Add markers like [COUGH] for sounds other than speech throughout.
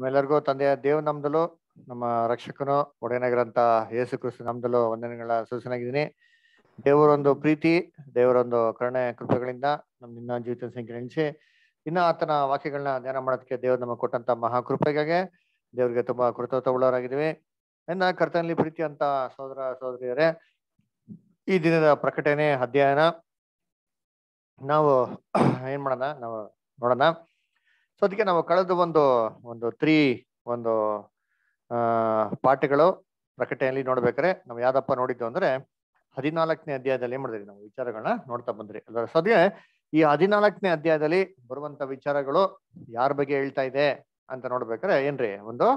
ನಿಮ್ಮೆಲ್ಲರಿಗೂ ತಂದೆಯ ದೇವ್ ನಮ್ದಲು ನಮ್ಮ ರಕ್ಷಕನು ಒಡೆಯನಗರಂತ ಯೇಸು ಕ್ರಿಸ್ತು ನಮ್ದಲು ಒಂದನೆಗಳ ಸೂಚನಾಗಿದ್ದೀನಿ ದೇವರೊಂದು ಪ್ರೀತಿ ದೇವರೊಂದು ಕರುಣೆ ಕೃಪೆಗಳಿಂದ ನಿನ್ನ ಜೀವಿತ ಸಂಖ್ಯೆ ನೆನೆಸಿ ಇನ್ನ ಆತನ ವಾಕ್ಯಗಳನ್ನ ಧ್ಯಾನ ಮಾಡೋದಕ್ಕೆ ದೇವರು ನಮಗೆ ಕೊಟ್ಟಂತ ಮಹಾ ದೇವರಿಗೆ ದೇವ್ರಿಗೆ ತುಂಬಾ ಕೃತಜ್ಞರಾಗಿದ್ದೀವಿ ಇನ್ನ ಕರ್ತನಲ್ಲಿ ಪ್ರೀತಿ ಅಂತ ಸಹೋದರ ಸೋದರಿಯರೇ ಈ ದಿನದ ಪ್ರಕಟಣೆ ಅಧ್ಯಯನ ನಾವು ಏನ್ ಮಾಡೋಣ ನಾವು ನೋಡೋಣ ಸೊ ಅದಕ್ಕೆ ನಾವು ಕಳೆದ ಒಂದು ಒಂದು ತ್ರೀ ಒಂದು ಪಾಠಗಳು ಪ್ರಕಟಣೆಯಲ್ಲಿ ನೋಡ್ಬೇಕಾದ್ರೆ ನಾವು ಯಾವ್ದಪ್ಪ ನೋಡಿದ್ದು ಅಂದ್ರೆ ಹದಿನಾಲ್ಕನೇ ಅಧ್ಯಾಯದಲ್ಲಿ ಏನ್ ಮಾಡಿದ್ರಿ ನಾವು ವಿಚಾರಗಳನ್ನ ನೋಡ್ತಾ ಬಂದ್ರಿ ಅದರ ಸದ್ಯ ಈ ಹದಿನಾಲ್ಕನೇ ಅಧ್ಯಾಯದಲ್ಲಿ ಬರುವಂತ ವಿಚಾರಗಳು ಯಾರ ಬಗ್ಗೆ ಹೇಳ್ತಾ ಇದೆ ಅಂತ ನೋಡ್ಬೇಕಾರೆ ಏನ್ರಿ ಒಂದು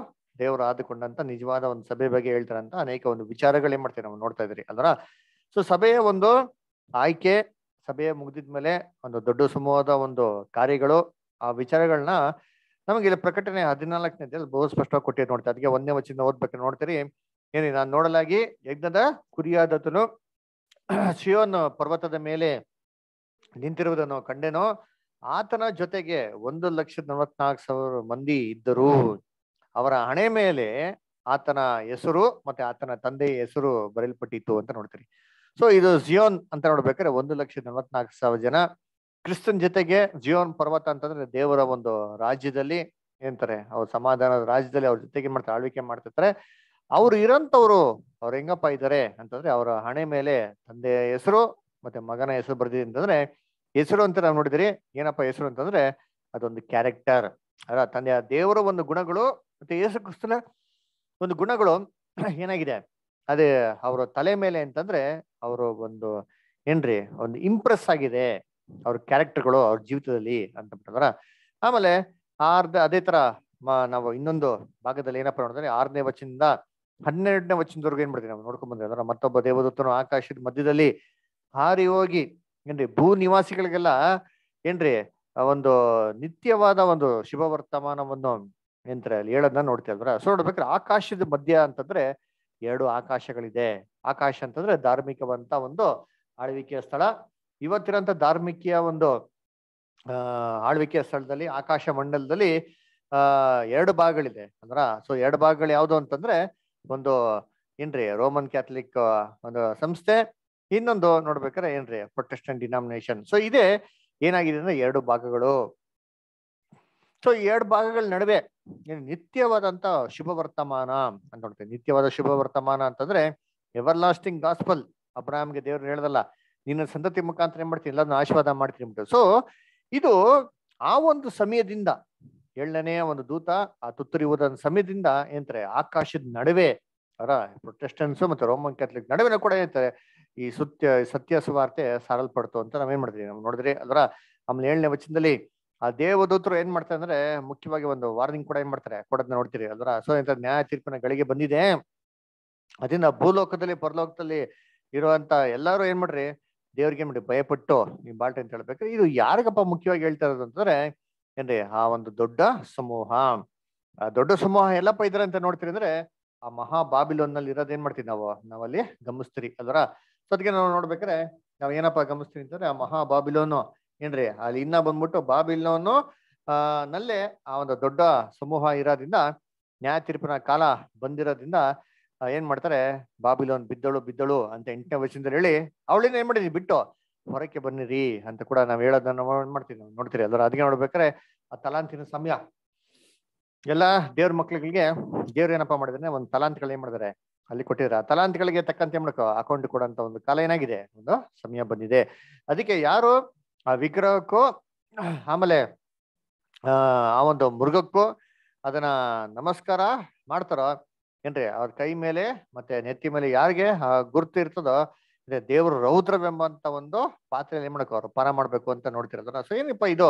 ದೇವರು ಆದುಕೊಂಡಂತ ನಿಜವಾದ ಒಂದು ಸಭೆ ಬಗ್ಗೆ ಹೇಳ್ತಾರಂತ ಅನೇಕ ಒಂದು ವಿಚಾರಗಳು ಏನ್ ಮಾಡ್ತೀವಿ ನಾವು ನೋಡ್ತಾ ಇದ್ರಿ ಅದರ ಸೊ ಸಭೆಯ ಒಂದು ಆಯ್ಕೆ ಸಭೆಯ ಮುಗಿದಿದ್ಮೇಲೆ ಒಂದು ದೊಡ್ಡ ಸಮೂಹದ ಒಂದು ಕಾರ್ಯಗಳು ಆ ವಿಚಾರಗಳನ್ನ ನಮಗೆ ಇಲ್ಲಿ ಪ್ರಕಟಣೆ ಹದಿನಾಲ್ಕನೇದಲ್ಲಿ ಬಹು ಸ್ಪಷ್ಟವಾಗಿ ಕೊಟ್ಟಿದೆ ನೋಡ್ತೀವಿ ಅದಕ್ಕೆ ಒಂದೇ ವಚನ ಓದ್ಬೇಕು ನೋಡ್ತೀರಿ ಏನಿ ನಾನು ನೋಡಲಾಗಿ ಯಜ್ಞದ ಕುರಿಯಾದತನು ಸಿಯೋನ್ [CLEARS THROAT] ಪರ್ವತದ ಮೇಲೆ ನಿಂತಿರುವುದನ್ನು ಕಂಡೇನೋ ಆತನ ಜೊತೆಗೆ ಒಂದು ಲಕ್ಷದ ನಲವತ್ನಾಲ್ಕು ಸಾವಿರ ಮಂದಿ ಇದ್ದರು ಅವರ ಹಣೆ ಮೇಲೆ ಆತನ ಹೆಸರು ಮತ್ತೆ ಆತನ ತಂದೆಯ ಹೆಸರು ಬರೆಯಲ್ಪಟ್ಟಿತ್ತು ಅಂತ ನೋಡ್ತೀರಿ ಸೊ ಇದು ಜಿಯೋನ್ ಅಂತ ನೋಡ್ಬೇಕಾದ್ರೆ ಒಂದು ಲಕ್ಷದ ನಲವತ್ನಾಲ್ಕು ಸಾವಿರ ಜನ ಕ್ರಿಸ್ತನ್ ಜೊತೆಗೆ ಜೀವನ್ ಪರ್ವತ ಅಂತಂದ್ರೆ ದೇವರ ಒಂದು ರಾಜ್ಯದಲ್ಲಿ ಏನ್ತಾರೆ ಅವ್ರ ಸಮಾಧಾನದ ರಾಜ್ಯದಲ್ಲಿ ಅವ್ರ ಜೊತೆಗೆ ಮಾಡ್ತಾರೆ ಆಳ್ವಿಕೆ ಮಾಡ್ತಿರ್ತಾರೆ ಅವ್ರು ಇರೋಂಥವ್ರು ಅವ್ರ ಹೆಂಗಪ್ಪ ಇದ್ದಾರೆ ಅಂತಂದ್ರೆ ಅವರ ಹಣೆ ಮೇಲೆ ತಂದೆಯ ಹೆಸರು ಮತ್ತೆ ಮಗನ ಹೆಸರು ಬರ್ದಿದೆ ಅಂತಂದ್ರೆ ಹೆಸರು ಅಂತ ನಾವು ನೋಡಿದಿರಿ ಏನಪ್ಪ ಹೆಸರು ಅಂತಂದ್ರೆ ಅದೊಂದು ಕ್ಯಾರೆಕ್ಟರ್ ಅಲ್ಲ ತಂದೆಯ ದೇವರ ಒಂದು ಗುಣಗಳು ಮತ್ತೆ ಯೇಸು ಕ್ರಿಸ್ತನ ಒಂದು ಗುಣಗಳು [CLEARS THROAT] ಏನಾಗಿದೆ ಅದೇ ಅವರ ತಲೆ ಮೇಲೆ ಅಂತಂದ್ರೆ ಅವರು ಒಂದು ಏನ್ರಿ ಒಂದು ಇಂಪ್ರೆಸ್ ಆಗಿದೆ ಅವ್ರ ಕ್ಯಾರೆಕ್ಟರ್ಗಳು ಅವ್ರ ಜೀವಿತದಲ್ಲಿ ಅಂತ ಬಿಟ್ಟಂದ್ರ ಆಮೇಲೆ ಆರ್ದ ಅದೇ ತರ ನಾವು ಇನ್ನೊಂದು ಭಾಗದಲ್ಲಿ ಏನಪ್ಪ ನೋಡಿದ್ರೆ ಆರನೇ ವಚನದಿಂದ ಹನ್ನೆರಡನೇ ವಚನದವರೆಗೂ ಏನ್ ಮಾಡ್ತೀವಿ ನಾವು ನೋಡ್ಕೊಂಡ್ ಬಂದ್ರೆ ಅಂದ್ರೆ ಮತ್ತೊಬ್ಬ ದೇವದತ್ತನು ಆಕಾಶದ ಮಧ್ಯದಲ್ಲಿ ಹಾರಿ ಹೋಗಿ ಏನ್ರಿ ಭೂ ನಿವಾಸಿಗಳಿಗೆಲ್ಲ ಏನ್ರಿ ಒಂದು ನಿತ್ಯವಾದ ಒಂದು ಶುಭ ವರ್ತಮಾನವನ್ನು ಏನ್ರ ಹೇಳೋದನ್ನ ಅಂದ್ರೆ ಸೊ ನೋಡ್ಬೇಕ್ರೆ ಆಕಾಶದ ಮಧ್ಯ ಅಂತಂದ್ರೆ ಎರಡು ಆಕಾಶಗಳಿದೆ ಆಕಾಶ ಅಂತಂದ್ರೆ ಧಾರ್ಮಿಕವಂತ ಒಂದು ಆಳ್ವಿಕೆಯ ಸ್ಥಳ ಇವತ್ತಿರೋಂಥ ಧಾರ್ಮಿಕೀಯ ಒಂದು ಆಳ್ವಿಕೆಯ ಸ್ಥಳದಲ್ಲಿ ಆಕಾಶ ಮಂಡಲದಲ್ಲಿ ಆ ಎರಡು ಭಾಗಗಳಿದೆ ಅಂದ್ರ ಸೊ ಎರಡು ಭಾಗಗಳು ಯಾವುದು ಅಂತಂದ್ರೆ ಒಂದು ಏನ್ರಿ ರೋಮನ್ ಕ್ಯಾಥಲಿಕ್ ಒಂದು ಸಂಸ್ಥೆ ಇನ್ನೊಂದು ನೋಡ್ಬೇಕಾರೆ ಏನ್ರಿ ಪ್ರೊಟೆಸ್ಟೆಂಟ್ ಡಿನಾಮಿನೇಷನ್ ಸೊ ಇದೇ ಏನಾಗಿದೆ ಅಂದ್ರೆ ಎರಡು ಭಾಗಗಳು ಸೊ ಎರಡು ಭಾಗಗಳ ನಡುವೆ ನಿತ್ಯವಾದಂತ ಶುಭ ವರ್ತಮಾನ ಅಂತ ನೋಡ್ತೀವಿ ನಿತ್ಯವಾದ ಶುಭ ವರ್ತಮಾನ ಅಂತಂದ್ರೆ ಎವರ್ ಲಾಸ್ಟಿಂಗ್ ಗಾಸ್ಪಲ್ ಅಬ್ರಾಹ್ಮ್ಗೆ ದೇವ್ರು ಹೇಳ್ದಲ್ಲ ನಿನ್ನ ಸಂತತಿ ಮುಖಾಂತರ ಏನ್ ಮಾಡ್ತೀನಿ ಎಲ್ಲ ಆಶೀರ್ವಾದ ಮಾಡ್ತೀನಿ ಅಂತ ಸೊ ಇದು ಆ ಒಂದು ಸಮಯದಿಂದ ಏಳನೇ ಒಂದು ದೂತ ಆ ಒಂದು ಸಮಯದಿಂದ ಏನಂತಾರೆ ಆಕಾಶದ ನಡುವೆ ಅವರ ಪ್ರೊಟೆಸ್ಟೆನ್ಸ್ ಮತ್ತೆ ರೋಮನ್ ಕ್ಯಾಥಲಿಕ್ ನಡುವೆನ ಕೂಡ ಏನಂತಾರೆ ಈ ಸತ್ಯ ಸತ್ಯ ಸುವಾರ್ತೆ ಸಾರಲ್ಪಡ್ತು ಅಂತ ನಾವೇನ್ ಮಾಡ್ತೀವಿ ನಾವು ನೋಡಿದ್ರಿ ಅದರ ಆಮೇಲೆ ಏಳನೇ ವಚನದಲ್ಲಿ ಆ ದೇವದೂತರು ಏನ್ ಮಾಡ್ತಾರೆ ಅಂದ್ರೆ ಮುಖ್ಯವಾಗಿ ಒಂದು ವಾರ್ನಿಂಗ್ ಕೂಡ ಏನ್ ಮಾಡ್ತಾರೆ ಕೊಡೋದನ್ನ ನೋಡ್ತೀರಿ ಅದರ ಸೊ ಎಂತ ನ್ಯಾಯ ತೀರ್ಪಿನ ಗಳಿಗೆ ಬಂದಿದೆ ಅದನ್ನ ಭೂಲೋಕದಲ್ಲಿ ಪರಲೋಕದಲ್ಲಿ ಇರುವಂತ ಎಲ್ಲಾರು ಏನ್ ಮಾಡ್ರಿ ದೇವ್ರಿಗೆ ಮಾಡಿ ಭಯಪಟ್ಟು ನೀವು ಬಾಳ್ರಿ ಅಂತ ಹೇಳ್ಬೇಕು ಇದು ಯಾರಿಗಪ್ಪ ಮುಖ್ಯವಾಗಿ ಹೇಳ್ತಾ ಇರೋದು ಅಂತಂದ್ರೆ ಏನ್ರಿ ಆ ಒಂದು ದೊಡ್ಡ ಸಮೂಹ ಆ ದೊಡ್ಡ ಸಮೂಹ ಎಲ್ಲಪ್ಪ ಇದಾರೆ ಅಂತ ನೋಡ್ತೀರಿ ಅಂದ್ರೆ ಆ ಮಹಾ ಬಾಬಿಲೋನ್ ನಲ್ಲಿ ಇರೋದ್ ಏನ್ ಮಾಡ್ತೀವಿ ನಾವು ನಾವಲ್ಲಿ ಗಮನಿಸ್ತೀರಿ ಅದರ ಸೊ ಅದಕ್ಕೆ ನಾವು ನೋಡ್ಬೇಕ್ರೆ ನಾವ್ ಏನಪ್ಪಾ ಗಮನಿಸ್ತೀವಿ ಅಂತಂದ್ರೆ ಆ ಮಹಾ ಏನ್ರಿ ಅಲ್ಲಿ ಇನ್ನ ಬಂದ್ಬಿಟ್ಟು ಬಾಬಿಲೋನು ಆ ನಲ್ಲೇ ಆ ಒಂದು ದೊಡ್ಡ ಸಮೂಹ ಇರೋದ್ರಿಂದ ನ್ಯಾಯ ತೀರ್ಪಿನ ಕಾಲ ಬಂದಿರೋದ್ರಿಂದ ಏನ್ ಮಾಡ್ತಾರೆ ಬಾಬಿಲೋನ್ ಬಿದ್ದಳು ಬಿದ್ದಳು ಅಂತ ಎಂಟನೇ ವಯಸ್ಸಿಂದ ಹೇಳಿ ಅವಳಿಂದ ಏನ್ ಮಾಡಿದ್ವಿ ಬಿಟ್ಟು ಹೊರಕ್ಕೆ ಬನ್ನಿರಿ ಅಂತ ಕೂಡ ನಾವು ಹೇಳೋದನ್ನ ಮಾಡ್ತೀವಿ ನಾವು ನೋಡ್ತೀರಿ ಎಲ್ಲರೂ ಅದಕ್ಕೆ ನೋಡ್ಬೇಕಾರೆ ಆ ತಲಾಂತಿನ ಸಮಯ ಎಲ್ಲ ದೇವ್ರ ಮಕ್ಳುಗಳಿಗೆ ದೇವ್ರ ಏನಪ್ಪಾ ಮಾಡಿದ್ರೆ ಒಂದು ತಲಾಂತಿಗಳು ಏನ್ ಮಾಡಿದಾರೆ ಅಲ್ಲಿ ಕೊಟ್ಟಿದ್ರ ತಲಾಂತಿಗಳಿಗೆ ತಕ್ಕಂತೆ ಮಾಡ್ಕೋ ಅಕೌಂಟ್ ಕೊಡೋಂತ ಒಂದು ಕಾಲ ಏನಾಗಿದೆ ಒಂದು ಸಮಯ ಬಂದಿದೆ ಅದಕ್ಕೆ ಯಾರು ಆ ವಿಗ್ರಹಕ್ಕೂ ಆಮೇಲೆ ಆ ಒಂದು ಮೃಗಕ್ಕೂ ಅದನ್ನ ನಮಸ್ಕಾರ ಮಾಡ್ತಾರೋ ಏನ್ರಿ ಅವ್ರ ಕೈ ಮೇಲೆ ಮತ್ತೆ ನೆತ್ತಿ ಮೇಲೆ ಯಾರಿಗೆ ಗುರುತು ಇರ್ತದೋ ಅಂದ್ರೆ ದೇವರು ರೌದ್ರವೆಂಬಂತ ಒಂದು ಪಾತ್ರೆಯಲ್ಲಿ ಏನ್ ಅವ್ರು ಪಾನ ಮಾಡ್ಬೇಕು ಅಂತ ನೋಡ್ತಿರೋದ್ರ ಸೊ ಏನಪ್ಪ ಇದು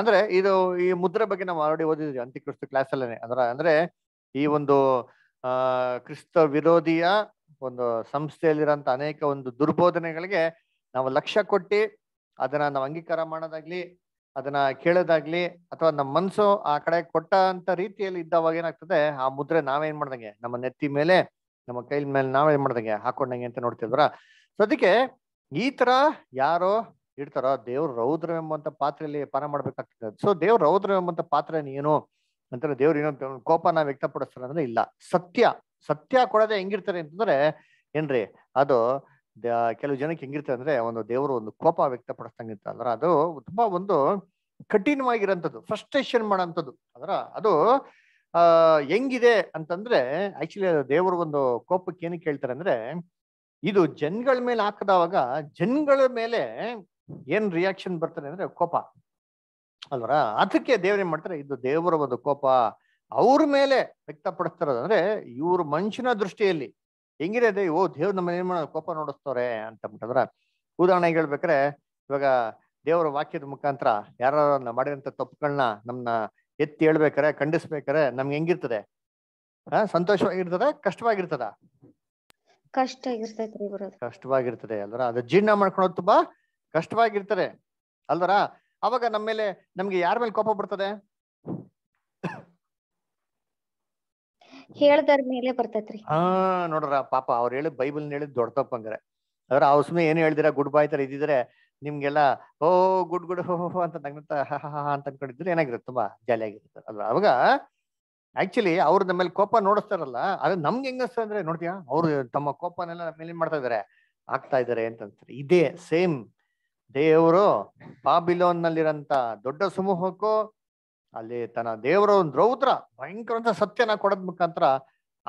ಅಂದ್ರೆ ಇದು ಈ ಮುದ್ರೆ ಬಗ್ಗೆ ನಾವು ಆಲ್ರೆಡಿ ಓದಿದ್ವಿ ಅಂತಿಕ್ರಿಸ್ತ ಕ್ಲಾಸ್ ಅಲ್ಲೇನೆ ಅದರ ಅಂದ್ರೆ ಈ ಒಂದು ಆ ಕ್ರಿಸ್ತ ವಿರೋಧಿಯ ಒಂದು ಸಂಸ್ಥೆಯಲ್ಲಿರೋಂಥ ಅನೇಕ ಒಂದು ದುರ್ಬೋಧನೆಗಳಿಗೆ ನಾವು ಲಕ್ಷ್ಯ ಕೊಟ್ಟಿ ಅದನ್ನ ನಾವು ಅಂಗೀಕಾರ ಮಾಡೋದಾಗ್ಲಿ ಅದನ್ನ ಕೇಳೋದಾಗ್ಲಿ ಅಥವಾ ನಮ್ಮ ಮನ್ಸು ಆ ಕಡೆ ಕೊಟ್ಟ ಅಂತ ರೀತಿಯಲ್ಲಿ ಇದ್ದವಾಗ ಏನಾಗ್ತದೆ ಆ ಮುದ್ರೆ ನಾವೇನ್ ಮಾಡ್ದಂಗೆ ನಮ್ಮ ನೆತ್ತಿ ಮೇಲೆ ನಮ್ಮ ಕೈಲ್ ಮೇಲೆ ನಾವೇನ್ ಮಾಡ್ದಂಗೆ ಹಾಕೊಂಡಂಗೆ ಅಂತ ನೋಡ್ತಿದ್ರ ಸೊ ಅದಕ್ಕೆ ಈ ತರ ಯಾರೋ ಇಡ್ತಾರೋ ದೇವ್ರ ರೌದ್ರ ಎಂಬಂತ ಪಾತ್ರೆಯಲ್ಲಿ ಪಾನ ಮಾಡ್ಬೇಕಾಗ್ತದೆ ಸೊ ದೇವ್ರ ರೌದ್ರ ಎಂಬಂತ ಪಾತ್ರ ಏನು ಅಂತಾರೆ ದೇವ್ರ ಏನೋ ಕೋಪನ ವ್ಯಕ್ತಪಡಿಸ್ತಾರೆ ಅಂದ್ರೆ ಇಲ್ಲ ಸತ್ಯ ಸತ್ಯ ಕೊಡದೆ ಹೆಂಗಿರ್ತಾರೆ ಅಂತಂದ್ರೆ ಏನ್ರಿ ಅದು ಕೆಲವು ಜನಕ್ಕೆ ಹೆಂಗಿರ್ತಾರೆ ಅಂದ್ರೆ ಒಂದು ದೇವರು ಒಂದು ಕೋಪ ವ್ಯಕ್ತಪಡಿಸ್ತಂಗಿರ್ತ ಅಂದ್ರೆ ಅದು ತುಂಬಾ ಒಂದು ಕಠಿಣವಾಗಿರಂತದ್ದು ಫ್ರಸ್ಟ್ರೇಷನ್ ಮಾಡೋಂಥದ್ದು ಅದರ ಅದು ಆ ಹೆಂಗಿದೆ ಅಂತಂದ್ರೆ ಆಕ್ಚುಲಿ ಅದು ಒಂದು ಕೋಪಕ್ಕೆ ಏನಕ್ಕೆ ಹೇಳ್ತಾರೆ ಅಂದ್ರೆ ಇದು ಜನ್ಗಳ ಮೇಲೆ ಹಾಕದವಾಗ ಜನ್ಗಳ ಮೇಲೆ ಏನ್ ರಿಯಾಕ್ಷನ್ ಬರ್ತಾರೆ ಅಂದ್ರೆ ಕೋಪ ಅಲ್ವರ ಅದಕ್ಕೆ ದೇವ್ರ ಏನ್ ಮಾಡ್ತಾರೆ ಇದು ದೇವರ ಒಂದು ಕೋಪ ಅವ್ರ ಮೇಲೆ ಅಂದ್ರೆ ಇವ್ರ ಮನುಷ್ಯನ ದೃಷ್ಟಿಯಲ್ಲಿ ಹೆಂಗಿರೋದು ಓ ದೇವ್ರು ನಮ್ಮ ನಿರ್ಮಾಣ ಕೋಪ ನೋಡಿಸ್ತವ್ರೆ ಅಂತಂದ್ರೆ ಉದಾಹರಣೆ ಹೇಳ್ಬೇಕಾರೆ ಇವಾಗ ದೇವರ ವಾಕ್ಯದ ಮುಖಾಂತರ ಯಾರು ಮಾಡಿದಂತ ತಪ್ಪುಗಳನ್ನ ನಮ್ನ ಎತ್ತಿ ಹೇಳ್ಬೇಕಾರೆ ಖಂಡಿಸ್ಬೇಕಾರೆ ನಮ್ಗೆ ಹೆಂಗಿರ್ತದೆ ಆ ಸಂತೋಷವಾಗಿರ್ತದ ಕಷ್ಟವಾಗಿರ್ತದ ಕಷ್ಟ ಕಷ್ಟವಾಗಿರ್ತದೆ ಅಲ್ವರ ಅದು ಜೀರ್ಣ ಮಾಡ್ಕೊಳೋದು ತುಂಬಾ ಕಷ್ಟವಾಗಿರ್ತದೆ ಅಲ್ವರ ಅವಾಗ ನಮ್ಮ ಮೇಲೆ ನಮ್ಗೆ ಯಾರ ಮೇಲೆ ಕೋಪ ಬರ್ತದೆ ಹೇಳದರ ಮೇಲೆ ಬರ್ತೈತ್ರಿ ಹಾ ನೋಡ್ರ ಪಾಪ ಅವ್ರು ಹೇಳಿ ಬೈಬಲ್ ಹೇಳಿ ದೊಡ್ಡ ತಪ್ಪಂಗ್ರೆ ಅದ್ರ ಅವ್ರ ಸುಮ್ಮನೆ ಏನ್ ಹೇಳಿದಿರಾ ಗುಡ್ ಬಾಯ್ ತರ ಇದ್ದಿದ್ರೆ ನಿಮ್ಗೆಲ್ಲ ಓ ಗುಡ್ ಗುಡ್ ಹೋ ಹೋ ಅಂತ ನಗ್ನಂತ ಅಂತ ಅನ್ಕೊಂಡಿದ್ರೆ ಏನಾಗಿರುತ್ತೆ ತುಂಬಾ ಜಾಲಿ ಆಗಿರುತ್ತೆ ಅಲ್ವಾ ಅವಾಗ ಆಕ್ಚುಲಿ ಅವ್ರು ಮೇಲೆ ಕೋಪ ನೋಡಿಸ್ತಾರಲ್ಲ ಅದ್ರ ನಮ್ಗೆ ಹೆಂಗಸ್ ಅಂದ್ರೆ ನೋಡ್ತೀಯಾ ಅವ್ರು ತಮ್ಮ ಕೋಪನೆಲ್ಲ ನಮ್ಮ ಮೇಲೆ ಮಾಡ್ತಾ ಇದಾರೆ ಆಗ್ತಾ ಇದಾರೆ ಅಂತಂತಾರೆ ಇದೇ ಸೇಮ್ ದೇವರು ಬಾಬಿಲೋನ್ ನಲ್ಲಿರಂತ ದೊಡ್ಡ ಸಮೂಹಕ್ಕೂ ಅಲ್ಲಿ ತನ್ನ ದೇವರ ಒಂದು ರೌದ್ರ ಭಯಂಕರವಂತ ಸತ್ಯನ ಕೊಡದ್ ಮುಖಾಂತರ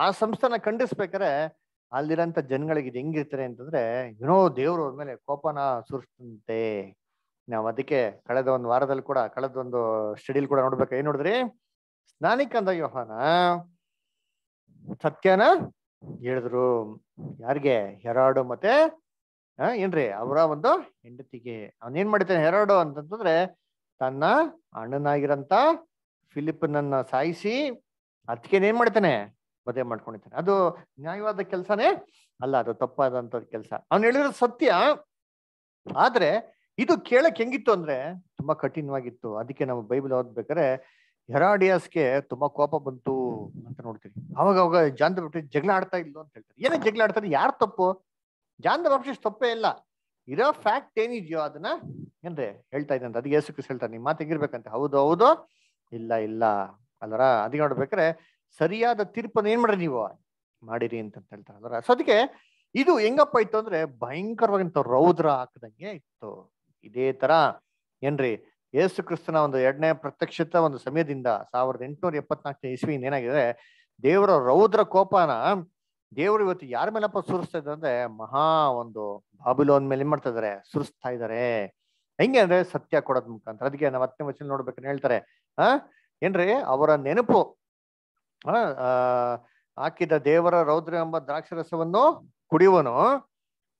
ಆ ಸಂಸ್ಥೆನ ಖಂಡಿಸ್ಬೇಕಾರೆ ಅಲ್ಲಿರಂತ ಜನಗಳಿಗೆ ಇದು ಹೆಂಗಿರ್ತಾರೆ ಅಂತಂದ್ರೆ ಏನೋ ದೇವರು ಮೇಲೆ ಕೋಪನ ಸುರಿಸ್ತಂತೆ ನಾವು ಅದಕ್ಕೆ ಕಳೆದ ಒಂದು ವಾರದಲ್ಲಿ ಕೂಡ ಕಳೆದ ಒಂದು ಸ್ಟಡಿಲ್ ಕೂಡ ನೋಡ್ಬೇಕ ಏನ್ ನೋಡಿದ್ರಿ ಸ್ನಾನಿಕಂದ ಯೋಹಾನ ಸತ್ಯನ ಹೇಳಿದ್ರು ಯಾರಿಗೆ ಹೆರಾಡು ಮತ್ತೆ ಏನ್ರಿ ಅವರ ಒಂದು ಹೆಂಡತಿಗೆ ಅವನೇನ್ ಮಾಡಿದ್ದಾನೆ ಹೆರಾಡು ಅಂತಂತಂದ್ರೆ ತನ್ನ ಅಣ್ಣನಾಗಿರಂತ ಫಿಲಿಪ್ನನ್ನ ಸಾಯಿಸಿ ಅದಕ್ಕೆ ಏನ್ ಮಾಡ್ತಾನೆ ಮದುವೆ ಮಾಡ್ಕೊಂಡಿದ್ದಾನೆ ಅದು ನ್ಯಾಯವಾದ ಕೆಲಸನೇ ಅಲ್ಲ ಅದು ತಪ್ಪಾದಂತ ಕೆಲಸ ಅವ್ನು ಹೇಳಿರೋ ಸತ್ಯ ಆದ್ರೆ ಇದು ಕೇಳಕ್ ಹೆಂಗಿತ್ತು ಅಂದ್ರೆ ತುಂಬಾ ಕಠಿಣವಾಗಿತ್ತು ಅದಕ್ಕೆ ನಾವು ಬೈಬಲ್ ಓದ್ಬೇಕಾದ್ರೆ ಹೆರಾಡಿಯಾಸ್ಗೆ ತುಂಬಾ ಕೋಪ ಬಂತು ಅಂತ ನೋಡ್ತೀವಿ ಅವಾಗ ಅವಾಗ ಜಾನ್ ಬಾಪ್ಟಿಸ್ಟ್ ಜಗಳ ಆಡ್ತಾ ಇದ್ಲು ಅಂತ ಹೇಳ್ತಾರೆ ಏನೇ ಜಗಳ ಆಡ್ತಾರೆ ಯಾರು ತಪ್ಪು ಜಾನ್ ಬಾಪ್ಟಿಸ್ಟ್ ತಪ್ಪೇ ಇಲ್ಲ ಇರೋ ಫ್ಯಾಕ್ಟ್ ಏನಿದೆಯೋ ಅದನ್ನ ಏನ್ರಿ ಹೇಳ್ತಾ ಇದ್ದಂತ ಅದಕ್ಕೆ ಯೇಸು ಕ್ರಿಸ್ ಹೇಳ್ತಾರೆ ನಿಮ್ಮ ಮಾತಿಗಿರ್ಬೇಕಂತೆ ಹೌದು ಹೌದು ಇಲ್ಲ ಇಲ್ಲ ಅಲ್ವರ ಅದಕ್ಕೆ ನೋಡ್ಬೇಕಾರೆ ಸರಿಯಾದ ತೀರ್ಪನ್ನು ಏನ್ ಮಾಡ್ರಿ ನೀವು ಮಾಡಿರಿ ಅಂತ ಹೇಳ್ತಾರೆ ಅಲ್ವರ ಸೊ ಅದಕ್ಕೆ ಇದು ಹೆಂಗಪ್ಪ ಇತ್ತು ಅಂದ್ರೆ ಭಯಂಕರವಾಗಿಂತ ರೌದ್ರ ಹಾಕದಂಗೆ ಇತ್ತು ಇದೇ ತರ ಏನ್ರಿ ಯೇಸು ಕ್ರಿಸ್ತನ ಒಂದು ಎರಡನೇ ಪ್ರತ್ಯಕ್ಷತ ಒಂದು ಸಮಯದಿಂದ ಸಾವಿರದ ಎಂಟುನೂರ ಎಪ್ಪತ್ನಾಲ್ಕನೇ ಇಸ್ವಿಯಿಂದ ಏನಾಗಿದೆ ದೇವರ ರೌದ್ರ ಕೋಪನ ದೇವರು ಇವತ್ತು ಯಾರ ಮೇಲಪ್ಪ ಸುರಿಸ್ತಾ ಇದ್ದಾರೆ ಅಂದ್ರೆ ಮಹಾ ಒಂದು ಬಾಬುಲೋನ್ ಮೇಲೆ ಏನ್ ಮಾಡ್ತಾ ಇದಾರೆ ಸುರಿಸ್ತಾ ಇದಾರೆ ಹೆಂಗೆ ಅಂದ್ರೆ ಸತ್ಯ ಕೊಡೋದ್ ಮುಖಾಂತರ ಅದಕ್ಕೆ ನಾವ್ ಹತ್ತನೇ ವಚನ ನೋಡ್ಬೇಕಂತ ಹೇಳ್ತಾರೆ ಆ ಏನ್ರಿ ಅವರ ನೆನಪು ಆ ಹಾಕಿದ ದೇವರ ರೌದ್ರ ಎಂಬ ದ್ರಾಕ್ಷರಸವನ್ನು ಕುಡಿಯುವನು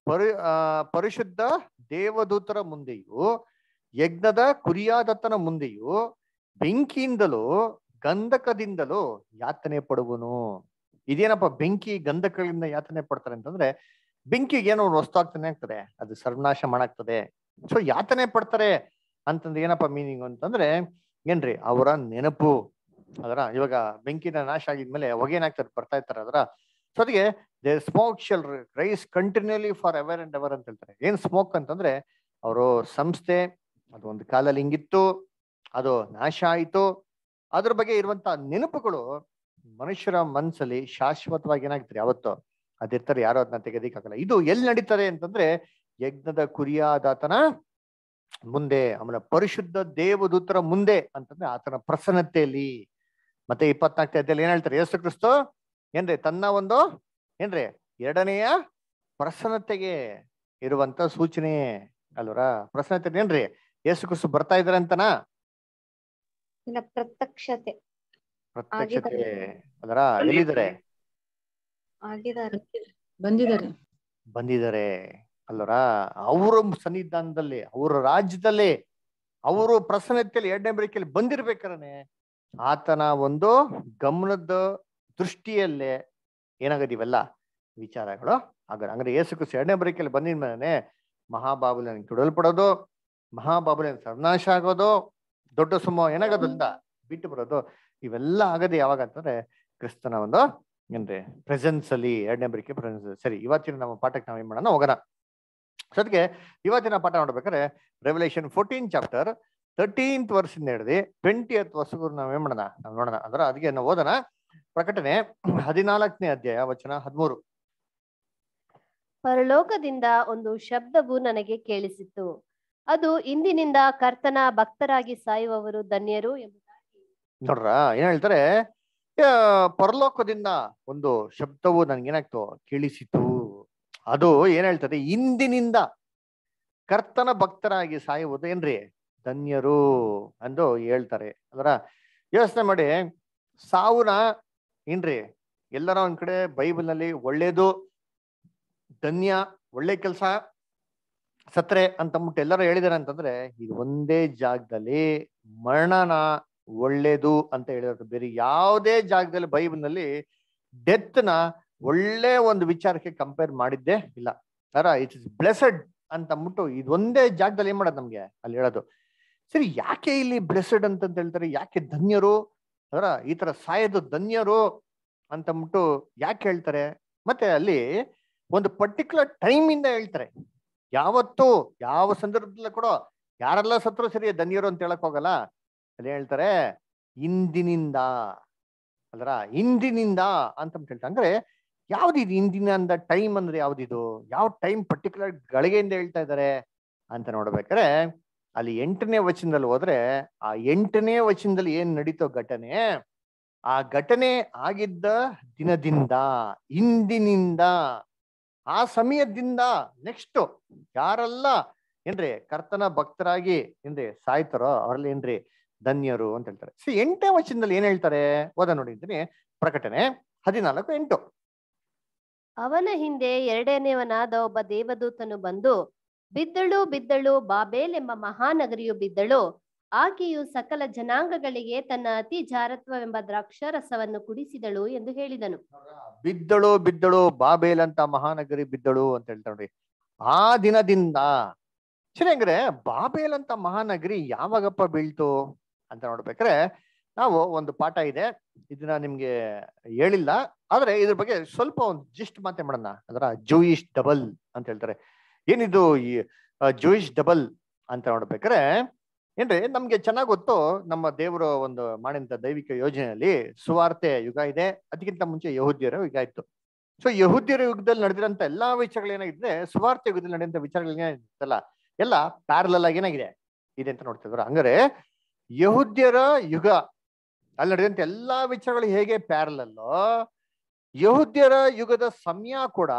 ಪರಿ ಪರಿಶುದ್ಧ ದೇವದೂತರ ಮುಂದೆಯೂ ಯಜ್ಞದ ಕುರಿಯಾದತ್ತನ ಮುಂದೆಯೂ ಬೆಂಕಿಯಿಂದಲೂ ಗಂಧಕದಿಂದಲೂ ಯಾತನೆ ಪಡುವನು ಇದೇನಪ್ಪ ಬೆಂಕಿ ಗಂಧಕಗಳಿಂದ ಯಾತನೆ ಪಡ್ತಾರೆ ಅಂತಂದ್ರೆ ಬೆಂಕಿಗೆ ಏನೋ ಆಗ್ತಾನೆ ಆಗ್ತದೆ ಅದು ಸರ್ವನಾಶ ಮಾಡಾಗ್ತದೆ ಸೊ ಯಾತನೆ ಪಡ್ತಾರೆ ಅಂತಂದ್ರೆ ಏನಪ್ಪ ಮೀನಿಂಗ್ ಅಂತಂದ್ರೆ ಏನ್ರಿ ಅವರ ನೆನಪು ಅದರ ಇವಾಗ ಬೆಂಕಿನ ನಾಶ ಆಗಿದ್ಮೇಲೆ ಏನಾಗ್ತಾರೆ ಬರ್ತಾ ಇರ್ತಾರೆ ಅದರ ಸೊ ಅದಕ್ಕೆ they smoke shall rise continually for ever and ever ಅಂತ ಹೇಳ್ತಾರೆ ಏನ್ ಸ್ಮೋಕ್ ಅಂತಂದ್ರೆ ಅವರು ಸಂಸ್ಥೆ ಅದು ಒಂದು ಕಾಲಲ್ಲಿ ಹಿಂಗಿತ್ತು ಅದು ನಾಶ ಆಯಿತು ಅದ್ರ ಬಗ್ಗೆ ಇರುವಂತ ನೆನಪುಗಳು ಮನುಷ್ಯರ ಮನಸ್ಸಲ್ಲಿ ಶಾಶ್ವತವಾಗಿ ಏನಾಗ್ತಾರೆ ಯಾವತ್ತೋ ಅದಿರ್ತಾರೆ ಯಾರು ಅದನ್ನ ತೆಗೆದಿಕ್ಕಾಗಲ್ಲ ಇದು ಎಲ್ಲಿ ನಡೀತಾರೆ ಅಂತಂದ್ರೆ ಯಜ್ಞದ ಕುರಿಯಾದಾತನ ಮುಂದೆ ಆಮೇಲೆ ಪರಿಶುದ್ಧ ದೇವದೂತರ ಮುಂದೆ ಅಂತಂದ್ರೆ ಆತನ ಪ್ರಸನ್ನತೆಯಲ್ಲಿ ಮತ್ತೆ ಇಪ್ಪತ್ನಾಲ್ಕು ಅಧ್ಯಾಯದಲ್ಲಿ ಏನ್ ಹೇಳ್ತಾರೆ ಯೇಸು ಕ್ರಿಸ್ತು ಏನ್ರಿ ತನ್ನ ಒಂದು ಏನ್ರಿ ಎರಡನೆಯ ಪ್ರಸನ್ನತೆಗೆ ಇರುವಂತ ಸೂಚನೆ ಅಲ್ವರ ಪ್ರಸನ್ನತೆ ಏನ್ರಿ ಯೇಸು ಕ್ರಿಸ್ತು ಬರ್ತಾ ಇದಾರೆ ಅಂತನಾ ಪ್ರತ್ಯಕ್ಷತೆ ಪ್ರತ್ಯಕ್ಷತೆ ಬಂದಿದ್ದಾರೆ ಅಲ್ಲರ ಅವ್ರ ಸನ್ನಿಧಾನದಲ್ಲಿ ಅವ್ರ ರಾಜ್ಯದಲ್ಲಿ ಅವರು ಪ್ರಸನ್ನತೆಯಲ್ಲಿ ಎರಡನೇ ಬರಕೆಯಲ್ಲಿ ಬಂದಿರ್ಬೇಕಾರನೆ ಆತನ ಒಂದು ಗಮನದ ದೃಷ್ಟಿಯಲ್ಲೇ ಏನಾಗದಿವಲ್ಲ ವಿಚಾರಗಳು ಆಗ ಅಂದ್ರೆ ಯೇಸುಕು ಎರಡನೇ ಬರಿಕೆಯಲ್ಲಿ ಬಂದಿದ ಮೇಲೆ ಮಹಾಬಾಬುಲಿಯನ್ನು ಕಿಡಲ್ಪಡೋದು ಸರ್ನಾಶ ಆಗೋದು ದೊಡ್ಡ ಸಮೂಹ ಏನಾಗದಂತ ಬಿಟ್ಟು ಬರೋದು ಇವೆಲ್ಲ ಆಗದೆ ಯಾವಾಗ ಅಂತಂದ್ರೆ ಕ್ರಿಸ್ತನ ಒಂದು ಏನ್ರಿ ಪ್ರೆಸೆನ್ಸ್ ಅಲ್ಲಿ ಎರಡನೇ ಬರಿಕೆ ಪ್ರೆಸೆನ್ಸ್ ಸರಿ ಇವತ್ತಿನ ನಮ್ಮ ಪಾಠಕ್ಕೆ ನಾವು ಏನ್ ಮಾಡೋಣ ಹೋಗೋಣ ಸೊ ಇವತ್ತಿನ ಪಾಠ ನೋಡ್ಬೇಕಾದ್ರೆ ರೆವಲೇಷನ್ ಫೋರ್ಟೀನ್ ಚಾಪ್ಟರ್ ತರ್ಟೀನ್ತ್ ವರ್ಷದಿಂದ ಹಿಡಿದು ಟ್ವೆಂಟಿ ಹತ್ತು ವರ್ಷಗೂ ನಾವು ಏನ್ ಮಾಡೋಣ ನಾವು ನೋಡೋಣ ಅಂದ್ರೆ ಅದಕ್ಕೆ ನಾವು ಓದೋಣ ಪ್ರಕಟಣೆ ಹದಿನಾಲ್ಕನೇ ಅಧ್ಯಾಯ ವಚನ ಹದಿಮೂರು ಪರಲೋಕದಿಂದ ಒಂದು ಶಬ್ದವು ನನಗೆ ಕೇಳಿಸಿತ್ತು ಅದು ಇಂದಿನಿಂದ ಕರ್ತನ ಭಕ್ತರಾಗಿ ಸಾಯುವವರು ಧನ್ಯರು ಎಂಬ ನೋಡ್ರ ಏನ್ ಹೇಳ್ತಾರೆ ಪರಲೋಕದಿಂದ ಒಂದು ಶಬ್ದವು ನನ್ಗೇನಾಗ್ತು ಕೇಳಿಸಿತು ಅದು ಏನ್ ಹೇಳ್ತದೆ ಇಂದಿನಿಂದ ಕರ್ತನ ಭಕ್ತರಾಗಿ ಸಾಯುವುದು ಏನ್ರಿ ಧನ್ಯರು ಅಂದು ಹೇಳ್ತಾರೆ ಅದರ ಯೋಚನೆ ಮಾಡಿ ಸಾವುನ ಏನ್ರಿ ಎಲ್ಲರ ಒಂದ್ ಕಡೆ ನಲ್ಲಿ ಒಳ್ಳೇದು ಧನ್ಯ ಒಳ್ಳೆ ಕೆಲಸ ಸತ್ರೆ ಅಂತ ಮುಟ್ಟು ಎಲ್ಲರೂ ಹೇಳಿದಾರೆ ಅಂತಂದ್ರೆ ಇದು ಒಂದೇ ಜಾಗದಲ್ಲಿ ಮರಣನ ಒಳ್ಳೇದು ಅಂತ ಹೇಳಿರೋದು ಬೇರೆ ಯಾವುದೇ ಜಾಗದಲ್ಲಿ ಬೈಬಲ್ನಲ್ಲಿ ಡೆತ್ನ ಒಳ್ಳೆ ಒಂದು ವಿಚಾರಕ್ಕೆ ಕಂಪೇರ್ ಮಾಡಿದ್ದೇ ಇಲ್ಲ ಅರ ಇಟ್ಸ್ ಇಸ್ ಬ್ಲೆಸಡ್ ಅಂತ ಅಂದ್ಬಿಟ್ಟು ಇದೊಂದೇ ಜಾಗದಲ್ಲಿ ಏನ್ ಮಾಡೋದು ನಮ್ಗೆ ಅಲ್ಲಿ ಹೇಳೋದು ಸರಿ ಯಾಕೆ ಇಲ್ಲಿ ಬ್ಲೆಸಡ್ ಅಂತ ಹೇಳ್ತಾರೆ ಯಾಕೆ ಧನ್ಯರು ಅದರ ಈ ತರ ಸಾಯದು ಧನ್ಯರು ಅಂತಂದ್ಬಿಟ್ಟು ಯಾಕೆ ಹೇಳ್ತಾರೆ ಮತ್ತೆ ಅಲ್ಲಿ ಒಂದು ಪರ್ಟಿಕ್ಯುಲರ್ ಟೈಮ್ ಇಂದ ಹೇಳ್ತಾರೆ ಯಾವತ್ತು ಯಾವ ಸಂದರ್ಭದಲ್ಲೂ ಕೂಡ ಯಾರೆಲ್ಲ ಸತ್ರು ಸರಿ ಧನ್ಯರು ಅಂತ ಹೇಳಕ್ ಹೋಗಲ್ಲ ಅಲ್ಲಿ ಹೇಳ್ತಾರೆ ಇಂದಿನಿಂದ ಅಲ್ರ ಇಂದಿನಿಂದ ಅಂತ ಹೇಳ್ತಾರೆ ಅಂದ್ರೆ ಯಾವ್ದಿದು ಅಂದ ಟೈಮ್ ಅಂದ್ರೆ ಯಾವ್ದಿದು ಯಾವ ಟೈಮ್ ಪರ್ಟಿಕ್ಯುಲರ್ ಗಳಿಗೆಯಿಂದ ಹೇಳ್ತಾ ಇದ್ದಾರೆ ಅಂತ ನೋಡ್ಬೇಕಾರೆ ಅಲ್ಲಿ ಎಂಟನೇ ವಚನದಲ್ಲಿ ಹೋದ್ರೆ ಆ ಎಂಟನೇ ವಚನದಲ್ಲಿ ಏನ್ ನಡೀತೋ ಘಟನೆ ಆ ಘಟನೆ ಆಗಿದ್ದ ದಿನದಿಂದ ಇಂದಿನಿಂದ ಆ ಸಮಯದಿಂದ ನೆಕ್ಸ್ಟ್ ಯಾರೆಲ್ಲ ಏನ್ರಿ ಕರ್ತನ ಭಕ್ತರಾಗಿ ಏನ್ರಿ ಸಾಯ್ತಾರೋ ಅವರಲ್ಲಿ ಏನ್ರಿ ಧನ್ಯರು ಅಂತ ಹೇಳ್ತಾರೆ ಸೊ ಎಂಟನೇ ವಚನದಲ್ಲಿ ಏನ್ ಹೇಳ್ತಾರೆ ಓದ ಅಂತೀನಿ ಪ್ರಕಟಣೆ ಹದಿನಾಲ್ಕು ಎಂಟು ಅವನ ಹಿಂದೆ ಎರಡನೇವನಾದ ಒಬ್ಬ ದೇವದೂತನು ಬಂದು ಬಿದ್ದಳು ಬಿದ್ದಳು ಬಾಬೇಲ್ ಎಂಬ ಮಹಾನಗರಿಯು ಬಿದ್ದಳು ಆಕೆಯು ಸಕಲ ಜನಾಂಗಗಳಿಗೆ ತನ್ನ ಅತಿ ಜಾರತ್ವವೆಂಬ ದ್ರಾಕ್ಷರಸವನ್ನು ಕುಡಿಸಿದಳು ಎಂದು ಹೇಳಿದನು ಬಿದ್ದಳು ಬಿದ್ದಳು ಬಾಬೇಲ್ ಅಂತ ಮಹಾನಗರಿ ಬಿದ್ದಳು ಅಂತ ಹೇಳ್ತಾರೆ ನೋಡಿ ಆ ದಿನದಿಂದ ಚೆನ್ನಾಗ್ರೆ ಬಾಬೇಲ್ ಅಂತ ಮಹಾನಗರಿ ಯಾವಾಗಪ್ಪ ಬೀಳ್ತು ಅಂತ ನೋಡ್ಬೇಕ್ರೆ ನಾವು ಒಂದು ಪಾಠ ಇದೆ ಇದನ್ನ ನಿಮ್ಗೆ ಹೇಳಿಲ್ಲ ಆದ್ರೆ ಇದ್ರ ಬಗ್ಗೆ ಸ್ವಲ್ಪ ಒಂದು ಜಿಸ್ಟ್ ಮಾತೆ ಮಾಡೋಣ ಅದರ ಜೂಯಿಶ್ ಡಬಲ್ ಅಂತ ಹೇಳ್ತಾರೆ ಏನಿದು ಈ ಜೂಯಿಶ್ ಡಬಲ್ ಅಂತ ನೋಡ್ಬೇಕ್ರೆ ಏನ್ರಿ ನಮ್ಗೆ ಚೆನ್ನಾಗ್ ಗೊತ್ತು ನಮ್ಮ ದೇವರು ಒಂದು ಮಾಡಿದಂತ ದೈವಿಕ ಯೋಜನೆಯಲ್ಲಿ ಸುವಾರ್ತೆ ಯುಗ ಇದೆ ಅದಕ್ಕಿಂತ ಮುಂಚೆ ಯಹುದ್ಯರ ಯುಗ ಇತ್ತು ಸೊ ಯಹುದ್ಯರ ಯುಗದಲ್ಲಿ ನಡೆದಿರಂತ ಎಲ್ಲಾ ವಿಚಾರಗಳು ಏನಾಗಿದೆ ಸುವಾರ್ತೆ ಯುಗದಲ್ಲಿ ನಡೆದಂತ ವಿಚಾರಗಳು ಏನಾಗಿತ್ತಲ್ಲ ಎಲ್ಲ ಪ್ಯಾರಲಲ್ ಆಗಿ ಏನಾಗಿದೆ ಇದೆ ಅಂತ ನೋಡ್ತಿದ್ರು ಹಂಗಾರೆ ಯಹುದ್ಯರ ಯುಗ ಅಲ್ಲಿ ನಡೆದಂತ ಎಲ್ಲಾ ವಿಚಾರಗಳು ಹೇಗೆ ಪ್ಯಾರಲಲ್ಲೋ ಯಹುದ್ಯರ ಯುಗದ ಸಮಯ ಕೂಡ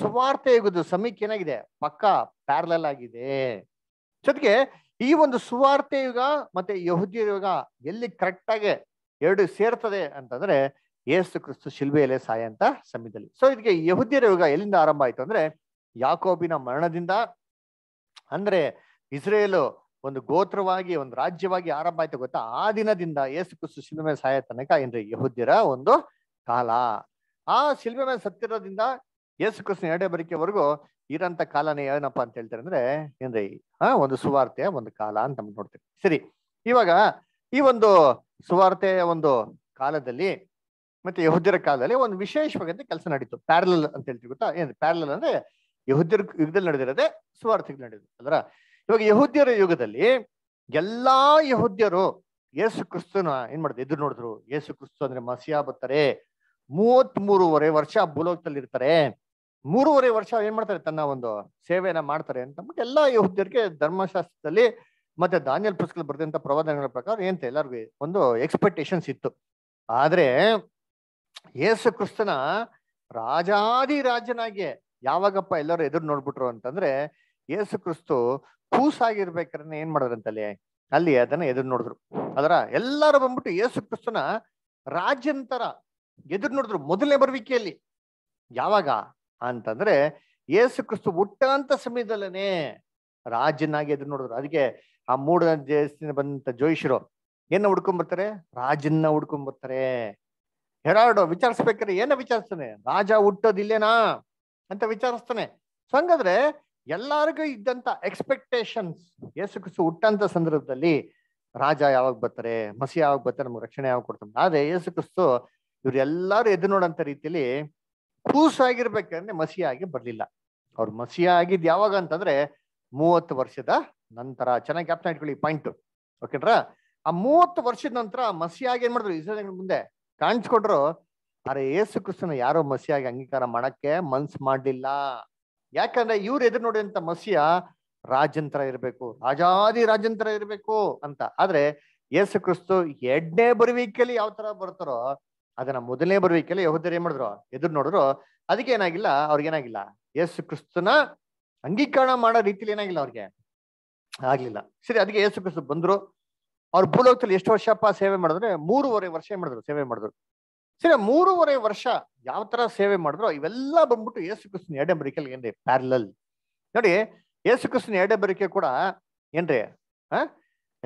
ಸುವಾರ್ತೆ ಯುಗದ ಸಮೀಕ್ಷೆ ಏನಾಗಿದೆ ಪಕ್ಕಾ ಪ್ಯಾರಲಲ್ ಆಗಿದೆ ಜೊತೆಗೆ ಈ ಒಂದು ಸುವಾರ್ತೆ ಯುಗ ಮತ್ತೆ ಯಹುದ್ಯರ ಯುಗ ಎಲ್ಲಿ ಕರೆಕ್ಟ್ ಆಗಿ ಎರಡು ಸೇರ್ತದೆ ಅಂತಂದ್ರೆ ಏಸು ಕ್ರಿಸ್ತು ಎಲೆ ಸಾಯ ಅಂತ ಸಮಯದಲ್ಲಿ ಸೊ ಇದಕ್ಕೆ ಯಹುದ್ಯರ ಯುಗ ಎಲ್ಲಿಂದ ಆರಂಭ ಆಯ್ತು ಅಂದ್ರೆ ಯಾಕೋಬಿನ ಮರಣದಿಂದ ಅಂದ್ರೆ ಇಸ್ರೇಲು ಒಂದು ಗೋತ್ರವಾಗಿ ಒಂದು ರಾಜ್ಯವಾಗಿ ಆರಂಭ ಆಯ್ತು ಗೊತ್ತಾ ಆ ದಿನದಿಂದ ಏಸು ಕ್ರಿಸ್ತು ಶಿಲುಮೆ ಸಾಯ ತನಕ ಏನ್ರಿ ಯಹುದ್ಯರ ಒಂದು ಕಾಲ ಆ ಶಿಲುಮೆ ಮೇಲೆ ಸತ್ತಿರೋದ್ರಿಂದ ಯೇಸು ಕೃಷ್ಣ ಎರಡೇ ಬರಿಕೆವರೆಗೂ ಇರಂತ ಕಾಲನೇ ಏನಪ್ಪಾ ಅಂತ ಹೇಳ್ತಾರೆ ಅಂದ್ರೆ ಏನ್ರಿ ಆ ಒಂದು ಸುವಾರ್ತೆಯ ಒಂದು ಕಾಲ ಅಂತ ನಮ್ಗೆ ನೋಡ್ತೀವಿ ಸರಿ ಇವಾಗ ಈ ಒಂದು ಸುವಾರ್ತೆಯ ಒಂದು ಕಾಲದಲ್ಲಿ ಮತ್ತೆ ಯಹುದ್ಯರ ಕಾಲದಲ್ಲಿ ಒಂದು ವಿಶೇಷವಾಗಿ ಕೆಲಸ ನಡೀತು ಪ್ಯಾರಲಲ್ ಅಂತ ಹೇಳ್ತೀವಿ ಗೊತ್ತಾ ಏನ್ ಪ್ಯಾರಲಲ್ ಅಂದ್ರೆ ಯಹುದ್ಯರ ಯುಗದಲ್ಲಿ ನಡೆದಿರೋದೇ ಸುವಾರ್ಥಿಗೆ ನಡೆದಿದೆ ಅದರ ಇವಾಗ ಯಹೂದ್ಯರ ಯುಗದಲ್ಲಿ ಎಲ್ಲಾ ಯಹೂದ್ಯರು ಯೇಸು ಕ್ರಿಸ್ತನ ಏನ್ ಮಾಡಿದ್ರು ಎದುರು ನೋಡಿದ್ರು ಯೇಸು ಕ್ರಿಸ್ತು ಅಂದ್ರೆ ಮಸಿಯಾ ಬರ್ತಾರೆ ಮೂವತ್ ಮೂರುವರೆ ವರ್ಷ ಭೂಲೋಕದಲ್ಲಿ ಇರ್ತಾರೆ ಮೂರುವರೆ ವರ್ಷ ಏನ್ ಮಾಡ್ತಾರೆ ತನ್ನ ಒಂದು ಸೇವೆಯನ್ನ ಮಾಡ್ತಾರೆ ಅಂತ ಅಂದ್ಬಿಟ್ಟು ಎಲ್ಲಾ ಯಹೂದ್ಯರಿಗೆ ಧರ್ಮಶಾಸ್ತ್ರದಲ್ಲಿ ಮತ್ತೆ ದಾನಿಯಲ್ ಪುಸ್ತಕದಲ್ಲಿ ಬರೆದಂತ ಪ್ರವಾದನೆಗಳ ಪ್ರಕಾರ ಏನಂತ ಎಲ್ಲರಿಗೂ ಒಂದು ಎಕ್ಸ್ಪೆಕ್ಟೇಷನ್ಸ್ ಇತ್ತು ಆದ್ರೆ ಯೇಸು ಕ್ರಿಸ್ತನ ರಾಜಾದಿ ರಾಜನಾಗಿ ಯಾವಾಗಪ್ಪ ಎಲ್ಲರೂ ಎದುರು ನೋಡ್ಬಿಟ್ರು ಅಂತಂದ್ರೆ ಯೇಸು ಕ್ರಿಸ್ತು ಕೂಸಾಗಿರ್ಬೇಕಾದ್ರೆ ಏನ್ ಮಾಡೋದಂತಲ್ಲಿ ಅಲ್ಲಿ ಅದನ್ನ ಎದುರು ನೋಡಿದ್ರು ಅದರ ಎಲ್ಲಾರು ಬಂದ್ಬಿಟ್ಟು ಯೇಸು ಕ್ರಿಸ್ತನ ರಾಜ್ಯಂತರ ಎದುರು ನೋಡಿದ್ರು ಮೊದಲನೇ ಬರುವಿಕೆಯಲ್ಲಿ ಯಾವಾಗ ಅಂತಂದ್ರೆ ಯೇಸು ಕ್ರಿಸ್ತು ಹುಟ್ಟಂತ ಸಮಯದಲ್ಲೇನೆ ರಾಜನಾಗಿ ಎದುರು ನೋಡಿದ್ರು ಅದಕ್ಕೆ ಆ ಮೂಡ ದೇಶದಿಂದ ಬಂದಂತ ಜೋಯಿಷರು ಏನ ಹುಡ್ಕೊಂಡ್ಬರ್ತಾರೆ ರಾಜನ್ನ ಹುಡ್ಕೊಂಡ್ಬರ್ತಾರೆ ಹೆರಾಡೋ ವಿಚಾರಿಸ್ಬೇಕಾರೆ ಏನ ವಿಚಾರಿಸ್ತಾನೆ ರಾಜ ಹುಟ್ಟೋದಿಲ್ಲೇನಾ ಅಂತ ವಿಚಾರಿಸ್ತಾನೆ ಸೊ ಹಂಗಾದ್ರೆ ಎಲ್ಲರಿಗೂ ಇದ್ದಂತ ಎಕ್ಸ್ಪೆಕ್ಟೇಷನ್ಸ್ ಯೇಸು ಕ್ರಿಸ್ತು ಹುಟ್ಟಂತ ಸಂದರ್ಭದಲ್ಲಿ ರಾಜ ಯಾವಾಗ ಬರ್ತಾರೆ ಮಸಿ ಯಾವಾಗ ಬರ್ತಾರೆ ನಮ್ಗೆ ರಕ್ಷಣೆ ಯಾವಾಗ ಕೊಡ್ತಾರೆ ಆದ್ರೆ ಯೇಸು ಕ್ರಿಸ್ತು ಇವ್ರೆಲ್ಲರೂ ಎದ್ದು ನೋಡಂತ ರೀತಿಲಿ ಕೂಸಾಗಿರ್ಬೇಕಂದ್ರೆ ಮಸಿಯಾಗಿ ಬರ್ಲಿಲ್ಲ ಅವ್ರು ಆಗಿದ್ ಯಾವಾಗ ಅಂತಂದ್ರೆ ಮೂವತ್ತು ವರ್ಷದ ನಂತರ ಚೆನ್ನಾಗಿ ಕ್ಯಾಪ್ಟನ್ ಇಟ್ಕೊಳ್ಳಿ ಪಾಯಿಂಟ್ ಓಕೆನ್ರ ಆ ಮೂವತ್ತು ವರ್ಷದ ನಂತರ ಮಸಿಯಾಗಿ ಏನ್ ಮಾಡಿದ್ರು ಇಸ್ರೇಲ್ ಮುಂದೆ ಕಾಣಿಸ್ಕೊಟ್ರು ಅರೆ ಯೇಸು ಕ್ರಿಸ್ತನ ಯಾರೋ ಮಸಿಯಾಗಿ ಅಂಗೀಕಾರ ಮಾಡಕ್ಕೆ ಮನ್ಸ್ ಮಾಡ್ಲಿಲ್ಲ ಯಾಕಂದ್ರೆ ಇವ್ರು ಎದುರು ನೋಡಿದಂತ ಮಸ್ಯ ರಾಜಂತ್ರ ಇರಬೇಕು ರಾಜಾದಿ ರಾಜಂತ್ರ ಇರಬೇಕು ಅಂತ ಆದ್ರೆ ಯೇಸು ಕ್ರಿಸ್ತು ಎರಡನೇ ಬರುವಿಕೆಯಲ್ಲಿ ಯಾವ ತರ ಬರ್ತಾರೋ ಅದನ್ನ ಮೊದಲನೇ ಬರುವಿಕೆಯಲ್ಲಿ ಯಹೋದರ್ ಏನ್ ಮಾಡಿದ್ರು ಎದುರು ನೋಡಿದ್ರು ಅದಕ್ಕೆ ಏನಾಗಿಲ್ಲ ಏನಾಗಿಲ್ಲ ಯೇಸು ಕ್ರಿಸ್ತನ ಅಂಗೀಕರಣ ಮಾಡೋ ರೀತಿಲಿ ಏನಾಗಿಲ್ಲ ಅವ್ರಿಗೆ ಆಗ್ಲಿಲ್ಲ ಸರಿ ಅದಕ್ಕೆ ಯೇಸು ಕ್ರಿಸ್ತು ಬಂದ್ರು ಅವ್ರ ಭೂಲೋಕದಲ್ಲಿ ಎಷ್ಟು ವರ್ಷಪ್ಪ ಸೇವೆ ಮಾಡಿದ್ರೆ ಮೂರುವರೆ ವರ್ಷ ಏನ್ ಮಾಡಿದ್ರು ಸೇವೆ ಮಾಡಿದ್ರು ಸರಿ ಮೂರುವರೆ ವರ್ಷ ಯಾವ ತರ ಸೇವೆ ಮಾಡಿದ್ರು ಇವೆಲ್ಲ ಬಂದ್ಬಿಟ್ಟು ಯೇಸು ಕೃಷ್ಣ ಎಡೆಂಬರಿಕೆ ಏನ್ರಿ ಪ್ಯಾರಲಲ್ ನೋಡಿ ಯೇಸು ಕೃಷ್ಣ ಎಡೆಬರಿಕೆ ಕೂಡ ಏನ್ರಿ ಆ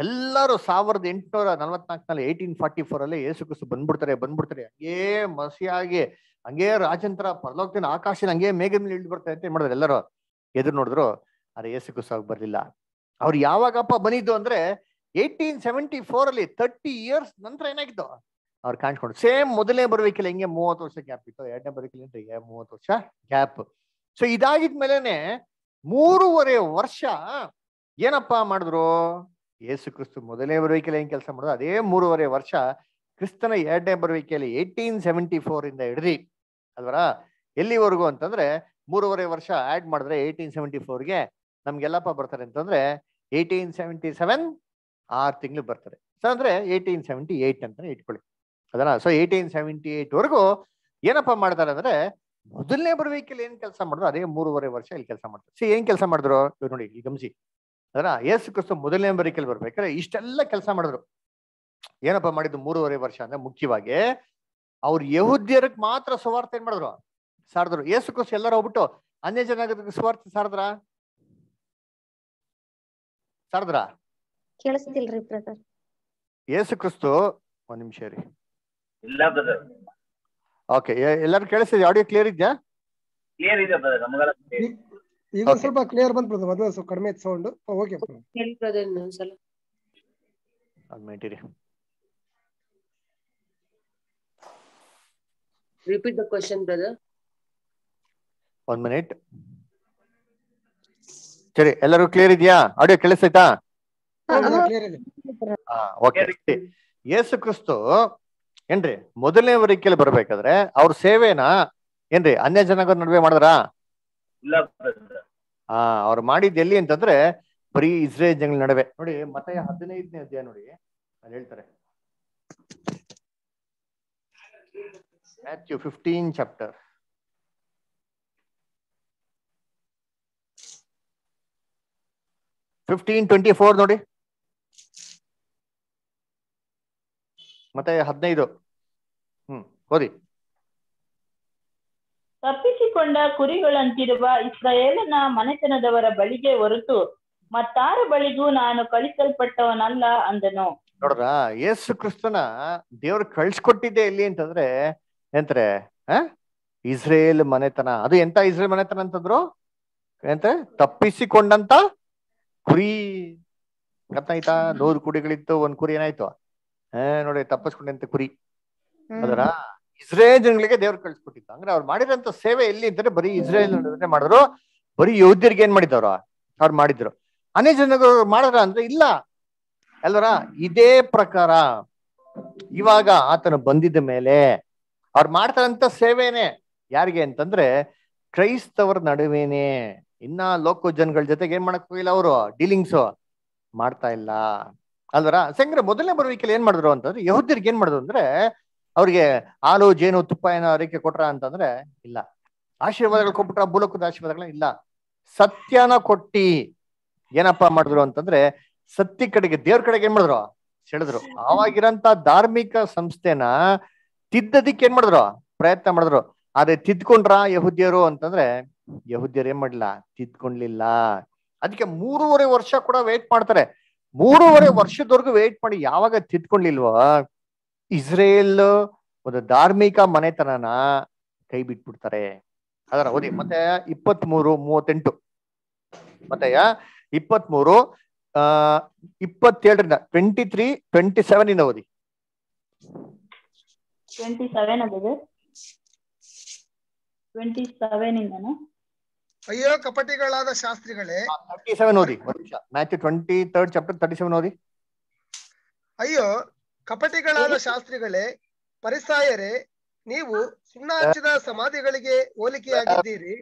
ಎಲ್ಲರೂ ಸಾವಿರದ ಎಂಟುನೂರ ನಲ್ವತ್ನಾಲ್ಕನಲ್ಲಿ ಏಯ್ಟೀನ್ ಫಾರ್ಟಿ ಫೋರ್ ಅಲ್ಲಿ ಯೇಸು ಕೃಷ್ಣ ಬಂದ್ಬಿಡ್ತಾರೆ ಬಂದ್ಬಿಡ್ತಾರೆ ಹಂಗೇ ಮಸಿಯಾಗಿ ಹಂಗೇ ರಾಜಂತರ ಪರಲೋಕ್ತಿನ ಆಕಾಶ ಹಂಗೇ ಮೇಘ ಮೇಲೆ ಇಳಿದು ಬರ್ತಾರೆ ಅಂತ ಮಾಡಿದ್ರೆ ಎಲ್ಲರೂ ಎದುರು ನೋಡಿದ್ರು ಅರೆ ಯೇಸು ಕ್ರಿಸ್ತು ಆಗಿ ಬರಲಿಲ್ಲ ಅವ್ರು ಯಾವಾಗಪ್ಪ ಬಂದಿದ್ದು ಅಂದ್ರೆ ಏಯ್ಟೀನ್ ಸೆವೆಂಟಿ ಫೋರ್ ಅಲ್ಲಿ ತರ್ಟಿ ಇಯರ್ಸ್ ನಂತರ ಏನಾಗಿದ್ದು ಅವ್ರು ಕಾಣಿಸ್ಕೊಂಡು ಸೇಮ್ ಮೊದಲನೇ ಬರಬೇಕಿಲ್ಲ ಹಿಂಗೆ ಮೂವತ್ತು ವರ್ಷ ಗ್ಯಾಪ್ ಇತ್ತು ಎರಡನೇ ಬರಬೇಕಿಲ್ಲ ಅಂದ್ರೆ ಮೂವತ್ತು ವರ್ಷ ಗ್ಯಾಪ್ ಸೊ ಇದಾಗಿದ್ಮೇಲೆ ಮೂರುವರೆ ವರ್ಷ ಏನಪ್ಪಾ ಮಾಡಿದ್ರು ಯೇಸು ಕ್ರಿಸ್ತು ಮೊದಲನೇ ಬರುವಿಕೆಲೆ ಏನ್ ಕೆಲಸ ಮಾಡಿದ್ರು ಅದೇ ಮೂರುವರೆ ವರ್ಷ ಕ್ರಿಸ್ತನ ಎರಡನೇ ಬರುವಿಕೆಯಲ್ಲಿ ಏಯ್ಟೀನ್ ಸೆವೆಂಟಿ ಫೋರ್ ಇಂದ ಹಿಡ್ರಿ ಅಲ್ವರ ಎಲ್ಲಿವರೆಗೂ ಅಂತಂದ್ರೆ ಮೂರುವರೆ ವರ್ಷ ಆ್ಯಡ್ ಮಾಡಿದ್ರೆ ಏಯ್ಟೀನ್ ಸೆವೆಂಟಿ ಫೋರ್ಗೆ ನಮ್ಗೆಲ್ಲಪ್ಪ ಬರ್ತಾರೆ ಅಂತಂದ್ರೆ ಏಯ್ಟೀನ್ ಸೆವೆಂಟಿ ಸೆವೆನ್ ಆರು ತಿಂಗಳು ಬರ್ತಾರೆ ಸೊ ಅಂದ್ರೆ ಏಯ್ಟೀನ್ ಸೆವೆಂಟಿ ಏಯ್ಟ್ ಅಂತಾನೆ ಇಟ್ಕೊಳ್ಳಿ ಅದನ್ನ ಸೊ ಏಯ್ಟೀನ್ ಸೆವೆಂಟಿ ಏಟ್ ವರೆಗೂ ಏನಪ್ಪ ಮಾಡ್ತಾರೆ ಅಂದ್ರೆ ಮೊದಲನೇ ವೆಹಿಕಲ್ ಏನ್ ಕೆಲಸ ಮಾಡಿದ್ರು ಅದೇ ಮೂರುವರೆ ವರ್ಷ ಇಲ್ಲಿ ಕೆಲಸ ಮಾಡ್ತಾರೆ ಸೊ ಏನ್ ಕೆಲಸ ಮಾಡಿದ್ರು ಇವ್ರು ನೋಡಿ ಈ ಗಮನಿಸಿ ಅದನ್ನ ಯೇಸು ಕ್ರಿಸ್ತು ಮೊದಲನೇ ಬರೀಕಲ್ಲಿ ಬರ್ಬೇಕಾದ್ರೆ ಇಷ್ಟೆಲ್ಲ ಕೆಲಸ ಮಾಡಿದ್ರು ಏನಪ್ಪ ಮಾಡಿದ್ದು ಮೂರುವರೆ ವರ್ಷ ಅಂದ್ರೆ ಮುಖ್ಯವಾಗಿ ಅವ್ರು ಯಹುದ್ಯರಿಗೆ ಮಾತ್ರ ಸುವಾರ್ತೆ ಏನ್ ಮಾಡಿದ್ರು ಸಾರದ್ರು ಯೇಸು ಕ್ರಿಸ್ತು ಎಲ್ಲರೂ ಹೋಗ್ಬಿಟ್ಟು ಅನ್ಯ ಜನ ಸುವಾರ್ತೆ ಸಾರದ್ರ ಸಾರದ್ರ ಕೇಳಿಸ್ತಿಲ್ರಿ ಯೇಸು ಕ್ರಿಸ್ತು ಒಂದ್ ನಿಮಿಷ ರೀ ಇಲ್ಲ ಬ್ರದರ್ ಓಕೆ ಎಲ್ಲರೂ ಕೇಳಿಸ್ತಿದೆ ಆಡಿಯೋ ಕ್ಲಿಯರ್ ಇದೆಯಾ ಕ್ಲಿಯರ್ ಇದೆ ಬ್ರದರ್ ನಮಗೆಲ್ಲ ಈಗ ಸ್ವಲ್ಪ ಕ್ಲಿಯರ್ ಬಂತು ಬ್ರದರ್ ಮೊದಲು ಸ್ವಲ್ಪ ಕಡಿಮೆ ಇತ್ತು ಸೌಂಡ್ ಓಕೆ ಹೇಳಿ ಬ್ರದರ್ ಇನ್ನೊಂದು ಸಲ ಅದ್ಮೇಟಿರಿ repeat the question brother one minute ಸರಿ ಎಲ್ಲರೂ ಕ್ಲಿಯರ್ ಇದೆಯಾ ಆಡಿಯೋ ಕೇಳಿಸ್ತಾಯ್ತಾ ಓಕೆ ಯೇಸು ಕ್ರಿಸ್ತು ಏನ್ರಿ ಮೊದಲನೇ ವರಿಕೆಯಲ್ಲಿ ಬರ್ಬೇಕಾದ್ರೆ ಅವ್ರ ಸೇವೆನಾ ಏನ್ರಿ ಅನ್ಯ ಜನಗಳ ನಡುವೆ ಮಾಡಿದ್ರ ಹಾ ಅವ್ರು ಮಾಡಿದ್ ಎಲ್ಲಿ ಅಂತಂದ್ರೆ ಬರೀ ಇಸ್ರೇಲ್ ಜನಗಳ ನಡುವೆ ನೋಡಿ ಮತ್ತೆ ಹದಿನೈದನೇ ಅಧ್ಯಾಯ ನೋಡಿ ಅಲ್ಲಿ ಹೇಳ್ತಾರೆ Matthew fifteen chapter fifteen twenty four ನೋಡಿ ಮತ್ತೆ ಹದಿನೈದು ಹ್ಮ್ ಓದಿ ತಪ್ಪಿಸಿಕೊಂಡ ಕುರಿಗಳಂತಿರುವ ಇಸ್ರಾಯೇಲನ ಮನೆತನದವರ ಬಳಿಗೆ ಹೊರತು ಮತ್ತಾರ ಬಳಿಗೂ ನಾನು ಕಳಿಸಲ್ಪಟ್ಟವನಲ್ಲ ಅಂದನು ನೋಡ್ರ ಯೇಸು ಕ್ರಿಸ್ತನ ದೇವ್ರ ಕಳ್ಸಿಕೊಟ್ಟಿದ್ದೆ ಎಲ್ಲಿ ಅಂತಂದ್ರೆ ಎಂತ್ರೆ ಹ ಇಸ್ರೇಲ್ ಮನೆತನ ಅದು ಎಂತ ಇಸ್ರೇಲ್ ಮನೆತನ ಅಂತಂದ್ರು ಎಂತ ತಪ್ಪಿಸಿಕೊಂಡಂತ ಕುರಿ ಗೊತ್ತಾಯ್ತಾ ನೂರು ಕುರಿಗಳಿತ್ತು ಒಂದ್ ಕುರಿ ಏನಾಯ್ತು ನೋಡಿ ತಪ್ಪಿಸ್ಕೊಂಡಂತ ಕುರಿ ಅದರ ಇಸ್ರೇಲ್ ಜನಗಳಿಗೆ ದೇವ್ರು ಕಳ್ಸಿಕೊಟ್ಟಿತ್ತು ಅಂದ್ರೆ ಅವ್ರು ಮಾಡಿದಂತ ಸೇವೆ ಎಲ್ಲಿ ಅಂದ್ರೆ ಬರೀ ಇಸ್ರೇಲ್ ಮಾಡಿದ್ರು ಬರೀ ಯೋಧರಿಗೆ ಏನ್ ಮಾಡಿದವ್ರ ಅವ್ರು ಮಾಡಿದ್ರು ಅನೇಕ ಜನಗಳು ಮಾಡಿದ್ರ ಅಂದ್ರೆ ಇಲ್ಲ ಅಲ್ವರ ಇದೇ ಪ್ರಕಾರ ಇವಾಗ ಆತನ ಬಂದಿದ್ದ ಮೇಲೆ ಅವ್ರು ಮಾಡ್ತಾರಂತ ಸೇವೆನೆ ಯಾರಿಗೆ ಅಂತಂದ್ರೆ ಕ್ರೈಸ್ತವರ ನಡುವೆನೆ ಇನ್ನ ಲೋಕ ಜನಗಳ ಜೊತೆಗೆ ಏನ್ ಮಾಡಕ್ ಹೋಗಿಲ್ಲ ಅವರು ಡೀಲಿಂಗ್ಸ್ ಮಾಡ್ತಾ ಇಲ್ಲ ಅಲ್ವರ ಸಂಗ್ರೆ ಮೊದಲನೇ ಬರುವಿಕೆಯಲ್ಲಿ ಏನ್ ಮಾಡಿದ್ರು ಅಂತಂದ್ರೆ ಯಹೂದ್ಯರಿಗೆ ಏನ್ ಮಾಡಿದ್ರು ಅಂದ್ರೆ ಅವ್ರಿಗೆ ಹಾಲು ಜೇನು ತುಪ್ಪ ಏನೋ ಅದಕ್ಕೆ ಕೊಟ್ರ ಅಂತಂದ್ರೆ ಇಲ್ಲ ಆಶೀರ್ವಾದಗಳು ಕೊಟ್ಬಿಟ್ರ ಬುಲಕದ ಆಶೀರ್ವಾದಗಳ ಇಲ್ಲ ಸತ್ಯನ ಕೊಟ್ಟಿ ಏನಪ್ಪಾ ಮಾಡಿದ್ರು ಅಂತಂದ್ರೆ ಸತ್ಯ ಕಡೆಗೆ ದೇವ್ರ ಕಡೆಗೆ ಏನ್ ಮಾಡಿದ್ರು ಸೆಳೆದ್ರು ಅವಾಗಿರಂತ ಧಾರ್ಮಿಕ ಸಂಸ್ಥೆನ ತಿದ್ದದಿಕ್ಕೆ ಏನ್ ಮಾಡಿದ್ರು ಪ್ರಯತ್ನ ಮಾಡಿದ್ರು ಆದ್ರೆ ತಿದ್ಕೊಂಡ್ರ ಯಹುದ್ಯರು ಅಂತಂದ್ರೆ ಯಹುದ್ಯರು ಏನ್ ಮಾಡ್ಲಿಲ್ಲ ತಿದ್ಕೊಂಡ್ಲಿಲ್ಲ ಅದಕ್ಕೆ ಮೂರುವರೆ ವರ್ಷ ಕೂಡ ವೇಟ್ ಮಾಡ್ತಾರೆ ಮೂರುವರೆ ವರ್ಷದವರೆಗೂ ವೇಟ್ ಮಾಡಿ ಯಾವಾಗ ತಿದ್ಕೊಂಡಿಲ್ವ ಇಸ್ರೇಲ್ ಒಂದು ಧಾರ್ಮಿಕ ಮನೆತನನ ಕೈ ಬಿಟ್ಬಿಡ್ತಾರೆ ಅದರ ಅವಧಿ ಮತ್ತೆ ಇಪ್ಪತ್ ಮೂರು ಮೂವತ್ತೆಂಟು ಮತ್ತೆ ಇಪ್ಪತ್ ಮೂರು ಆ ಇಪ್ಪತ್ತೇಳರಿಂದ ಟ್ವೆಂಟಿ ತ್ರೀ ಟ್ವೆಂಟಿ ಸೆವೆನ್ ಇಂದ ಹೋದಿ ಟ್ವೆಂಟಿ ಸೆವೆನ್ ಅಯ್ಯೋ ಕಪಟಿಗಳಾದ ಶಾಸ್ತ್ರಿಗಳೇ ಓದಿ ಮ್ಯಾಥ್ಯೂ ಟ್ವೆಂಟಿ ತರ್ಟಿ ಓದಿ ಅಯ್ಯೋ ಕಪಟಿಗಳಾದ ಶಾಸ್ತ್ರಿಗಳೇ ಪರಿಸಾಯರೇ ನೀವು ಸುಣ್ಣ ಹಚ್ಚಿದ ಸಮಾಧಿಗಳಿಗೆ ಹೋಲಿಕೆಯಾಗಿದ್ದೀರಿ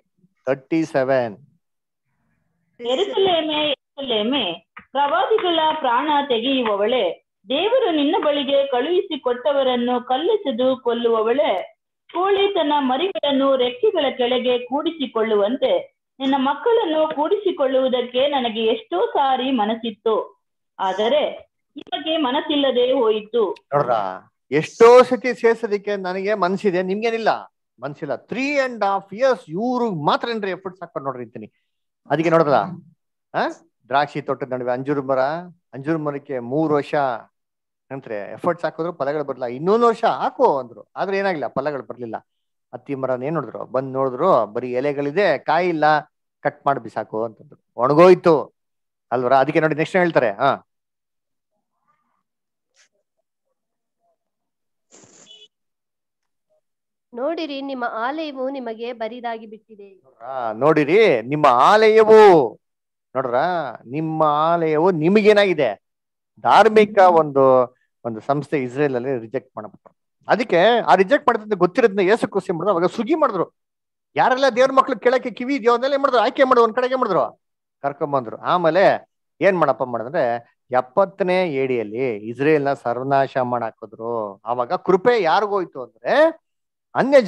ತರ್ಟಿ ಸೆವೆನ್ ಪ್ರವಾದಿಗಳ ಪ್ರಾಣ ತೆಗೆಯುವವಳೆ ದೇವರು ನಿನ್ನ ಬಳಿಗೆ ಕಳುಹಿಸಿ ಕೊಟ್ಟವರನ್ನು ಕಲ್ಲಿಸದು ಕೊಲ್ಲುವವಳೆ ಕೋಳಿ ತನ್ನ ಮರಿಗಳನ್ನು ರೆಕ್ಕೆಗಳ ಕೆಳಗೆ ಕೂಡಿಸಿಕೊಳ್ಳುವಂತೆ ನಿನ್ನ ಮಕ್ಕಳನ್ನು ಕೂಡಿಸಿಕೊಳ್ಳುವುದಕ್ಕೆ ನನಗೆ ಎಷ್ಟೋ ಸಾರಿ ಮನಸ್ಸಿತ್ತು ಆದರೆ ನಿಮಗೆ ಮನಸ್ಸಿಲ್ಲದೆ ಹೋಯಿತು ಎಷ್ಟೋ ಸತಿ ಸೇರ್ಸದಿಕ್ಕೆ ನನಗೆ ಮನಸ್ಸಿದೆ ನಿಮ್ಗೇನಿಲ್ಲ ಮನ್ಸಿಲ್ಲ ತ್ರೀ ಅಂಡ್ ಹಾಫ್ ಇಯರ್ಸ್ ಇವ್ರು ಮಾತ್ರ ಏನ್ರಿ ಎಫರ್ಟ್ಸ್ ಹಾಕೊಂಡು ನೋಡ್ರಿ ಅಂತೀನಿ ಅದಕ್ಕೆ ನೋಡಿದ್ರ ಹ ದ್ರಾಕ್ಷಿ ತೋಟದ ನಡುವೆ ಅಂಜೂರ್ ಮರ ಅಂಜೂರ್ ಮರಕ್ಕೆ ಮೂರು ವರ್ಷ ಅಂದ್ರೆ ಎಫರ್ಟ್ಸ್ ಹಾಕಿದ್ರು ಫಲಗಳು ಬರಲಿಲ್ಲ ಇನ್ನೊಂದು ವರ್ಷ ಹಾಕು ಅಂದ್ರು ಆದ್ರೆ ಏನಾಗಿಲ್ಲ ಫಲಗಳು ಬರಲಿಲ್ಲ ಅತ್ತಿ ಮರನ ಏನ್ ನೋಡಿದ್ರು ಬಂದ್ ನೋಡಿದ್ರು ಬರೀ ಎಲೆಗಳಿದೆ ಕಾಯಿ ಇಲ್ಲ ಕಟ್ ಮಾಡಿ ಬಿಸಾಕು ಅಂತಂದ್ರು ಒಣಗೋಯ್ತು ಅಲ್ವರ ಅದಕ್ಕೆ ನೋಡಿ ನೆಕ್ಸ್ಟ್ ಹೇಳ್ತಾರೆ ಹಾ ನೋಡಿರಿ ನಿಮ್ಮ ಆಲಯವು ನಿಮಗೆ ಬರಿದಾಗಿ ಬಿಟ್ಟಿದೆ ನೋಡಿರಿ ನಿಮ್ಮ ಆಲಯವು ನೋಡ್ರ ನಿಮ್ಮ ಆಲಯವು ನಿಮಗೇನಾಗಿದೆ ಧಾರ್ಮಿಕ ಒಂದು ಒಂದು ಸಂಸ್ಥೆ ಇಸ್ರೇಲ್ ಅಲ್ಲಿ ರಿಜೆಕ್ಟ್ ಮಾಡ್ಬಿಟ್ರು ಅದಕ್ಕೆ ಆ ರಿಜೆಕ್ಟ್ ಮಾಡಿದ್ರೆ ಗೊತ್ತಿರೋದನ್ನ ಏಸು ಖುಷಿ ಮಾಡಿದ್ರು ಅವಾಗ ಸುಗಿ ಮಾಡಿದ್ರು ಯಾರೆಲ್ಲ ದೇವ್ರ ಮಕ್ಳು ಕೇಳಕ್ಕೆ ಕಿವಿ ಇದೆಯೋ ಅದನ್ನೆಲ್ಲ ಮಾಡಿದ್ರು ಆಯ್ಕೆ ಮಾಡಿದ್ರು ಒಂದ್ ಕಡೆಗೆ ಮಾಡಿದ್ರು ಕರ್ಕೊಂಬಂದ್ರು ಆಮೇಲೆ ಏನ್ ಮಾಡಪ್ಪ ಮಾಡಿದ್ರೆ ಎಪ್ಪತ್ತನೇ ಏಡಿಯಲ್ಲಿ ಇಸ್ರೇಲ್ ನ ಸರ್ವನಾಶ ಮಾಡಾಕಿದ್ರು ಆವಾಗ ಕೃಪೆ ಯಾರಿಗೋಯ್ತು ಅಂದ್ರೆ ಅನ್ಯ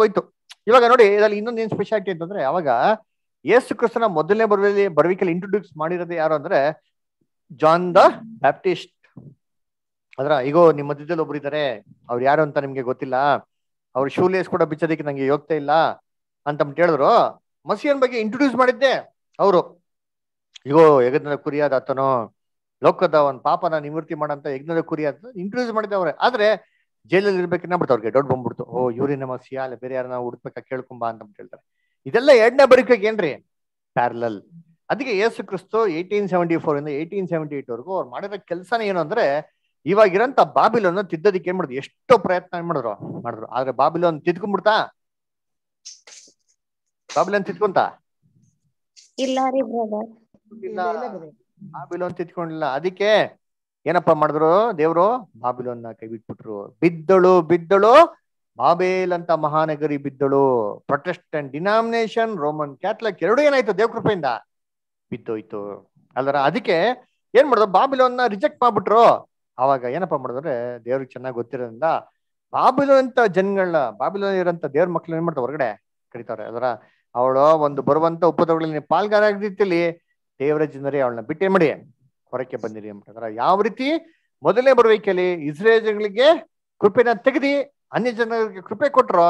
ಹೋಯ್ತು ಇವಾಗ ನೋಡಿ ಇದರಲ್ಲಿ ಇನ್ನೊಂದು ಏನ್ ಸ್ಪೆಷಾಲಿಟಿ ಅಂತಂದ್ರೆ ಅವಾಗ ಯೇಸು ಕ್ರಿಸ್ತನ ಮೊದಲನೇ ಬರುವಲ್ಲಿ ಬರ್ವಿಕೆಲ್ ಇಂಟ್ರೊಡ್ಯೂಸ್ ಮಾಡಿರೋದು ಯಾರು ಅಂದ್ರೆ ಜಾನ್ ದ ಬ್ಯಾಪ್ಟಿಸ್ಟ್ ಅದ್ರ ಈಗೋ ನಿಮ್ಮ ಮಧ್ಯದಲ್ಲಿ ಒಬ್ರು ಇದ್ದಾರೆ ಅವ್ರು ಯಾರು ಅಂತ ನಿಮ್ಗೆ ಗೊತ್ತಿಲ್ಲ ಅವ್ರು ಶೂಲೇಸ್ ಕೂಡ ಬಿಚ್ಚೋದಕ್ಕೆ ನಂಗೆ ಯೋಗ್ತಾ ಇಲ್ಲ ಅಂತ ಹೇಳಿದ್ರು ಮಸಿಯನ್ ಬಗ್ಗೆ ಇಂಟ್ರೊಡ್ಯೂಸ್ ಮಾಡಿದ್ದೆ ಅವರು ಇಗೋ ಯಜ್ಞದ ಕುರಿಯಾದ ಆತನು ಲೋಕದ ಒಂದು ಪಾಪನ ನಿವೃತ್ತಿ ಮಾಡಂತ ಯಜ್ಞದ ಕುರಿಯಾದ ಇಂಟ್ರೊಡ್ಯೂಸ್ ಮಾಡಿದ್ದೆ ಅವ್ರೆ ಆದ್ರೆ ಜೈಲಲ್ಲಿ ಇರ್ಬೇಕನ್ನ ಬಿಡ್ತು ಅವ್ರಿಗೆ ದೊಡ್ಡ ಬಂದ್ಬಿಡ್ತು ಓ ಇವ್ರಿ ನಮ್ಮ ಅಲ್ಲ ಬೇರೆ ಯಾರನ್ನ ಹುಡ್ಬೇಕಾ ಕೇಳ್ಕೊಂಬಾ ಅಂತ ಹೇಳ್ತಾರೆ ಇದೆಲ್ಲ ಎರಡನೇ ಬರೀಕಕ್ಕೆ ಏನ್ರಿ ಪ್ಯಾರಲಲ್ ಅದಕ್ಕೆ ಯೇಸು ಕ್ರಿಸ್ತು ಏಯ್ಟೀನ್ ಸೆವೆಂಟಿ ಫೋರ್ ಇಂದ ಏಯ್ಟೀನ್ ಸೆವೆಂಟಿ ಏಟ್ ವರೆಗೂ ಅವ್ರು ಮಾಡಿರೋ ಕೆಲಸನೇ ಏನು ಅಂದ್ರೆ ಇವಾಗಿರಂತ ಬಾಬಿಲೋನ್ ತಿದ್ದೋದಿಕ್ಕೆ ಏನ್ ಮಾಡುದು ಎಷ್ಟೋ ಪ್ರಯತ್ನ ಮಾಡಿದ್ರು ಮಾಡಿದ್ರು ಆದ್ರೆ ಬಾಬಿಲೋನ್ ತಿದ್ಕೊಂಡ್ಬಿಡ್ತಾ ಬಾಬಿಲೋನ್ ತಿದ್ಕೊಂತ ಇಲ್ಲ ಬಾಬಿಲೋನ್ ತಿದ್ಕೊಂಡಿಲ್ಲ ಅದಕ್ಕೆ ಏನಪ್ಪಾ ಮಾಡಿದ್ರು ದೇವ್ರು ಬಾಬಿಲೋನ್ ನ ಕೈ ಬಿಟ್ಬಿಟ್ರು ಬಿದ್ದಳು ಬಿದ್ದಳು ಬಾಬೇಲ್ ಅಂತ ಮಹಾನಗರಿ ಬಿದ್ದಳು ಪ್ರೊಟೆಸ್ಟೆಂಟ್ ಡಿನಾಮಿನೇಷನ್ ರೋಮನ್ ಕ್ಯಾಥಲಿಕ್ ಎರಡು ಏನಾಯ್ತು ದೇವ್ ಕೃಪೆಯಿಂದ ಬಿದ್ದೋಯ್ತು ಅಲ್ಲರ ಅದಕ್ಕೆ ಏನ್ ಮಾಡಿದ್ರು ಬಾಬಿಲೋನ್ ರಿಜೆಕ್ಟ್ ಮಾಡ್ಬಿಟ್ರು ಆವಾಗ ಏನಪ್ಪಾ ಮಾಡಿದ್ರೆ ದೇವ್ರಿಗೆ ಚೆನ್ನಾಗಿ ಗೊತ್ತಿರೋದ್ರಿಂದ ಬಾಬಿಲು ಅಂತ ಜನಗಳನ್ನ ಬಾಬಿಲು ಇರೋಂಥ ದೇವ್ರ ಮಕ್ಳು ಏನ್ ಮಾಡ್ತಾರೆ ಹೊರಗಡೆ ಕರೀತಾರೆ ಅದರ ಅವಳು ಒಂದು ಬರುವಂತ ಉಪದ್ರವಗಳಲ್ಲಿ ಪಾಲ್ಗಾರ ರೀತಿಯಲ್ಲಿ ದೇವರ ಜನರೇ ಅವಳನ್ನ ಬಿಟ್ಟೆ ಮಾಡಿ ಹೊರಕ್ಕೆ ಬಂದಿರಿ ಅಂತ ಯಾವ ರೀತಿ ಮೊದಲೇ ಬರುವಿಕೆಯಲ್ಲಿ ಜನಗಳಿಗೆ ಕೃಪೆನ ತೆಗೆದಿ ಅನ್ಯ ಜನಗಳಿಗೆ ಕೃಪೆ ಕೊಟ್ರು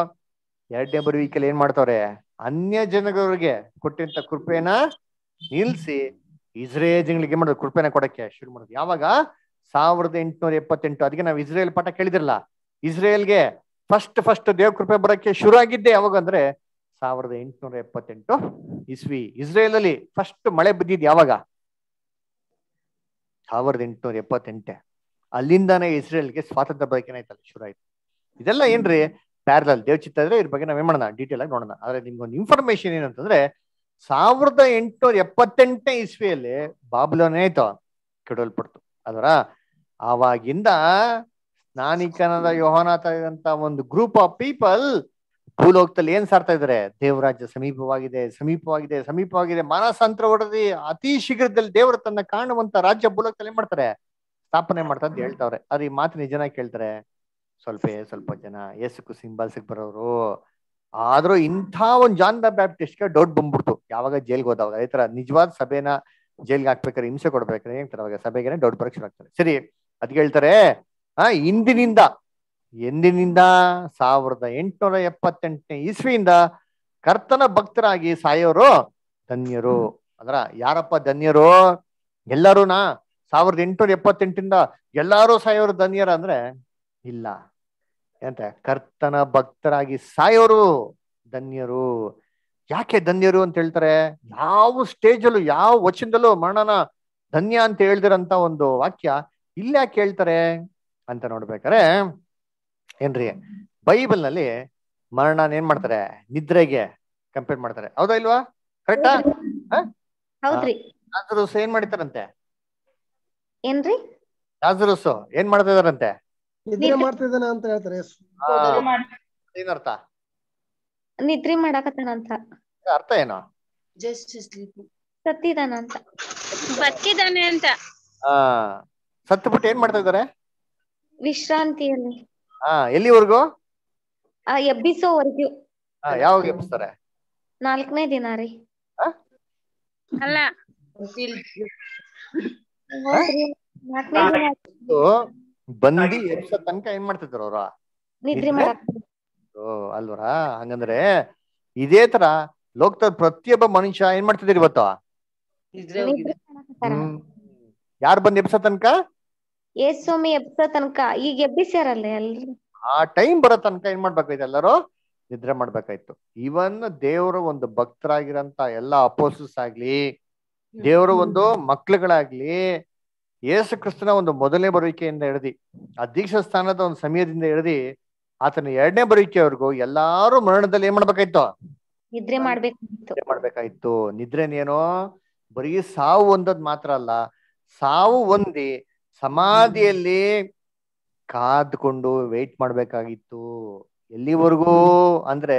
ಎರಡನೇ ಬರುವಿಕೆಯಲ್ಲಿ ಏನ್ ಮಾಡ್ತಾವ್ರೆ ಅನ್ಯ ಜನಗಳಿಗೆ ಕೊಟ್ಟಿಂತ ಕೃಪೆನ ನಿಲ್ಸಿ ಇಸ್ರೇಲ್ ಜನಗಳಿಗೆ ಮಾಡೋದು ಕೃಪೆನ ಕೊಡಕ್ಕೆ ಶುರು ಮಾಡೋದು ಯಾವಾಗ ಸಾವಿರದ ಎಂಟುನೂರ ಎಪ್ಪತ್ತೆಂಟು ಅದಕ್ಕೆ ನಾವು ಇಸ್ರೇಲ್ ಪಾಠ ಕೇಳಿದಿರಲ್ಲ ಇಸ್ರೇಲ್ಗೆ ಫಸ್ಟ್ ಫಸ್ಟ್ ದೇವ್ ಕೃಪೆ ಬರೋಕ್ಕೆ ಶುರು ಆಗಿದ್ದೆ ಅಂದ್ರೆ ಸಾವಿರದ ಎಂಟುನೂರ ಎಪ್ಪತ್ತೆಂಟು ಇಸ್ವಿ ಇಸ್ರೇಲ್ ಅಲ್ಲಿ ಫಸ್ಟ್ ಮಳೆ ಬಿದ್ದಿದ್ ಯಾವಾಗ ಸಾವಿರದ ಎಂಟುನೂರ ಎಪ್ಪತ್ತೆಂಟೆ ಅಲ್ಲಿಂದಾನೇ ಇಸ್ರೇಲ್ಗೆ ಸ್ವಾತಂತ್ರ್ಯ ಆಯ್ತಲ್ಲ ಶುರು ಆಯ್ತು ಇದೆಲ್ಲ ಏನ್ರಿ ಪ್ಯಾರಲಲ್ ಚಿತ್ರ ಇದ್ರೆ ಇದ್ರ ಬಗ್ಗೆ ನಾವೇ ಮಾಡೋಣ ಡೀಟೇಲ್ ಆಗಿ ನೋಡೋಣ ಆದ್ರೆ ಒಂದು ಇನ್ಫಾರ್ಮೇಶನ್ ಏನಂತಂದ್ರೆ ಸಾವಿರದ ಎಂಟುನೂರ ಎಪ್ಪತ್ತೆಂಟನೇ ಇಸ್ವಿಯಲ್ಲಿ ಬಾಬ್ಲೋನ್ ಆಯ್ತು ಕೆಡವಲ್ಪಡ್ತು ಅದರ ಆವಾಗಿಂದ ಸ್ನಾನಿಕನದ ಯೋಹನಾಥ ಒಂದು ಗ್ರೂಪ್ ಆಫ್ ಪೀಪಲ್ ಭೂಲೋಕದಲ್ಲಿ ಏನ್ ಸಾರ್ತಾ ಇದಾರೆ ದೇವರಾಜ್ಯ ಸಮೀಪವಾಗಿದೆ ಸಮೀಪವಾಗಿದೆ ಸಮೀಪವಾಗಿದೆ ಮಾನಸಂತ್ರ ಹೊಡೆದಿ ಅತಿ ಶೀಘ್ರದಲ್ಲಿ ದೇವರ ತನ್ನ ಕಾಣುವಂತ ರಾಜ್ಯ ಭೂಲೋಕದಲ್ಲಿ ಮಾಡ್ತಾರೆ ಸ್ಥಾಪನೆ ಮಾಡ್ತಾ ಅಂತ ಹೇಳ್ತಾವ್ರೆ ಅದ್ರ ಈ ಮಾತಿನ ಜನ ಕೇಳ್ತಾರೆ ಸ್ವಲ್ಪ ಸ್ವಲ್ಪ ಜನ ಯೇಸುಕು ಸಿಂಬಾಲ್ಸಿಗೆ ಬರೋರು ಆದ್ರೂ ಇಂಥ ಒಂದು ಜಾನ್ ದ ಬ್ಯಾಪ್ಟಿಸ್ಟ್ಗೆ ಡೌಟ್ ಬಂದ್ಬಿಡ್ತು ಯಾವಾಗ ಜೈಲ್ಗೆ ಹೋದಾಗ ಈ ತರ ನಿಜವಾದ ಸಭೆನ ಜೈಲ್ಗೆ ಹಾಕ್ಬೇಕಾದ್ರೆ ಹಿಂಸೆ ಕೊಡ್ಬೇಕಾದ್ರೆ ಹೇಳ್ತಾರೆ ಅವಾಗ ಸಭೆಗೆ ಡೌಟ್ ಬರಕ್ ಶುರು ಆಗ್ತಾರೆ ಸರಿ ಅದ್ ಹೇಳ್ತಾರೆ ಆ ಇಂದಿನಿಂದ ಎಂದಿನಿಂದ ಸಾವಿರದ ಎಂಟುನೂರ ಎಪ್ಪತ್ತೆಂಟನೇ ಇಸ್ವಿಯಿಂದ ಕರ್ತನ ಭಕ್ತರಾಗಿ ಸಾಯೋರು ಧನ್ಯರು ಅಂದ್ರ ಯಾರಪ್ಪ ಧನ್ಯರು ಎಲ್ಲರೂನಾ ಸಾವಿರದ ಎಂಟುನೂರ ಎಪ್ಪತ್ತೆಂಟಿಂದ ಎಲ್ಲಾರು ಸಾಯೋರು ಧನ್ಯರ ಅಂದ್ರೆ ಇಲ್ಲ ಎಂತ ಕರ್ತನ ಭಕ್ತರಾಗಿ ಸಾಯೋರು ಧನ್ಯರು ಯಾಕೆ ಧನ್ಯರು ಅಂತ ಹೇಳ್ತಾರೆ ಯಾವ ಸ್ಟೇಜಲ್ಲೂ ಯಾವ ವಚನದಲ್ಲೂ ಮರಣನ ಧನ್ಯ ಅಂತ ಹೇಳ್ದಿರಂತ ಒಂದು ವಾಕ್ಯ ಇಲ್ಲಾ ಕೇಳ್ತಾರೆ ಅಂತ ನೋಡ್ಬೇಕಾರೆ ಏನ್ರಿ ಬೈಬಲ್ ನಲ್ಲಿ ಮರಣನ ಏನ್ ಮಾಡ್ತಾರೆ ನಿದ್ರೆಗೆ ಕಂಪೇರ್ ಮಾಡ್ತಾರೆ ಹೌದಾ ಇಲ್ವಾ ಕರೆಕ್ಟಾ ನಾಜರುಸ್ ಏನ್ ಮಾಡಿತಾರಂತೆ ಏನ್ರಿ ನಾಜರುಸ್ ಏನ್ ಮಾಡ್ತಾ ಇದಾರಂತೆ ಅಂತ ಹೇಳ್ತಾರೆ ಏನರ್ಥ ನಿದ್ರೆ ಮಾಡಾಕತ್ತಾನ ಅಂತ ಅರ್ಥ ಏನು ಸತ್ತಿದಾನ ಅಂತ ಬತ್ತಿದಾನೆ ಅಂತ ಹಾ ಸತ್ತು ಬಿಟ್ಟು ಏನ್ ಮಾಡ್ತಾ ಇದ್ದಾರೆ ವಿಶ್ರಾಂತಿಯಲ್ಲಿ ಹಾ ಎಲ್ಲಿವರೆಗೂ ಎಬ್ಬಿಸೋವರೆಗೂ ಯಾವಾಗ ಎಬ್ಬಿಸ್ತಾರೆ ನಾಲ್ಕನೇ ದಿನ ರೀ ಅಲ್ಲ ಬಂದಿ ಎಬ್ಸ ತನಕ ಏನ್ ಮಾಡ್ತಿದ್ರು ಅವ್ರ ನಿದ್ರೆ ಓ ಅಲ್ವರಾ ಹಂಗಂದ್ರೆ ಇದೇ ತರ ಲೋಕದ ಪ್ರತಿಯೊಬ್ಬ ಮನುಷ್ಯ ಏನ್ ಮಾಡ್ತಿದ್ರು ಇವತ್ತು ಯಾರು ಬಂದ್ ಎಬ್ಸ ತನಕ ಯೇಸು ಸ್ವಾಮಿ ತನಕ ಈಗ ಎಬ್ಬಿಸ್ಯಾರಲ್ಲ ಎಲ್ರು ಆ ಟೈಮ್ ಬರೋ ತನಕ ಏನ್ ಮಾಡ್ಬೇಕಾಯ್ತು ಎಲ್ಲರೂ ನಿದ್ರೆ ಮಾಡ್ಬೇಕಾಯ್ತು ಇವನ್ ದೇವರ ಒಂದು ಭಕ್ತರಾಗಿರಂತ ಎಲ್ಲಾ ಅಪೋಸಸ್ ಆಗ್ಲಿ ದೇವರ ಒಂದು ಮಕ್ಳುಗಳಾಗ್ಲಿ ಯೇಸು ಕ್ರಿಸ್ತನ ಒಂದು ಮೊದಲನೇ ಬರುವಿಕೆಯಿಂದ ಹಿಡ್ದಿ ಆ ದೀಕ್ಷಾ ಸ್ಥಾನದ ಒಂದು ಸಮಯದಿಂದ ಹಿಡ್ದಿ ಆತನ ಎರಡನೇ ಬರುವಿಕೆವರೆಗೂ ಎಲ್ಲಾರು ಮರಣದಲ್ಲಿ ಏನ್ ಮಾಡ್ಬೇಕಾಯ್ತು ನಿದ್ರೆ ಮಾಡ್ಬೇಕು ಮಾಡ್ಬೇಕಾಯ್ತು ನಿದ್ರೆನೇನೋ ಬರೀ ಸಾವು ಒಂದದ್ ಮಾತ್ರ ಅಲ್ಲ ಸಾವು ಒಂದಿ ಸಮಾಧಿಯಲ್ಲಿ ಕಾದ್ಕೊಂಡು ವೇಟ್ ಮಾಡ್ಬೇಕಾಗಿತ್ತು ಎಲ್ಲಿವರೆಗೂ ಅಂದ್ರೆ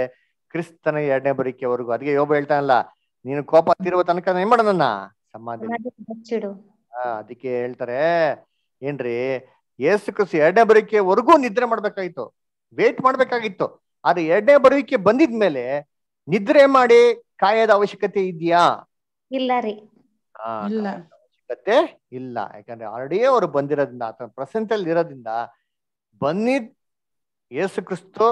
ಕ್ರಿಸ್ತನ ಎರಡನೇ ಬರಿಕೆವರೆಗೂ ಅದಕ್ಕೆ ಯೋಬ ಹೇಳ್ತಾನಲ್ಲ ನೀನು ಕೋಪ ತಿರುವ ತನಕ ಏನ್ ಮಾಡ ನನ್ನ ಸಮಾಧಿ ಅದಕ್ಕೆ ಹೇಳ್ತಾರೆ ಏನ್ರಿ ಏಸು ಕ್ರಿಸ್ತು ಎರಡನೇ ಬರಿಕೆವರೆಗೂ ನಿದ್ರೆ ಮಾಡ್ಬೇಕಾಗಿತ್ತು ವೇಟ್ ಮಾಡ್ಬೇಕಾಗಿತ್ತು ಆದ್ರೆ ಎರಡನೇ ಬರುವಿಕೆ ಬಂದಿದ್ಮೇಲೆ ನಿದ್ರೆ ಮಾಡಿ ಕಾಯದ ಅವಶ್ಯಕತೆ ಇದೆಯಾ ಇಲ್ಲ ರೀ ಅವಶ್ಯಕತೆ ಇಲ್ಲ ಯಾಕಂದ್ರೆ ಆಲ್ರೆಡಿ ಅವರು ಬಂದಿರೋದ್ರಿಂದ ಆತನ ಪ್ರೆಸೆಂಟ್ ಅಲ್ಲಿ ಇರೋದ್ರಿಂದ ಬನ್ನಿ ಯೇಸು ಕ್ರಿಸ್ತು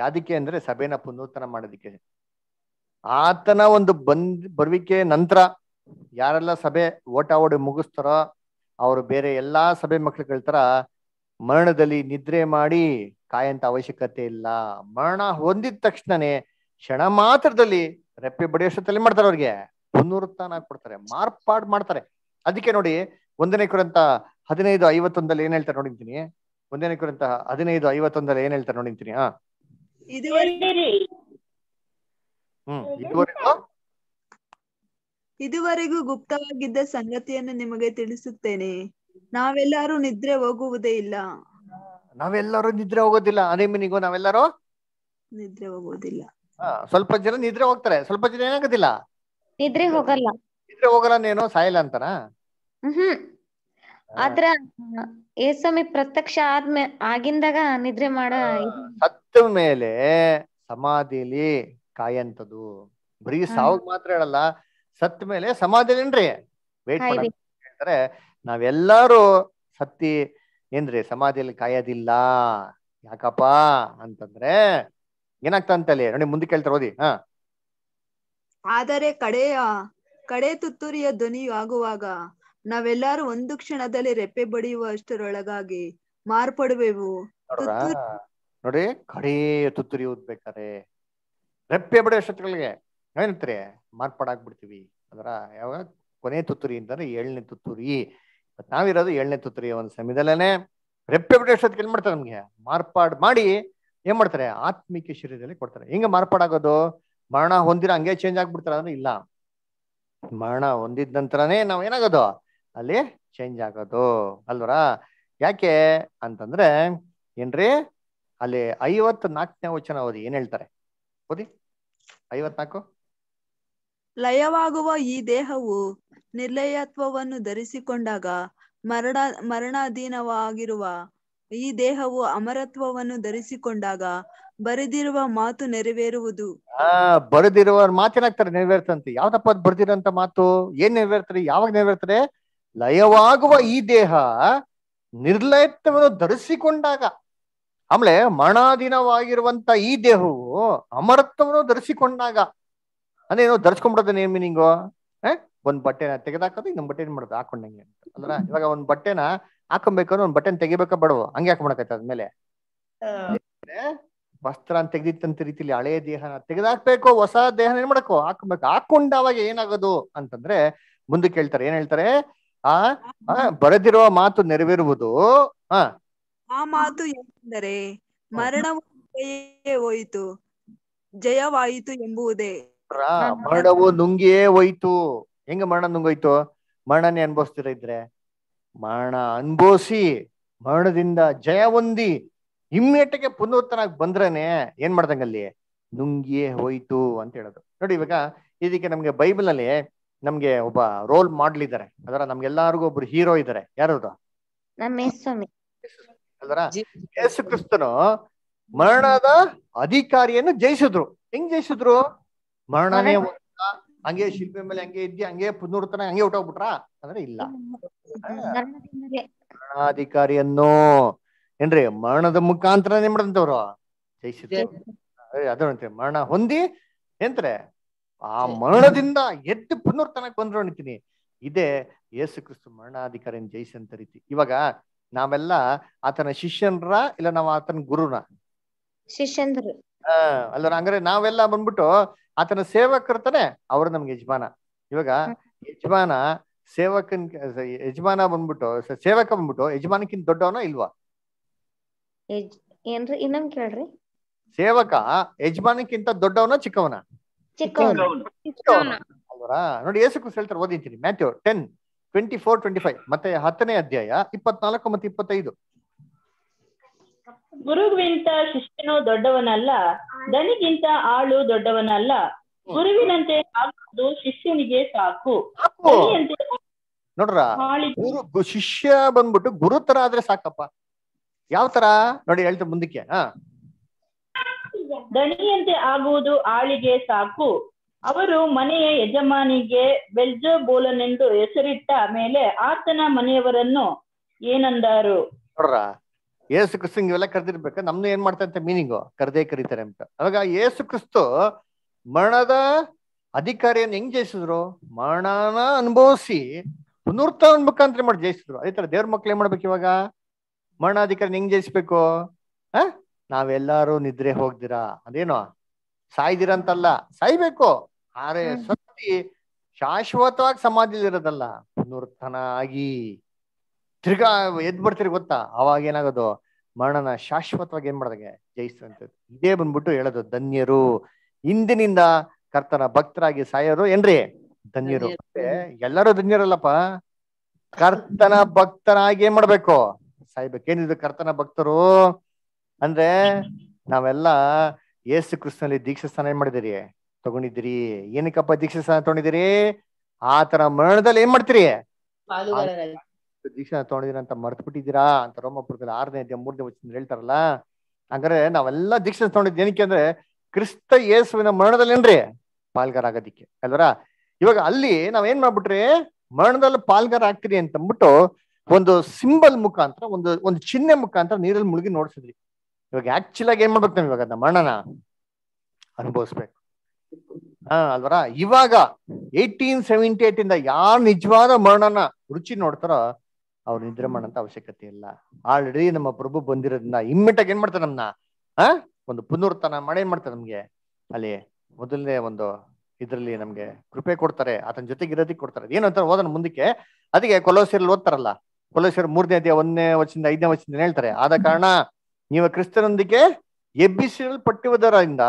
ಯಾದಿಕೆ ಅಂದ್ರೆ ಸಭೆನ ಪುನೂತನ ಮಾಡೋದಿಕ್ಕೆ ಆತನ ಒಂದು ಬಂದ್ ಬರುವಿಕೆ ನಂತರ ಯಾರೆಲ್ಲ ಸಭೆ ಓಟ ಓಡಿ ಮುಗಿಸ್ತಾರೋ ಅವರು ಬೇರೆ ಎಲ್ಲಾ ಸಭೆ ಮಕ್ಳು ಕೇಳ್ತಾರ ಮರಣದಲ್ಲಿ ನಿದ್ರೆ ಮಾಡಿ ಕಾಯಂತ ಅವಶ್ಯಕತೆ ಇಲ್ಲ ಮರಣ ಹೊಂದಿದ ತಕ್ಷಣನೇ ಕ್ಷಣ ಮಾತ್ರದಲ್ಲಿ ರೆಪ್ಪೆ ಬಡಿಯೋಷ್ಟಲ್ಲಿ ಮಾಡ್ತಾರೆ ಅವ್ರಿಗೆ ಪುನರುತ್ಥಾನ ಕೊಡ್ತಾರೆ ಮಾರ್ಪಾಡ್ ಮಾಡ್ತಾರೆ ಅದಕ್ಕೆ ನೋಡಿ ಒಂದನೇ ಕುರಂತ ಹದಿನೈದು ಐವತ್ತೊಂದಲ್ಲಿ ಏನ್ ಹೇಳ್ತಾರೆ ನೋಡಿಂತೀನಿ ಒಂದನೇ ಕುರಂತ ಹದಿನೈದು ಐವತ್ತೊಂದಲ್ಲಿ ಏನ್ ಹೇಳ್ತಾರೆ ನೋಡಿಂತೀನಿ ಹಾ ಇದುವರೆಗೂ ಗುಪ್ತವಾಗಿದ್ದ ಸಂಗತಿಯನ್ನು ನಿಮಗೆ ತಿಳಿಸುತ್ತೇನೆ ನಾವೆಲ್ಲರೂ ನಿದ್ರೆ ಹೋಗುವುದೇ ಇಲ್ಲ ನಾವೆಲ್ಲರೂ ನಿದ್ರೆ ಹೋಗೋದಿಲ್ಲ ಅದೇ ಮೀನಿಗೂ ನಾವೆಲ್ಲರೂ ನಿದ್ರೆ ಹೋಗೋದಿಲ್ಲ ಸ್ವಲ್ಪ ಜನ ನಿದ್ರೆ ಹೋಗ್ತಾರೆ ಸ್ವಲ್ಪ ಜನ ಏನಾಗೋದಿಲ್ಲ ನಿದ್ರೆ ಹೋಗಲ್ಲ ಬಿಟ್ರೆ ಹೋಗಲ್ಲ ನೀನು ಸಾಯಿಲ್ ಅಂತಾನ ಹ್ಮ್ ಆದ್ರ ಏಸಮಿ ಪ್ರತ್ಯಕ್ಷ ಆದ್ಮೇ ಆಗಿಂದಾಗ ನಿದ್ರೆ ಮಾಡ ಸತ್ತ ಮೇಲೆ ಸಮಾಧಿಲಿ ಕಾಯಂತದು ಬರೀ ಸಾವು ಮಾತ್ರ ಹೇಳಲ್ಲ ಸತ್ತ ಮೇಲೆ ಸಮಾಧಿ ಏನ್ರಿ ವೇಟ್ ಮಾಡ್ರೆ ನಾವೆಲ್ಲಾರು ಸತ್ತಿ ಏನ್ರಿ ಸಮಾಧಿಯಲ್ಲಿ ಕಾಯೋದಿಲ್ಲ ಯಾಕಪ್ಪ ಅಂತಂದ್ರೆ ಏನಾಗ್ತಂತಲ್ಲಿ ಅಲ್ಲಿ ನೋಡಿ ಮುಂದೆ ಕೇಳ್ತಾರ ಓದಿ ಹಾ ಆದರೆ ಕಡೆಯ ಕಡೆ ತುತ್ತೂರಿಯ ಧ್ವನಿಯು ಆಗುವಾಗ ನಾವೆಲ್ಲರೂ ಒಂದು ಕ್ಷಣದಲ್ಲಿ ರೆಪ್ಪೆ ಬಡಿಯುವ ಅಷ್ಟರೊಳಗಾಗಿ ಮಾರ್ಪಡುವೆವು ನೋಡಿ ಕಡೆ ತುತ್ತೂರಿ ಓದ್ಬೇಕಾರೆ ರೆಪ್ಪೆ ಬಡಿಯೋ ಅಷ್ಟೊತ್ತಿಗೆ ಮಾರ್ಪಾಡಾಗ್ಬಿಡ್ತೀವಿ ಅದರ ಯಾವಾಗ ಕೊನೆ ತುತ್ತೂರಿ ಅಂತಂದ್ರೆ ಏಳನೇ ತುತ್ತೂರಿ ನಾವಿರೋದು ಏಳನೇ ತುತ್ತೂರಿ ಒಂದು ಸಮಯದಲ್ಲೇನೆ ರೆಪ್ಪೆ ಬಿಟ್ಟು ಅಷ್ಟೊತ್ತಿಗೆ ಏನ್ ಮಾಡ್ತಾರೆ ನಮ್ಗೆ ಮಾರ್ಪಾಡ್ ಮಾಡಿ ಏನ್ ಮಾಡ್ತಾರೆ ಆತ್ಮಿಕ ಶರೀರದಲ್ಲಿ ಕೊಡ್ತಾರೆ ಹಿಂಗ ಮಾರ್ಪಾಡಾಗೋದು ಮರಣ ಹೊಂದಿರ ಹಂಗೆ ಚೇಂಜ್ ಆಗ್ಬಿಡ್ತಾರೆ ಅಂದ್ರೆ ಇಲ್ಲ ಮರಣ ಹೊಂದಿದ ನಂತರನೇ ನಾವ್ ಏನಾಗೋದು ಅಲ್ಲಿ ಚೇಂಜ್ ಆಗೋದು ಅಲ್ವರ ಯಾಕೆ ಅಂತಂದ್ರೆ ಏನ್ರಿ ಅಲ್ಲಿ ಐವತ್ ನಾಲ್ಕನೇ ವಚನ ಓದಿ ಏನ್ ಹೇಳ್ತಾರೆ ಓದಿ ಐವತ್ನಾಲ್ಕು ಲಯವಾಗುವ ಈ ದೇಹವು ನಿರ್ಲಯತ್ವವನ್ನು ಧರಿಸಿಕೊಂಡಾಗ ಮರಣ ಮರಣಾಧೀನವಾಗಿರುವ ಈ ದೇಹವು ಅಮರತ್ವವನ್ನು ಧರಿಸಿಕೊಂಡಾಗ ಬರೆದಿರುವ ಮಾತು ನೆರವೇರುವುದು ಆ ಬರೆದಿರುವ ಮಾತೇನಾಗ್ತಾರೆ ನೆರವೇರ್ತಂತೆ ಯಾವ್ದಪ್ಪ ಬರ್ದಿರೋ ಬರ್ದಿರೋಂತ ಮಾತು ಏನ್ ನೆರವೇರ್ತಾರೆ ಯಾವಾಗ ನೆರವೇರ್ತಾರೆ ಲಯವಾಗುವ ಈ ದೇಹ ನಿರ್ಲಯತ್ವವನ್ನು ಧರಿಸಿಕೊಂಡಾಗ ಆಮೇಲೆ ಮರಣಾಧೀನವಾಗಿರುವಂತ ಈ ದೇಹವು ಅಮರತ್ವವನ್ನು ಧರಿಸಿಕೊಂಡಾಗ ಅಂದ್ರೆ ಏನೋ ಧರಿಸ್ಕೊಂಡ್ಬಿಡೋದನ್ನ ನೇಮ್ ಮೀನಿಂಗು ಏಹ್ ಒಂದ್ ಬಟ್ಟೆನ ತೆಗೆದಾಕೋದು ಇನ್ನೊಂದ್ ಬಟ್ಟೆ ಏನ್ ಮಾಡೋದು ಹಾಕೊಂಡಂಗೆ ಅಂದ್ರ ಇವಾಗ ಒಂದ್ ಬಟ್ಟೆನ ಹಾಕೊಬೇಕು ಒಂದ್ ಬಟ್ಟೆನ ತೆಗಿಬೇಕಾ ಬಡವು ಹಂಗೆ ಹಾಕೊಂಡ್ಬಿಡಕೈತೆ ಅದ್ಮೇಲೆ ವಸ್ತ್ರ ಅಂತ ತೆಗೆದಿತ್ತಂತ ರೀತಿಲಿ ಹಳೆಯ ದೇಹನ ತೆಗೆದಾಕ್ಬೇಕು ಹೊಸ ದೇಹ ಏನ್ ಮಾಡಕೋ ಹಾಕೊಬೇಕು ಹಾಕೊಂಡವಾಗ ಏನಾಗೋದು ಅಂತಂದ್ರೆ ಮುಂದೆ ಕೇಳ್ತಾರೆ ಏನ್ ಹೇಳ್ತಾರೆ ಆ ಬರೆದಿರುವ ಮಾತು ನೆರವೇರುವುದು ಆ ಮಾತು ಮರಣವು ಹೋಯಿತು ಜಯವಾಯಿತು ಎಂಬುದೇ ಮರಣವು ನುಂಗಿಯೇ ಹೋಯ್ತು ಹೆಂಗ ಮರಣ ನುಂಗೋಯ್ತು ಮರಣನೇ ಅನ್ಭವಿಸ್ತಿರ ಇದ್ರೆ ಮರಣ ಅನ್ಭವಿಸಿ ಮರಣದಿಂದ ಜಯ ಹೊಂದಿ ಇಮ್ಮಿಯೇಟ್ಗೆ ಪುನರ್ತನಾಗಿ ಬಂದ್ರೇನೆ ಏನ್ ಅಲ್ಲಿ ನುಂಗಿಯೇ ಹೋಯ್ತು ಅಂತ ಹೇಳೋದು ನೋಡಿ ಇವಾಗ ಇದಕ್ಕೆ ನಮ್ಗೆ ಬೈಬಲ್ ಅಲ್ಲಿ ನಮ್ಗೆ ಒಬ್ಬ ರೋಲ್ ಮಾಡಲ್ ಇದ್ದಾರೆ ಅದರ ನಮ್ಗೆಲ್ಲಾರ್ಗು ಒಬ್ರು ಹೀರೋ ಇದ್ದಾರೆ ಯಾರು ಅದರ ಯೇಸು ಕ್ರಿಸ್ತನು ಮರಣದ ಅಧಿಕಾರಿಯನ್ನು ಜಯಿಸಿದ್ರು ಹೆಂಗ್ ಜಯಿಸಿದ್ರು ಮರಣನೇ ಹಂಗೆ ಶಿಲ್ಪಿ ಮೇಲೆ ಹಂಗೆ ಇದ್ದಿ ಹಂಗೆ ಪುನರ್ತನ ಹಂಗೆ ಊಟ ಹೋಗ್ಬಿಟ್ರಾ ಅಂದ್ರೆ ಇಲ್ಲ ಮರಣಾಧಿಕಾರಿಯನ್ನು ಏನ್ರಿ ಮರಣದ ಮುಖಾಂತರ ನಿಮ್ಮಂತವ್ರು ಜಯಿಸಿದ್ರು ಅದಂತೆ ಮರಣ ಹೊಂದಿ ಎಂತ್ರೆ ಆ ಮರಣದಿಂದ ಎದ್ದು ಪುನರ್ತನಕ್ಕೆ ಬಂದ್ರು ಅಂತೀನಿ ಇದೇ ಯೇಸು ಕ್ರಿಸ್ತು ಮರಣಾಧಿಕಾರಿನ ಜೈಸಂತ ಅಂತ ರೀತಿ ಇವಾಗ ನಾವೆಲ್ಲ ಆತನ ಶಿಷ್ಯನ್ರ ಇಲ್ಲ ನಾವ್ ಆತನ ಗುರುನ ಶಿಷ್ಯಂದ್ರು ಹ ಅಲ್ಲ ಹಂಗಾರೆ ನಾವೆಲ್ಲ ಬಂದ್ಬಿಟ್ಟು ಆತನ ಸೇವಕರ್ತಾನೆ ಅವ್ರು ನಮ್ಗೆ ಯಜಮಾನ ಇವಾಗ ಯಜಮಾನ ಸೇವಕನ್ ಯಜಮಾನ ಬಂದ್ಬಿಟ್ಟು ಸೇವಕ ಬಂದ್ಬಿಟ್ಟು ಯಜಮಾನಕ್ಕಿಂತ ದೊಡ್ಡವನ ಇಲ್ವಾ ಏನ್ರಿ ಇನ್ನೊಂದ್ ಕೇಳ್ರಿ ಸೇವಕ ಯಜಮಾನಕ್ಕಿಂತ ದೊಡ್ಡವನ ಚಿಕ್ಕವನ ಚಿಕ್ಕವನ ನೋಡಿ ಯೇಸು ಕ್ರಿಸ್ತ ಹೇಳ್ತಾರೆ Matthew ten twenty four twenty five ಮತ್ತೆ ಹತ್ತನೇ ಅಧ್ಯಾಯ ಇಪ್ಪತ್ನಾಲ್ಕು ಮತ್ತೆ ಇಪ್ಪತ್ತೈದು ಗುರುವಿಗಿಂತ ಶಿಷ್ಯನು ದೊಡ್ಡವನಲ್ಲ ದನಿಗಿಂತ ಆಳು ದೊಡ್ಡವನಲ್ಲ ಗುರುವಿನಂತೆ ಆಗುವುದು ಶಿಷ್ಯನಿಗೆ ಸಾಕು ನೋಡ್ರ ಶಿಷ್ಯ ಬಂದ್ಬಿಟ್ಟು ಗುರು ತರ ಆದ್ರೆ ಸಾಕಪ್ಪ ಯಾವ ತರ ನೋಡಿ ಹೇಳ್ತೀನಿ ಮುಂದಕ್ಕೆ ದಣಿಯಂತೆ ಆಗುವುದು ಆಳಿಗೆ ಸಾಕು ಅವರು ಮನೆಯ ಯಜಮಾನಿಗೆ ಬೆಲ್ಜೋ ಬೋಲನೆಂದು ಹೆಸರಿಟ್ಟ ಮೇಲೆ ಆತನ ಮನೆಯವರನ್ನು ಏನಂದರು ಏಸು ಕ್ರಿಸ್ತು ಇವೆಲ್ಲ ಕರೆದಿರ್ಬೇಕು ನಮ್ದು ಏನ್ ಮಾಡ್ತಾರೆ ಮೀನಿಂಗು ಕರೆದೇ ಕರೀತಾರೆ ಅಂತ ಅವಾಗ ಏಸು ಕ್ರಿಸ್ತು ಮರಣದ ಅಧಿಕಾರಿಯನ್ನು ಹೆಂಗ್ ಜಯಿಸಿದ್ರು ಮರಣನ ಅನುಭವಿಸಿ ಪುನರ್ತ ಮುಖಾಂತರ ಮಾಡಿ ಜಯಿಸಿದ್ರು ಅದೇ ತರ ದೇವ್ರ ಮಕ್ಳು ಏನ್ ಮಾಡ್ಬೇಕು ಇವಾಗ ಮರಣಾಧಿಕಾರಿ ಹೆಂಗ್ ಜಯಿಸ್ಬೇಕು ಹ ನಾವೆಲ್ಲಾರು ನಿದ್ರೆ ಹೋಗ್ದಿರಾ ಅದೇನೋ ಸಾಯ್ದಿರಂತಲ್ಲ ಸಾಯ್ಬೇಕು ಆದ್ರೆ ಸತ್ತಿ ಶಾಶ್ವತವಾಗಿ ಇರೋದಲ್ಲ ಪುನರ್ತನ ಆಗಿ ತಿರ್ಗಾ ಎದ್ ಗೊತ್ತಾ ಅವಾಗ ಏನಾಗೋದು ಮರಣನ ಶಾಶ್ವತವಾಗಿ ಏನ್ ಮಾಡ್ದಂಗೆ ಅಂತ ಇದೇ ಬಂದ್ಬಿಟ್ಟು ಹೇಳೋದು ಧನ್ಯರು ಇಂದಿನಿಂದ ಕರ್ತನ ಭಕ್ತರಾಗಿ ಸಾಯೋರು ಏನ್ರಿ ಧನ್ಯರು ಎಲ್ಲರೂ ಧನ್ಯರಲ್ಲಪ್ಪ ಕರ್ತನ ಭಕ್ತನಾಗಿ ಏನ್ ಮಾಡ್ಬೇಕು ಏನಿದ್ರು ಕರ್ತನ ಭಕ್ತರು ಅಂದ್ರೆ ನಾವೆಲ್ಲ ಯೇಸು ಕ್ರಿಸ್ತನಲ್ಲಿ ದೀಕ್ಷೆ ಸ್ನಾನ ಏನ್ ಮಾಡಿದಿರಿ ತಗೊಂಡಿದ್ರಿ ಏನಕ್ಕಪ್ಪ ದೀಕ್ಷೆ ಸ್ನಾನ ತಗೊಂಡಿದ್ದೀರಿ ಆತರ ಮರಣದಲ್ಲಿ ಏನ್ ಮಾಡ್ತೀರಿ ದೀಕ್ಷೆ ತಗೊಂಡಿದೀರ ಅಂತ ಮರ್ತ್ ಬಿಟ್ಟಿದ್ದೀರಾ ಅಂತ ರೋಮಪುರದಲ್ಲಿ ಆರನೇ ಅಧ್ಯಾಯ ಮೂರನೇ ವಚನ ಹೇಳ್ತಾರಲ್ಲ ಹಂಗಾರೆ ನಾವೆಲ್ಲ ದೀಕ್ಷೆ ತಗೊಂಡಿದ್ದು ಏನಕ್ಕೆ ಅಂದ್ರೆ ಕ್ರಿಸ್ತ ಯೇಸುವಿನ ಮರಣದಲ್ಲಿ ಏನ್ರಿ ಪಾಲ್ಗಾರ ಆಗೋದಿಕ್ಕೆ ಅಲ್ವರ ಇವಾಗ ಅಲ್ಲಿ ನಾವ್ ಏನ್ ಮಾಡ್ಬಿಟ್ರಿ ಮರಣದಲ್ಲಿ ಪಾಲ್ಗಾರ ಆಗ್ತೀರಿ ಅಂದ್ಬಿಟ್ಟು ಒಂದು ಸಿಂಬಲ್ ಮುಖಾಂತರ ಒಂದು ಒಂದು ಚಿಹ್ನೆ ಮುಖಾಂತರ ನೀರಲ್ಲಿ ಮುಳುಗಿ ನೋಡ್ಸಿದ್ರಿ ಇವಾಗ ಆಕ್ಚುಲ್ ಆಗಿ ಏನ್ ಮಾಡ್ಬೇಕು ನಾವು ಇವಾಗ ಮರಣನ ಅನುಭವಿಸ್ಬೇಕು ಹಾ ಅಲ್ವರ ಇವಾಗ ಏಯ್ಟೀನ್ ಸೆವೆಂಟಿ ಏಟ್ ಇಂದ ಯಾರು ನಿಜವಾದ ಮರಣನ ರುಚಿ ನೋಡ್ತಾರೋ ಅವ್ರು ನಿದ್ರೆ ಮಾಡೋಂತ ಅವಶ್ಯಕತೆ ಇಲ್ಲ ಆಲ್ರೆಡಿ ನಮ್ಮ ಪ್ರಭು ಬಂದಿರೋದ್ರಿಂದ ಇಮ್ಮಿಟ್ ಏನ್ ಮಾಡ್ತಾರೆ ನಮ್ನ ಆ ಒಂದು ಪುನರ್ತನ ಮಾಡಿ ಏನ್ ಮಾಡ್ತಾರೆ ನಮ್ಗೆ ಅಲ್ಲಿ ಮೊದಲನೇ ಒಂದು ಇದರಲ್ಲಿ ನಮ್ಗೆ ಕೃಪೆ ಕೊಡ್ತಾರೆ ಆತನ ಜೊತೆಗೆ ಇರೋದಕ್ಕೆ ಕೊಡ್ತಾರೆ ಏನಂತಾರೆ ಓದೋಣ ಮುಂದಕ್ಕೆ ಅದಕ್ಕೆ ಕೊಲೋಸಿಯಲ್ಲಿ ಓದ್ತಾರಲ್ಲ ಕೊಲೇಶ್ವರ ಮೂರನೇ ಅಧ್ಯಾಯ ಒಂದನೇ ವಚನದಿಂದ ಐದನೇ ವಚನದಿಂದ ಹೇಳ್ತಾರೆ ಆದ ಕಾರಣ ನೀವು ಕ್ರಿಸ್ತನೊಂದಿಗೆ ಎಬ್ಬಿಸಲ್ಪಟ್ಟಿರುವುದರಿಂದ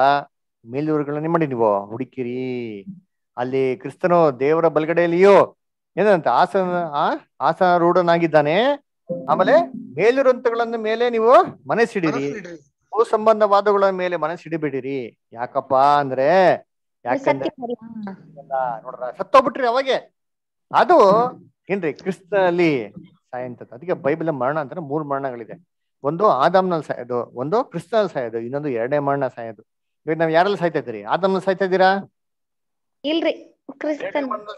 ಮೇಲೂರುಗಳನ್ನ ಮಾಡಿ ನೀವು ಹುಡುಕಿರಿ ಅಲ್ಲಿ ಕ್ರಿಸ್ತನು ದೇವರ ಬಲಗಡೆಯಲ್ಲಿಯೋ ಏನಂತ ಆಸನ ಆಸನ ರೂಢನಾಗಿದ್ದಾನೆ ಆಮೇಲೆ ಮೇಲುರಂತಗಳನ್ನ ಮೇಲೆ ನೀವು ಮನಸ್ಸಿಡಿರಿ ಭೂ ಸಂಬಂಧವಾದಗಳ ಮೇಲೆ ಮನಸ್ಸಿಡಿಬಿಡಿರಿ ಯಾಕಪ್ಪ ಅಂದ್ರೆ ನೋಡ್ರ ಸತ್ತೋಗ್ಬಿಟ್ರಿ ಅವಾಗೆ ಅದು ಏನ್ರಿ ಕ್ರಿಸ್ತನಲ್ಲಿ ಸಾಯಂತದ್ದು ಅದಕ್ಕೆ ಬೈಬಲ್ ಮರಣ ಅಂತಂದ್ರೆ ಮೂರು ಮರಣಗಳಿದೆ ಒಂದು ಆದಾಮ್ನಲ್ಲಿ ಸಾಯೋದು ಒಂದು ಕ್ರಿಸ್ತನಲ್ಲಿ ಸಾಯೋದು ಇನ್ನೊಂದು ಎರಡನೇ ಮರಣ ಸಾಯೋದು ಇವಾಗ ನಾವ್ ಯಾರಲ್ಲಿ ಸಾಯ್ತಾ ಇದ್ದೀರಿ ಆದಾಮ್ನಲ್ಲಿ ಸಾಯ್ತಾ ಇದ್ದೀರಾ ಇಲ್ರಿ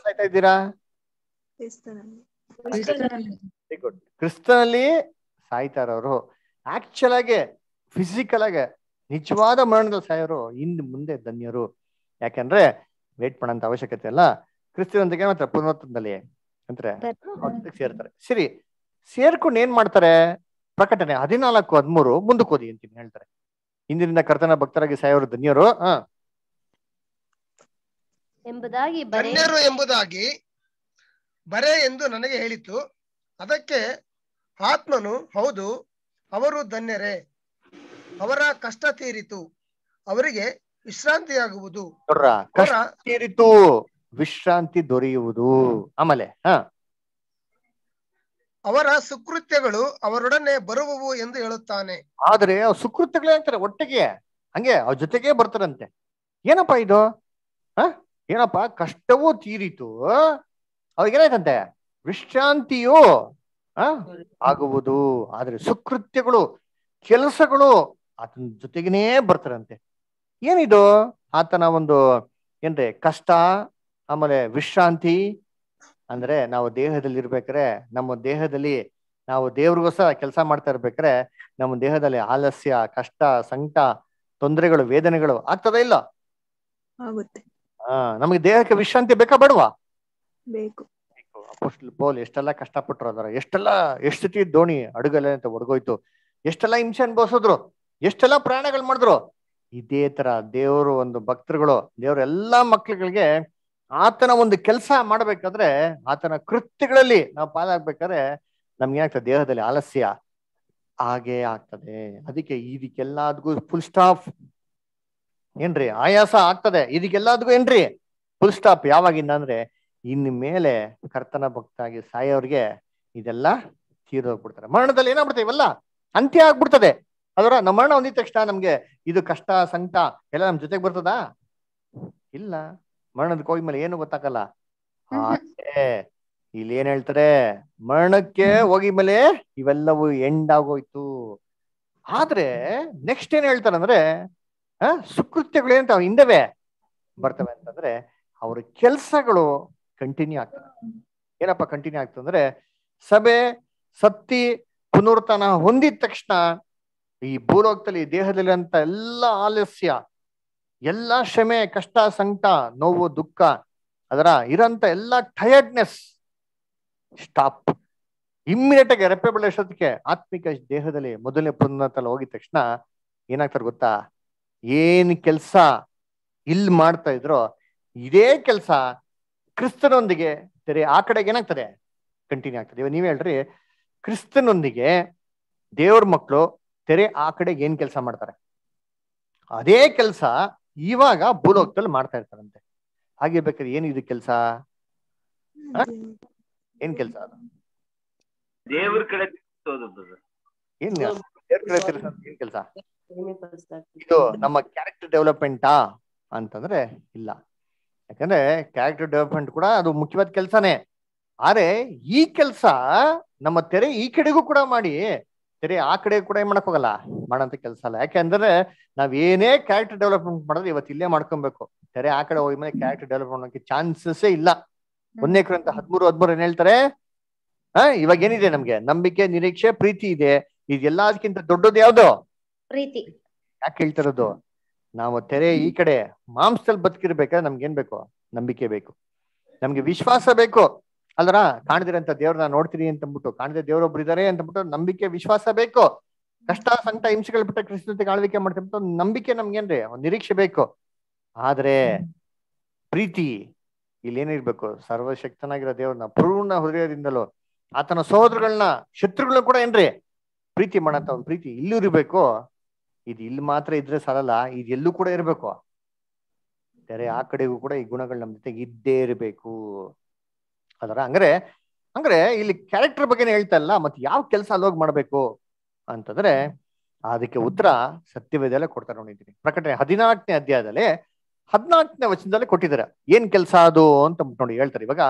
ಸಾಯ್ತಾ ಇದ್ದೀರಾ ಕ್ರಿಸ್ತನಲ್ಲಿ ಸಾಯ್ತಾ ಇರೋರು ಆಕ್ಚುಲ್ ಆಗಿ ಫಿಸಿಕಲ್ ಆಗಿ ನಿಜವಾದ ಮರಣದಲ್ಲಿ ಸಾಯೋರು ಹಿಂದ್ ಮುಂದೆ ಧನ್ಯರು ಯಾಕಂದ್ರೆ ವೇಟ್ ಮಾಡೋಂತ ಅವಶ್ಯಕತೆ ಅಲ್ಲ ಕ್ರಿಸ್ತನೊಂದಿಗೆ ಮಾತ್ರ ಪುನರುತ್ಥಾನದಲ್ಲಿ ಅಂದ್ರೆ ಸೇರ್ತಾರೆ ಸರಿ ಸೇರ್ಕೊಂಡು ಏನ್ ಮಾಡ್ತಾರೆ ಪ್ರಕಟಣೆ ಹದಿನಾಲ್ಕು ಹದಿಮೂರು ಮುಂದಕ್ಕೆ ಓದಿ ಅಂತ ಹೇಳ್ತಾರೆ ಇಂದಿನಿಂದ ಕರ್ತನ ಭಕ್ತರಾಗಿ ಸಾಯವರು ಧನ್ಯರು ಎಂಬುದಾಗಿ ಧನ್ಯರು ಎಂಬುದಾಗಿ ಬರೆ ಎಂದು ನನಗೆ ಹೇಳಿತು ಅದಕ್ಕೆ ಆತ್ಮನು ಹೌದು ಅವರು ಧನ್ಯರೇ ಅವರ ಕಷ್ಟ ತೀರಿತು ಅವರಿಗೆ ವಿಶ್ರಾಂತಿಯಾಗುವುದು ಕಷ್ಟ ತೀರಿತು ವಿಶ್ರಾಂತಿ ದೊರೆಯುವುದು ಆಮೇಲೆ ಹ ಅವರ ಸುಕೃತ್ಯಗಳು ಅವರೊಡನೆ ಬರುವವು ಎಂದು ಹೇಳುತ್ತಾನೆ ಆದ್ರೆ ಅವ್ರ ಸುಕೃತ್ಯಗಳೇ ಅಂತಾರೆ ಒಟ್ಟಿಗೆ ಹಂಗೆ ಅವ್ರ ಜೊತೆಗೆ ಬರ್ತಾರಂತೆ ಏನಪ್ಪಾ ಇದು ಹ ಏನಪ್ಪ ಕಷ್ಟವೂ ತೀರಿತು ಅವಾಗೇನಾಯ್ತಂತೆ ವಿಶ್ರಾಂತಿಯು ಆಗುವುದು ಆದ್ರೆ ಸುಕೃತ್ಯಗಳು ಕೆಲಸಗಳು ಆತನ ಜೊತೆಗೇನೆ ಬರ್ತಾರಂತೆ ಏನಿದು ಆತನ ಒಂದು ಏನ್ರಿ ಕಷ್ಟ ಆಮೇಲೆ ವಿಶ್ರಾಂತಿ ಅಂದ್ರೆ ನಾವು ದೇಹದಲ್ಲಿ ಇರ್ಬೇಕ್ರೆ ನಮ್ಮ ದೇಹದಲ್ಲಿ ನಾವು ದೇವ್ರಿಗೋಸ್ಕರ ಕೆಲಸ ಮಾಡ್ತಾ ಇರ್ಬೇಕ್ರೆ ನಮ್ಮ ದೇಹದಲ್ಲಿ ಆಲಸ್ಯ ಕಷ್ಟ ಸಂಕಟ ತೊಂದರೆಗಳು ವೇದನೆಗಳು ಆಗ್ತದ ಇಲ್ಲ ನಮ್ಗೆ ನಮಗೆ ದೇಹಕ್ಕೆ ವಿಶ್ರಾಂತಿ ಬೇಕಾ ಬಡವಾ ಬೇಕು ಪೋಲ್ ಎಷ್ಟೆಲ್ಲ ಕಷ್ಟಪಟ್ರು ಅದರ ಎಷ್ಟೆಲ್ಲ ಎಷ್ಟತಿ ದೋಣಿ ಅಡುಗಲೆ ಅಂತ ಒಡಗೋಯ್ತು ಎಷ್ಟೆಲ್ಲ ಹಿಂಸೆ ಅನ್ಭವಿಸಿದ್ರು ಎಷ್ಟೆಲ್ಲ ಪ್ರಯಾಣಗಳು ಮಾಡಿದ್ರು ಇದೇ ತರ ದೇವರು ಒಂದು ಭಕ್ತರುಗಳು ದೇವ್ರ ಎಲ್ಲಾ ಮಕ್ಳುಗಳಿಗೆ ಆತನ ಒಂದು ಕೆಲಸ ಮಾಡಬೇಕಾದ್ರೆ ಆತನ ಕೃತ್ಯಗಳಲ್ಲಿ ನಾವು ಪಾಲಾಗ್ಬೇಕಾದ್ರೆ ನಮ್ಗೆ ಏನಾಗ್ತದೆ ದೇಹದಲ್ಲಿ ಆಲಸ್ಯ ಹಾಗೆ ಆಗ್ತದೆ ಅದಕ್ಕೆ ಇದಕ್ಕೆಲ್ಲದಕ್ಕೂ ಫುಲ್ ಸ್ಟಾಪ್ ಏನ್ರಿ ಆಯಾಸ ಆಗ್ತದೆ ಇದಕ್ಕೆಲ್ಲದಕ್ಕೂ ಏನ್ರಿ ಫುಲ್ ಸ್ಟಾಪ್ ಯಾವಾಗಿಂದ ಅಂದ್ರೆ ಇನ್ ಮೇಲೆ ಕರ್ತನ ಭಕ್ತಾಗಿ ಸಾಯೋರ್ಗೆ ಇದೆಲ್ಲ ತೀರೋಗ್ಬಿಡ್ತಾರೆ ಮರಣದಲ್ಲಿ ಏನಾಗ್ಬಿಡ್ತೇವೆ ಇವೆಲ್ಲ ಅಂತ್ಯ ಆಗ್ಬಿಡ್ತದೆ ಅದರ ನಮ್ಮ ಮರಣ ಹೊಂದಿದ ತಕ್ಷಣ ನಮ್ಗೆ ಇದು ಕಷ್ಟ ಸಂಕಟ ಎಲ್ಲ ನಮ್ ಜೊತೆಗೆ ಬರ್ತದಾ ಇಲ್ಲ ಮರಣದ ಕೋಯಿ ಮೇಲೆ ಏನು ಗೊತ್ತಾಗಲ್ಲ ಇಲ್ಲಿ ಏನ್ ಹೇಳ್ತಾರೆ ಮರಣಕ್ಕೆ ಹೋಗಿ ಮೇಲೆ ಇವೆಲ್ಲವೂ ಎಂಡ್ ಆಗೋಯ್ತು ಆದ್ರೆ ನೆಕ್ಸ್ಟ್ ಏನ್ ಹೇಳ್ತಾರಂದ್ರೆ ಸುಕೃತ್ಯಗಳು ಏನಂತ ಹಿಂದವೆ ಬರ್ತವೆ ಅಂತಂದ್ರೆ ಅವ್ರ ಕೆಲ್ಸಗಳು ಕಂಟಿನ್ಯೂ ಆಗ್ತವೆ ಏನಪ್ಪ ಕಂಟಿನ್ಯೂ ಅಂದ್ರೆ ಸಭೆ ಸತ್ತಿ ಪುನರ್ತನ ಹೊಂದಿದ ತಕ್ಷಣ ಈ ಭೂಲೋಕದಲ್ಲಿ ದೇಹದಲ್ಲಿ ಅಂತ ಎಲ್ಲ ಆಲಸ್ಯ ಎಲ್ಲ ಶ್ರಮೆ ಕಷ್ಟ ಸಂಕಟ ನೋವು ದುಃಖ ಅದರ ಇರೋಂಥ ಎಲ್ಲ ಟಯರ್ಡ್ನೆಸ್ ಸ್ಟಾಪ್ ಇಮ್ಮಿಡಿಯೇಟ್ ಆಗಿ ರೆಪ್ಪೆ ಬೆಳೆಸೋದಕ್ಕೆ ಆತ್ಮಿಕ ದೇಹದಲ್ಲಿ ಮೊದಲನೇ ಪುನರ್ತಲ್ಲಿ ಹೋಗಿದ ತಕ್ಷಣ ಏನಾಗ್ತಾರೆ ಗೊತ್ತಾ ಏನ್ ಕೆಲಸ ಇಲ್ಲಿ ಮಾಡ್ತಾ ಇದ್ರೋ ಇದೇ ಕೆಲಸ ಕ್ರಿಸ್ತನೊಂದಿಗೆ ತೆರೆ ಆ ಕಡೆಗೆ ಏನಾಗ್ತದೆ ಕಂಟಿನ್ಯೂ ಆಗ್ತದೆ ಇವಾಗ ನೀವ್ ಹೇಳ್ರಿ ಕ್ರಿಸ್ತನೊಂದಿಗೆ ದೇವ್ರ ಮಕ್ಕಳು ತೆರೆ ಆ ಕಡೆಗೆ ಏನ್ ಕೆಲಸ ಮಾಡ್ತಾರೆ ಅದೇ ಕೆಲಸ ಇವಾಗ ಭೂಲೋಕದಲ್ಲಿ ಮಾಡ್ತಾ ಇರ್ತಾರಂತೆ ಬೇಕಾದ್ರೆ ಏನ್ ಇದು ಕೆಲಸ ಏನ್ ಕೆಲಸ ಅದು ದೇವ್ರ ಕಡೆ ಏನ್ ದೇವ್ರ ಕಡೆ ಏನ್ ಕೆಲಸ ಇದು ನಮ್ಮ ಕ್ಯಾರೆಕ್ಟರ್ ಡೆವಲಪ್ಮೆಂಟಾ ಅಂತಂದ್ರೆ ಇಲ್ಲ ಯಾಕಂದ್ರೆ ಕ್ಯಾರೆಕ್ಟರ್ ಡೆವಲಪ್ಮೆಂಟ್ ಕೂಡ ಅದು ಮುಖ್ಯವಾದ ಕೆಲಸನೇ ಆದ್ರೆ ಈ ಕೆಲ್ಸ ನಮ್ಮ ತೆರೆ ಈ ಕಡೆಗೂ ಕೂಡ ಮಾಡಿ ಸರಿ ಆ ಕಡೆ ಕೂಡ ಏನ್ ಮಾಡಕ್ ಹೋಗಲ್ಲ ಮಾಡೋಂತ ಕೆಲಸ ಅಲ್ಲ ಯಾಕೆಂದ್ರೆ ನಾವ್ ಏನೇ ಕ್ಯಾರೆಕ್ಟರ್ ಡೆವಲಪ್ಮೆಂಟ್ ಮಾಡಿದ್ರೆ ಇವತ್ತು ಇಲ್ಲೇ ಮಾಡ್ಕೊಬೇಕು ಸರಿ ಆ ಕಡೆ ಹೋಗಿ ಮೇಲೆ ಕ್ಯಾರೆಕ್ಟರ್ ಡೆವಲಪ್ ಮಾಡೋಕೆ ಚಾನ್ಸಸ್ಸೇ ಇಲ್ಲ ಒಂದೇ ಅಂತ ಹದ್ಮೂರು ಹದ್ಮೂರು ಏನ್ ಹೇಳ್ತಾರೆ ಹ ಇವಾಗ ಏನಿದೆ ನಮ್ಗೆ ನಂಬಿಕೆ ನಿರೀಕ್ಷೆ ಪ್ರೀತಿ ಇದೆ ಇದೆಲ್ಲದಕ್ಕಿಂತ ದೊಡ್ಡದು ಯಾವ್ದು ಪ್ರೀತಿ ಯಾಕೆ ಹೇಳ್ತಿರೋದು ನಾವು ತೆರೆ ಈ ಕಡೆ ಮಾಂಸದಲ್ಲಿ ಬದುಕಿರ್ಬೇಕಾದ್ರೆ ನಮ್ಗೆ ಏನ್ ಬೇಕು ನಂಬಿಕೆ ಬೇಕು ನಮ್ಗೆ ವಿಶ್ವಾಸ ಬೇಕು ಅಲ್ದರ ಕಾಣದಿರಂತ ದೇವ್ರನ್ನ ನೋಡ್ತೀನಿ ಅಂತ ಅಂದ್ಬಿಟ್ಟು ದೇವ್ರ ದೇವ್ರೊಬ್ರು ಇದಾರೆ ಅಂತಬಿಟ್ಟು ನಂಬಿಕೆ ವಿಶ್ವಾಸ ಬೇಕು ಕಷ್ಟ ಸಂಕಟ ಹಿಂಸೆಗಳು ಬಿಟ್ಟ ಕೃಷ್ಣ ಕಾಣಲಿಕ್ಕೆ ಮಾಡ್ತೀನಿ ಮಾಡ್ತಂತ ನಂಬಿಕೆ ನಮ್ಗೇನ್ರಿ ಒಂದ್ ನಿರೀಕ್ಷೆ ಬೇಕು ಆದ್ರೆ ಪ್ರೀತಿ ಇಲ್ಲಿ ಏನಿರ್ಬೇಕು ಸರ್ವಶಕ್ತನಾಗಿರೋ ದೇವ್ರನ್ನ ಪೂರ್ಣ ಹೃದಯದಿಂದಲೂ ಆತನ ಸಹೋದರಗಳನ್ನ ಶತ್ರುಗಳನ್ನ ಕೂಡ ಏನ್ರಿ ಪ್ರೀತಿ ಮಾಡಂತ ಒಂದು ಪ್ರೀತಿ ಇಲ್ಲೂ ಇರ್ಬೇಕು ಇದು ಇಲ್ಲಿ ಮಾತ್ರ ಇದ್ರೆ ಸಾಲಲ್ಲ ಇದು ಎಲ್ಲೂ ಕೂಡ ಇರ್ಬೇಕು ಬೇರೆ ಆ ಕಡೆಗೂ ಕೂಡ ಈ ಗುಣಗಳು ನಮ್ಮ ಜೊತೆಗೆ ಇದ್ದೇ ಇರಬೇಕು ಅದರ ಅಂದ್ರೆ ಅಂದ್ರೆ ಇಲ್ಲಿ ಕ್ಯಾರೆಕ್ಟರ್ ಬಗ್ಗೆ ಹೇಳ್ತಾ ಇಲ್ಲ ಮತ್ತೆ ಯಾವ ಕೆಲಸ ಅಲ್ಲೋಗಿ ಮಾಡಬೇಕು ಅಂತಂದ್ರೆ ಅದಕ್ಕೆ ಉತ್ತರ ಸತ್ಯವೇದಲ್ಲೇ ಕೊಡ್ತಾರೆ ನೋಡಿದ್ದೀನಿ ಪ್ರಕಟಣೆ ಹದಿನಾಲ್ಕನೇ ಅಧ್ಯಾಯದಲ್ಲಿ ಹದಿನಾಲ್ಕನೇ ವಚನದಲ್ಲಿ ಕೊಟ್ಟಿದ್ದಾರೆ ಏನ್ ಕೆಲಸ ಅದು ಅಂತ ನೋಡಿ ಹೇಳ್ತಾರೆ ಇವಾಗ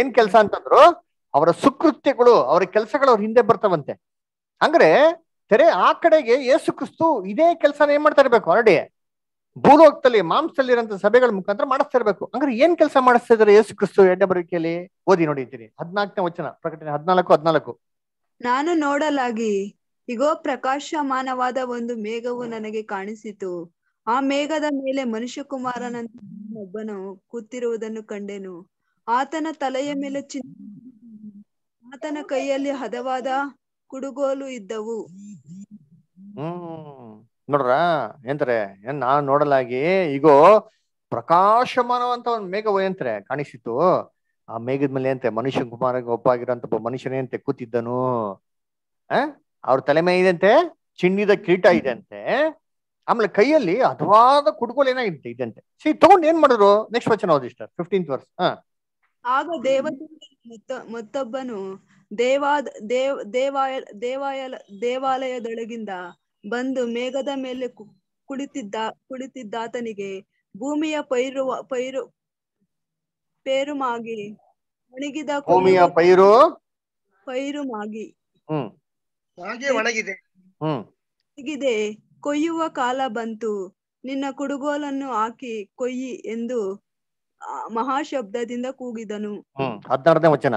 ಏನ್ ಕೆಲಸ ಅಂತಂದ್ರು ಅವರ ಸುಕೃತ್ಯಗಳು ಅವರ ಕೆಲಸಗಳು ಅವ್ರ ಹಿಂದೆ ಬರ್ತವಂತೆ ಅಂದ್ರೆ ತೆರೆ ಆ ಕಡೆಗೆ ಯೇಸು ಕ್ರಿಸ್ತು ಇದೇ ಕೆಲಸನ ಏನ್ ಮಾಡ್ತಾ ಇರ್ಬೇಕು ಆಲ್ರೆಡಿ ಭೂಲೋಕದಲ್ಲಿ ಮಾಂಸದಲ್ಲಿರಂತ ಸಭೆಗಳ ಮುಖಾಂತರ ಮಾಡಿಸ್ತಾ ಇರಬೇಕು ಅಂದ್ರೆ ಏನ್ ಕೆಲಸ ಮಾಡಿಸ್ತಾ ಇದಾರೆ ಯೇಸು ಕ್ರಿಸ್ತು ಎಡ್ಡ ಬರುವಿಕೆಯಲ್ಲಿ ಓದಿ ನೋಡಿದ್ದೀರಿ ಹದಿನಾಲ್ಕನೇ ವಚನ ಪ್ರಕಟಣೆ ಹದಿನಾಲ್ಕು ಹದಿನಾಲ್ಕು ನಾನು ನೋಡಲಾಗಿ ಈಗೋ ಪ್ರಕಾಶಮಾನವಾದ ಒಂದು ಮೇಘವು ನನಗೆ ಕಾಣಿಸಿತು ಆ ಮೇಘದ ಮೇಲೆ ಮನುಷ್ಯಕುಮಾರನಂತ ಒಬ್ಬನು ಕೂತಿರುವುದನ್ನು ಕಂಡೆನು ಆತನ ತಲೆಯ ಮೇಲೆ ಚಿನ್ನ ಆತನ ಕೈಯಲ್ಲಿ ಹದವಾದ ಕುಡುಗೋಲು ಇದ್ದವು ಹ್ಮ್ ನೋಡ್ರ ಎಂತಾರೆ ಏನ್ ನಾನ್ ನೋಡಲಾಗಿ ಈಗೋ ಪ್ರಕಾಶಮಾನವಂತ ಒಂದ್ ಮೇಘ ಎಂತ್ರೆ ಕಾಣಿಸಿತು ಆ ಮೇಘದ ಮೇಲೆ ಅಂತೆ ಮನುಷ್ಯ ಕುಮಾರ ಒಪ್ಪಾಗಿರೋಂತ ಒಬ್ಬ ಅಂತ ಕೂತಿದ್ದನು ಆ ಅವ್ರ ತಲೆ ಮೇಲಿದಂತೆ ಚಿಣ್ಣಿದ ಕೀಟ ಅಂತೆ ಆಮೇಲೆ ಕೈಯಲ್ಲಿ ಅಧವಾದ ಕುಡ್ಗೋಲ್ ಏನಾಗಿರುತ್ತೆ ಇದಂತೆ ಸಿ ತಗೊಂಡ್ ಏನ್ ಮಾಡಿದ್ರು ನೆಕ್ಸ್ಟ್ ವಚನ ಇಷ್ಟ ಫಿಫ್ಟೀನ್ ವರ್ಸ್ ಆಗ ದೇವ ಮತ್ತೊಬ್ಬನು ದೇವಾದ ದೇವ ದೇವಾಯ ದೇವಾಯ ದೇವಾಲಯದೊಳಗಿಂದ ಬಂದು ಮೇಘದ ಮೇಲೆ ಕುಳಿತಿದ್ದ ಕುಳಿತಿದ್ದಾತನಿಗೆ ಭೂಮಿಯ ಪೈರು ಪೈರು ಪೇರುಮಾಗಿ ಒಣಗಿದ ಭೂಮಿಯ ಪೈರು ಪೈರುಮಾಗಿ ಒಣಗಿದೆ ಕೊಯ್ಯುವ ಕಾಲ ಬಂತು ನಿನ್ನ ಕುಡುಗೋಲನ್ನು ಹಾಕಿ ಕೊಯ್ಯಿ ಎಂದು ಮಹಾಶಬ್ದದಿಂದ ಕೂಗಿದನು ವಚನ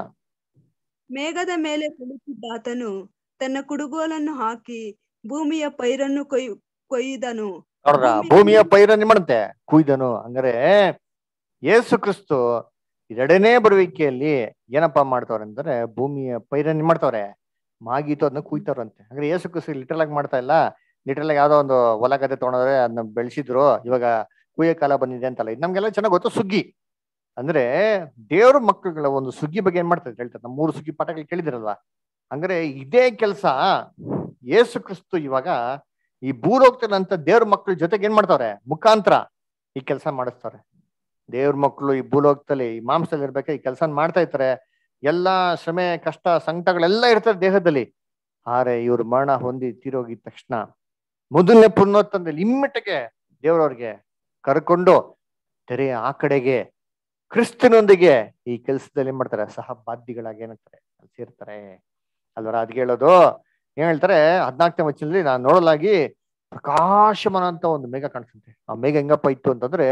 ಮೇಘದ ಮೇಲೆ ಕುಳಿತಿದ್ದಾತನು ತನ್ನ ಕುಡುಗೋಲನ್ನು ಹಾಕಿ ಭೂಮಿಯ ಪೈರನ್ನು ಕೊಯ್ ಕೊಯ್ದನು ಭೂಮಿಯ ಪೈರನ್ನು ಮಾಡುತ್ತೆ ಕುಯ್ದನು ಅಂದ್ರೆ ಯೇಸು ಕ್ರಿಸ್ತು ಎರಡನೇ ಬರುವಿಕೆಯಲ್ಲಿ ಏನಪ್ಪಾ ಮಾಡ್ತವ್ರೆ ಅಂದ್ರೆ ಭೂಮಿಯ ಪೈರನ್ನು ಮಾಡ್ತವ್ರೆ ಮಾಗೀತು ಅದನ್ನ ಕುಯ್ತಾರಂತೆ ಅಂದ್ರೆ ಯೇಸು ಕ್ರಿಸ್ತು ಲಿಟರಲ್ ಆಗಿ ಮಾಡ್ತಾ ಇಲ್ಲ ಲಿಟರ್ ಆಗಿ ಯಾವ್ದೋ ಒಂದು ಹೊಲ ಗದ್ದೆ ತಗೊಂಡ್ರೆ ಅದನ್ನ ಬೆಳೆಸಿದ್ರು ಇವಾಗ ಕುಯ್ಯ ಕಾಲ ಬಂದಿದೆ ಅಂತಲ್ಲ ಇದು ನಮ್ಗೆಲ್ಲ ಚೆನ್ನಾಗ್ ಗೊತ್ತು ಸುಗ್ಗಿ ಅಂದ್ರೆ ದೇವ್ರ ಮಕ್ಕಳುಗಳ ಒಂದು ಸುಗ್ಗಿ ಬಗ್ಗೆ ಏನ್ ಮಾಡ್ತಾರೆ ಹೇಳ್ತಾರೆ ನಮ್ಮ ಮೂರು ಸುಗ್ಗಿ ಪಾಠಗಳು ಕೇಳಿದ್ರಲ್ವಾ ಅಂದ್ರೆ ಇದೇ ಕೆಲಸ ಯೇಸು ಕ್ರಿಸ್ತು ಇವಾಗ ಈ ಭೂಲೋಕದಲ್ಲಂತ ದೇವ್ರ ಮಕ್ಳ ಜೊತೆಗೆ ಏನ್ ಮಾಡ್ತಾವ್ರೆ ಮುಖಾಂತರ ಈ ಕೆಲಸ ಮಾಡಿಸ್ತಾರೆ ದೇವ್ರ ಮಕ್ಕಳು ಈ ಭೂಲೋಕದಲ್ಲಿ ಈ ಮಾಂಸದಲ್ಲಿ ಇರ್ಬೇಕು ಈ ಕೆಲಸ ಮಾಡ್ತಾ ಇರ್ತಾರೆ ಎಲ್ಲಾ ಶ್ರಮೆ ಕಷ್ಟ ಸಂಕಟಗಳೆಲ್ಲ ಇರ್ತಾರೆ ದೇಹದಲ್ಲಿ ಆದ್ರೆ ಇವ್ರ ಮರಣ ಹೊಂದಿ ತೀರೋಗಿದ ತಕ್ಷಣ ಮೊದಲನೇ ಪುನೋತ್ನದಲ್ಲಿ ಇಮ್ಮಿಟ್ಟಿಗೆ ದೇವ್ರವ್ರಿಗೆ ಕರ್ಕೊಂಡು ತೆರೆ ಆ ಕಡೆಗೆ ಕ್ರಿಸ್ತನೊಂದಿಗೆ ಈ ಕೆಲಸದಲ್ಲಿ ಏನ್ ಮಾಡ್ತಾರೆ ಸಹ ಬಾಧ್ಯಗಳಾಗಿ ಏನಾಗ್ತಾರೆ ಸೇರ್ತಾರೆ ಅಲ್ವರ ಅದ್ಗೆ ಹೇಳೋದು ಏನ್ ಹೇಳ್ತಾರೆ ಹದಿನಾಲ್ಕನೇ ವಚನದಲ್ಲಿ ನಾನು ನೋಡಲಾಗಿ ಅಂತ ಒಂದು ಮೇಘ ಕಾಣಿಸುತ್ತೆ ಆ ಮೇಘ ಹೆಂಗಪ್ಪ ಇತ್ತು ಅಂತಂದ್ರೆ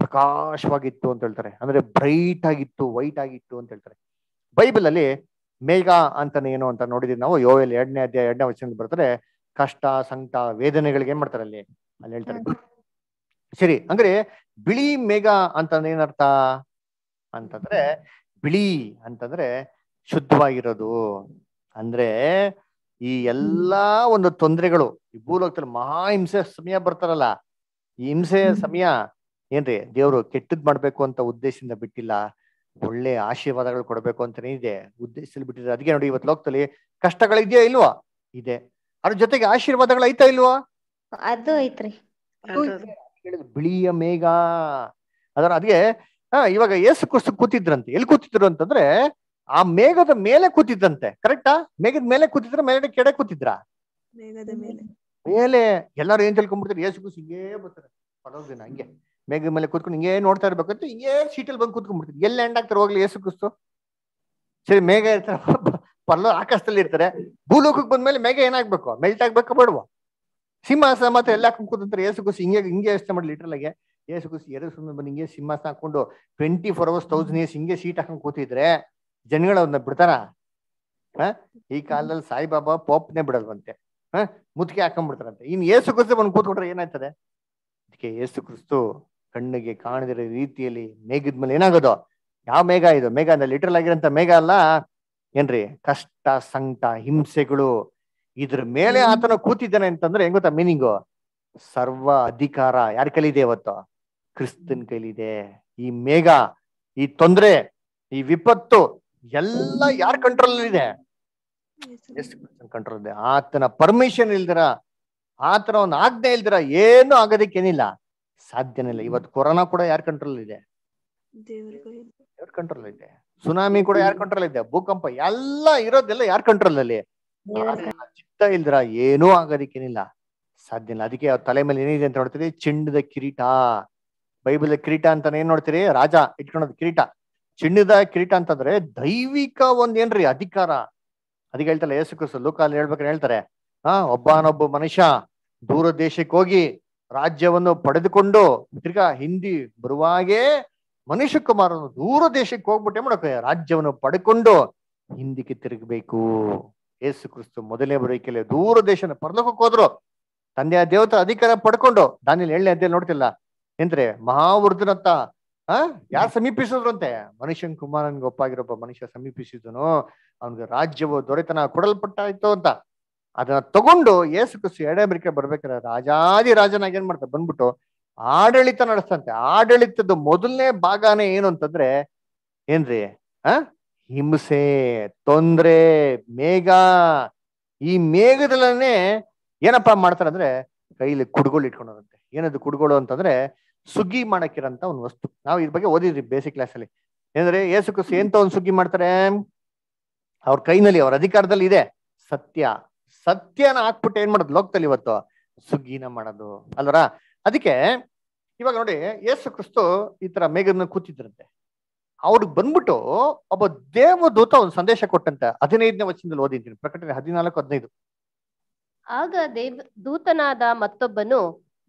ಪ್ರಕಾಶವಾಗಿತ್ತು ಅಂತ ಹೇಳ್ತಾರೆ ಅಂದ್ರೆ ಬ್ರೈಟ್ ಆಗಿತ್ತು ವೈಟ್ ಆಗಿತ್ತು ಅಂತ ಹೇಳ್ತಾರೆ ಬೈಬಲ್ ಅಲ್ಲಿ ಮೇಘ ಅಂತಾನೆ ಏನು ಅಂತ ನೋಡಿದೀವಿ ನಾವು ಯೋವೆಲ್ ಎರಡನೇ ಅಧ್ಯಾಯ ಎರಡನೇ ವಚನದಲ್ಲಿ ಬರ್ತಾರೆ ಕಷ್ಟ ಸಂಕಟ ವೇದನೆಗಳಿಗೆ ಏನ್ ಮಾಡ್ತಾರೆ ಅಲ್ಲಿ ಅಲ್ಲಿ ಹೇಳ್ತಾರೆ ಸರಿ ಅಂದ್ರೆ ಬಿಳಿ ಮೇಘ ಅಂತಂದ್ರೆ ಏನರ್ಥ ಅಂತಂದ್ರೆ ಬಿಳಿ ಅಂತಂದ್ರೆ ಶುದ್ಧವಾಗಿರೋದು ಅಂದ್ರೆ ಈ ಎಲ್ಲಾ ಒಂದು ತೊಂದರೆಗಳು ಈ ಭೂಲೋಕದಲ್ಲಿ ಮಹಾ ಹಿಂಸೆ ಸಮಯ ಬರ್ತಾರಲ್ಲ ಈ ಹಿಂಸೆಯ ಸಮಯ ಏನ್ರಿ ದೇವರು ಕೆಟ್ಟದ್ ಮಾಡ್ಬೇಕು ಅಂತ ಉದ್ದೇಶದಿಂದ ಬಿಟ್ಟಿಲ್ಲ ಒಳ್ಳೆ ಆಶೀರ್ವಾದಗಳು ಕೊಡ್ಬೇಕು ಅಂತಾನೆ ಇದೆ ಉದ್ದೇಶದಲ್ಲಿ ಬಿಟ್ಟಿದ್ರೆ ಅದಕ್ಕೆ ನೋಡಿ ಇವತ್ತು ಲೋಕದಲ್ಲಿ ಕಷ್ಟಗಳಿದೆಯಾ ಇಲ್ವಾ ಇದೆ ಅದ್ರ ಜೊತೆಗೆ ಆಶೀರ್ವಾದಗಳು ಐತಾ ಇಲ್ವಾ ಅದು ಐತ್ರಿ ಬಿಳಿಯ ಮೇಘ ಅದರ ಅದ್ಗೆ ಹಾ ಇವಾಗ ಏಸು ಕುಸ್ತು ಕೂತಿದ್ರಂತೆ ಎಲ್ಲಿ ಕೂತಿದ್ರು ಅಂತಂದ್ರೆ ಆ ಮೇಘದ ಮೇಲೆ ಕೂತಿದ್ದಂತೆ ಕರೆಕ್ಟಾ ಮೇಘದ ಮೇಲೆ ಕೂತಿದ್ರ ಮೇಲೆ ಕೆಡೆ ಕೂತಿದ್ರ ಮೇಲೆ ಎಲ್ಲಾರು ಏನ್ ತಿಳ್ಕೊಂಡ್ಬಿಡ್ತಾರೆ ಏಸು ಕೂಸಿ ಹಿಂಗೇ ಬರ್ತಾರೆ ಪಡೋದಿನ ಹಂಗೆ ಮೇಘದ ಮೇಲೆ ಕೂತ್ಕೊಂಡು ಹಿಂಗೇ ನೋಡ್ತಾ ಇರ್ಬೇಕಂತ ಹಿಂಗೇ ಸೀಟಲ್ಲಿ ಬಂದು ಕೂತ್ಕೊಂಡ್ಬಿಡ್ತಾರೆ ಎಲ್ಲಿ ಎಂಡ್ ಆಗ್ತಾರೆ ಹೋಗ್ಲಿ ಯೇಸುಕ್ರಿಸ್ತು ಕೂಸ್ತು ಸರಿ ಮೇಘ ಇರ್ತಾರೆ [LAUGHS] ಪರ್ಲೋ ಆಕಾಶದಲ್ಲಿ ಇರ್ತಾರೆ ಭೂಲೋಕಕ್ಕೆ ಬಂದ್ಮೇಲೆ ಮೇಘ ಏನಾಗ್ಬೇಕು ಮೆಲ್ಟ್ ಆಗ್ಬೇಕು ಬೇಡವ ಸಿಂಹಾಸನ ಮಾತ್ರ ಎಲ್ಲ ಹಾಕೊಂಡು ಕೂತಂತಾರೆ ಏಸು ಕುಸಿ ಹಿಂಗೆ ಹಿಂಗೆ ಯೋಚನೆ ಮಾಡಿ ಲಿಟ್ರಲಾಗೆ ಏಸು ಕೂಸಿ ಎರಡು ಸುಮ್ಮನೆ ಬಂದು ಹಿಂಗೆ ಸಿಂಹಾಸನ ಹಾಕೊಂಡು twenty four hours thousand years ಹಿಂಗೆ ಸೀಟ್ ಹಾಕೊಂಡು ಕೂತಿದ್ರೆ ಜನಗಳು ಅವ್ರನ್ನ ಬಿಡ್ತಾರ ಹ ಈ ಕಾಲದಲ್ಲಿ ಸಾಯಿಬಾಬಾ ಪೋಪ್ನೆ ಬಿಡಲ್ವಂತೆ ಹ ಮುದುಕಿ ಹಾಕೊಂಡ್ಬಿಡ್ತಾರಂತೆ ಇನ್ ಏಸು ಕ್ರಿಸ್ತು ಬಂದು ಕೂತ್ಕೊಟ್ರೆ ಏನಾಯ್ತದೆ ಅದಕ್ಕೆ ಏಸು ಕ್ರಿಸ್ತು ಕಣ್ಣಿಗೆ ಕಾಣದಿರೋ ರೀತಿಯಲ್ಲಿ ಮೇಲೆ ಏನಾಗೋದು ಯಾವ ಮೇಘ ಇದು ಮೇಘ ಅಂದ್ರೆ ಲಿಟ್ರಲ್ ಆಗಿರೋ ಮೇಘ ಅಲ್ಲ ಏನ್ರಿ ಕಷ್ಟ ಸಂಕಟ ಹಿಂಸೆಗಳು ಇದ್ರ ಮೇಲೆ ಆತನ ಕೂತಿದ್ದಾನೆ ಅಂತಂದ್ರೆ ಹೆಂಗ ಗೊತ್ತಾ ಮೀನಿಂಗು ಸರ್ವ ಅಧಿಕಾರ ಯಾರ ಕೈಲಿದೆ ಇವತ್ತು ಕ್ರಿಸ್ತನ್ ಕೈಲಿದೆ ಈ ಮೇಘ ಈ ತೊಂದ್ರೆ ಈ ವಿಪತ್ತು ಎಲ್ಲ ಯಾರ ಕಂಟ್ರೋಲ್ ಇದೆ ಕಂಟ್ರೋಲ್ ಇದೆ ಆತನ ಪರ್ಮಿಷನ್ ಇಲ್ದಿರ ಆತನ ಒಂದು ಆಜ್ಞೆ ಇಲ್ದಿರ ಏನು ಆಗೋದಕ್ಕೇನಿಲ್ಲ ಸಾಧ್ಯನೇ ಇಲ್ಲ ಇವತ್ತು ಕೊರೋನಾ ಕೂಡ ಯಾರ ಕಂಟ್ರೋಲ್ ಇದೆ ಕಂಟ್ರೋಲ್ ಇದೆ ಸುನಾಮಿ ಕೂಡ ಯಾರ ಕಂಟ್ರೋಲ್ ಇದೆ ಭೂಕಂಪ ಎಲ್ಲ ಇರೋದೆಲ್ಲ ಯಾರ ಕಂಟ್ರೋಲ್ ಅಲ್ಲಿ ಚಿತ್ತ ಇಲ್ದಿರ ಏನೂ ಆಗೋದಕ್ಕೇನಿಲ್ಲ ಸಾಧ್ಯ ಇಲ್ಲ ಅದಕ್ಕೆ ತಲೆ ಮೇಲೆ ಏನಿದೆ ಅಂತ ನೋಡ್ತೀರಿ ಚಿಂಡದ ಕಿರೀಟ ಬೈಬಲ್ ಕಿರೀಟ ಅಂತ ಏನ್ ನೋಡ್ತೀರಿ ರಾಜ ಇಟ್ಕೊಳೋದು ಕಿರೀಟ ಚಿನ್ನದ ಕಿರೀಟ ಅಂತಂದ್ರೆ ದೈವಿಕ ಒಂದೇನ್ರಿ ಅಧಿಕಾರ ಅದಕ್ಕೆ ಹೇಳ್ತಾರೆ ಯೇಸು ಕ್ರಿಸ್ತು ಲೋಕ ಅಲ್ಲಿ ಹೇಳ್ಬೇಕಂದ್ರೆ ಹೇಳ್ತಾರೆ ಹಾ ಒಬ್ಬನೊಬ್ಬ ಮನುಷ್ಯ ದೂರ ದೇಶಕ್ಕೆ ಹೋಗಿ ರಾಜ್ಯವನ್ನು ಪಡೆದುಕೊಂಡು ತಿರ್ಗಾ ಹಿಂದಿ ಬರುವಾಗೆ ಮನುಷ್ಯ ಕುಮಾರನು ದೂರ ದೇಶಕ್ಕೆ ಹೋಗ್ಬಿಟ್ಟೆ ಮಾಡಕ್ಕೆ ರಾಜ್ಯವನ್ನು ಪಡ್ಕೊಂಡು ಹಿಂದಿಗೆ ತಿರುಗಬೇಕು ಯೇಸು ಕ್ರಿಸ್ತು ಮೊದಲೇ ಬರೋಕೆಲ್ಲ ದೂರ ದೇಶನ ಪರಲೋಕಕ್ಕೆ ಹೋದ್ರು ತಂದೆಯ ದೇವತ ಅಧಿಕಾರ ಪಡ್ಕೊಂಡು ದಾನಿಲ್ ಎಳ್ಳೆ ಅದೇ ನೋಡ್ತಿಲ್ಲ ಎಂದ್ರೆ ಮಹಾವೃದ್ಧನತ್ತ ಆ ಯಾರು ಸಮೀಪಿಸಿದ್ರು ಅಂತೆ ಮನುಷ್ಯನ್ ಕುಮಾರನ್ ಒಪ್ಪಾಗಿರೊಬ್ಬ ಮನುಷ್ಯ ಸಮೀಪಿಸಿದನು ಅವನಿಗೆ ರಾಜ್ಯವು ದೊರೆತನ ಕೊಡಲ್ಪಟ್ಟಾಯ್ತು ಅಂತ ಅದನ್ನ ತಗೊಂಡು ಏಸು ಕುಸು ಎಡೆ ಬರ್ಬೇಕಾದ್ರೆ ರಾಜಾದಿ ರಾಜನಾಗ ಏನ್ ಮಾಡ್ತಾರೆ ಬಂದ್ಬಿಟ್ಟು ಆಡಳಿತ ನಡೆಸ್ತಂತೆ ಆಡಳಿತದ ಮೊದಲನೇ ಭಾಗನೇ ಏನು ಅಂತಂದ್ರೆ ಏನ್ರಿ ಆ ಹಿಂಸೆ ತೊಂದ್ರೆ ಮೇಘ ಈ ಮೇಘದಲ್ಲೇ ಏನಪ್ಪಾ ಮಾಡ್ತಾರಂದ್ರೆ ಕೈಲಿ ಕುಡ್ಗೋಳು ಇಟ್ಕೊಂಡಂತೆ ಏನದು ಕುಡ್ಗೋಳು ಅಂತಂದ್ರೆ ಸುಗ್ಗಿ ಮಾಡಕ್ಕಿರಂತ ಒಂದು ವಸ್ತು ನಾವು ಇದ್ರ ಬಗ್ಗೆ ಓದಿದ್ರಿ ಬೇಸಿಕ್ ಕ್ಲಾಸ್ ಅಲ್ಲಿ ಏನಂದ್ರೆ ಏಸು ಕ್ರಿಸ್ತು ಎಂತ ಒಂದು ಸುಗ್ಗಿ ಮಾಡ್ತಾರೆ ಅವ್ರ ಕೈನಲ್ಲಿ ಅವ್ರ ಅಧಿಕಾರದಲ್ಲಿ ಇದೆ ಸತ್ಯ ಸತ್ಯನ ಹಾಕ್ಬಿಟ್ಟು ಏನ್ ಮಾಡೋದು ಲೋಕದಲ್ಲಿ ಇವತ್ತು ಸುಗ್ಗಿನ ಮಾಡೋದು ಅಲ್ವರ ಅದಕ್ಕೆ ಇವಾಗ ನೋಡಿ ಯೇಸು ಕ್ರಿಸ್ತು ಈ ತರ ಮೇಘನ ಕೂತಿದ್ರಂತೆ ಅವ್ರಿಗೆ ಬಂದ್ಬಿಟ್ಟು ಒಬ್ಬ ದೂತ ಒಂದು ಸಂದೇಶ ಕೊಟ್ಟಂತೆ ಹದಿನೈದನೇ ವಚನದಲ್ಲಿ ಓದಿದ್ದೀನಿ ಪ್ರಕಟಣೆ ಹದಿನಾಲ್ಕು ಹದಿನೈದು ಆಗ ದೇವ್ ದೂತನಾದ ಮತ್ತೊಬ್ಬನು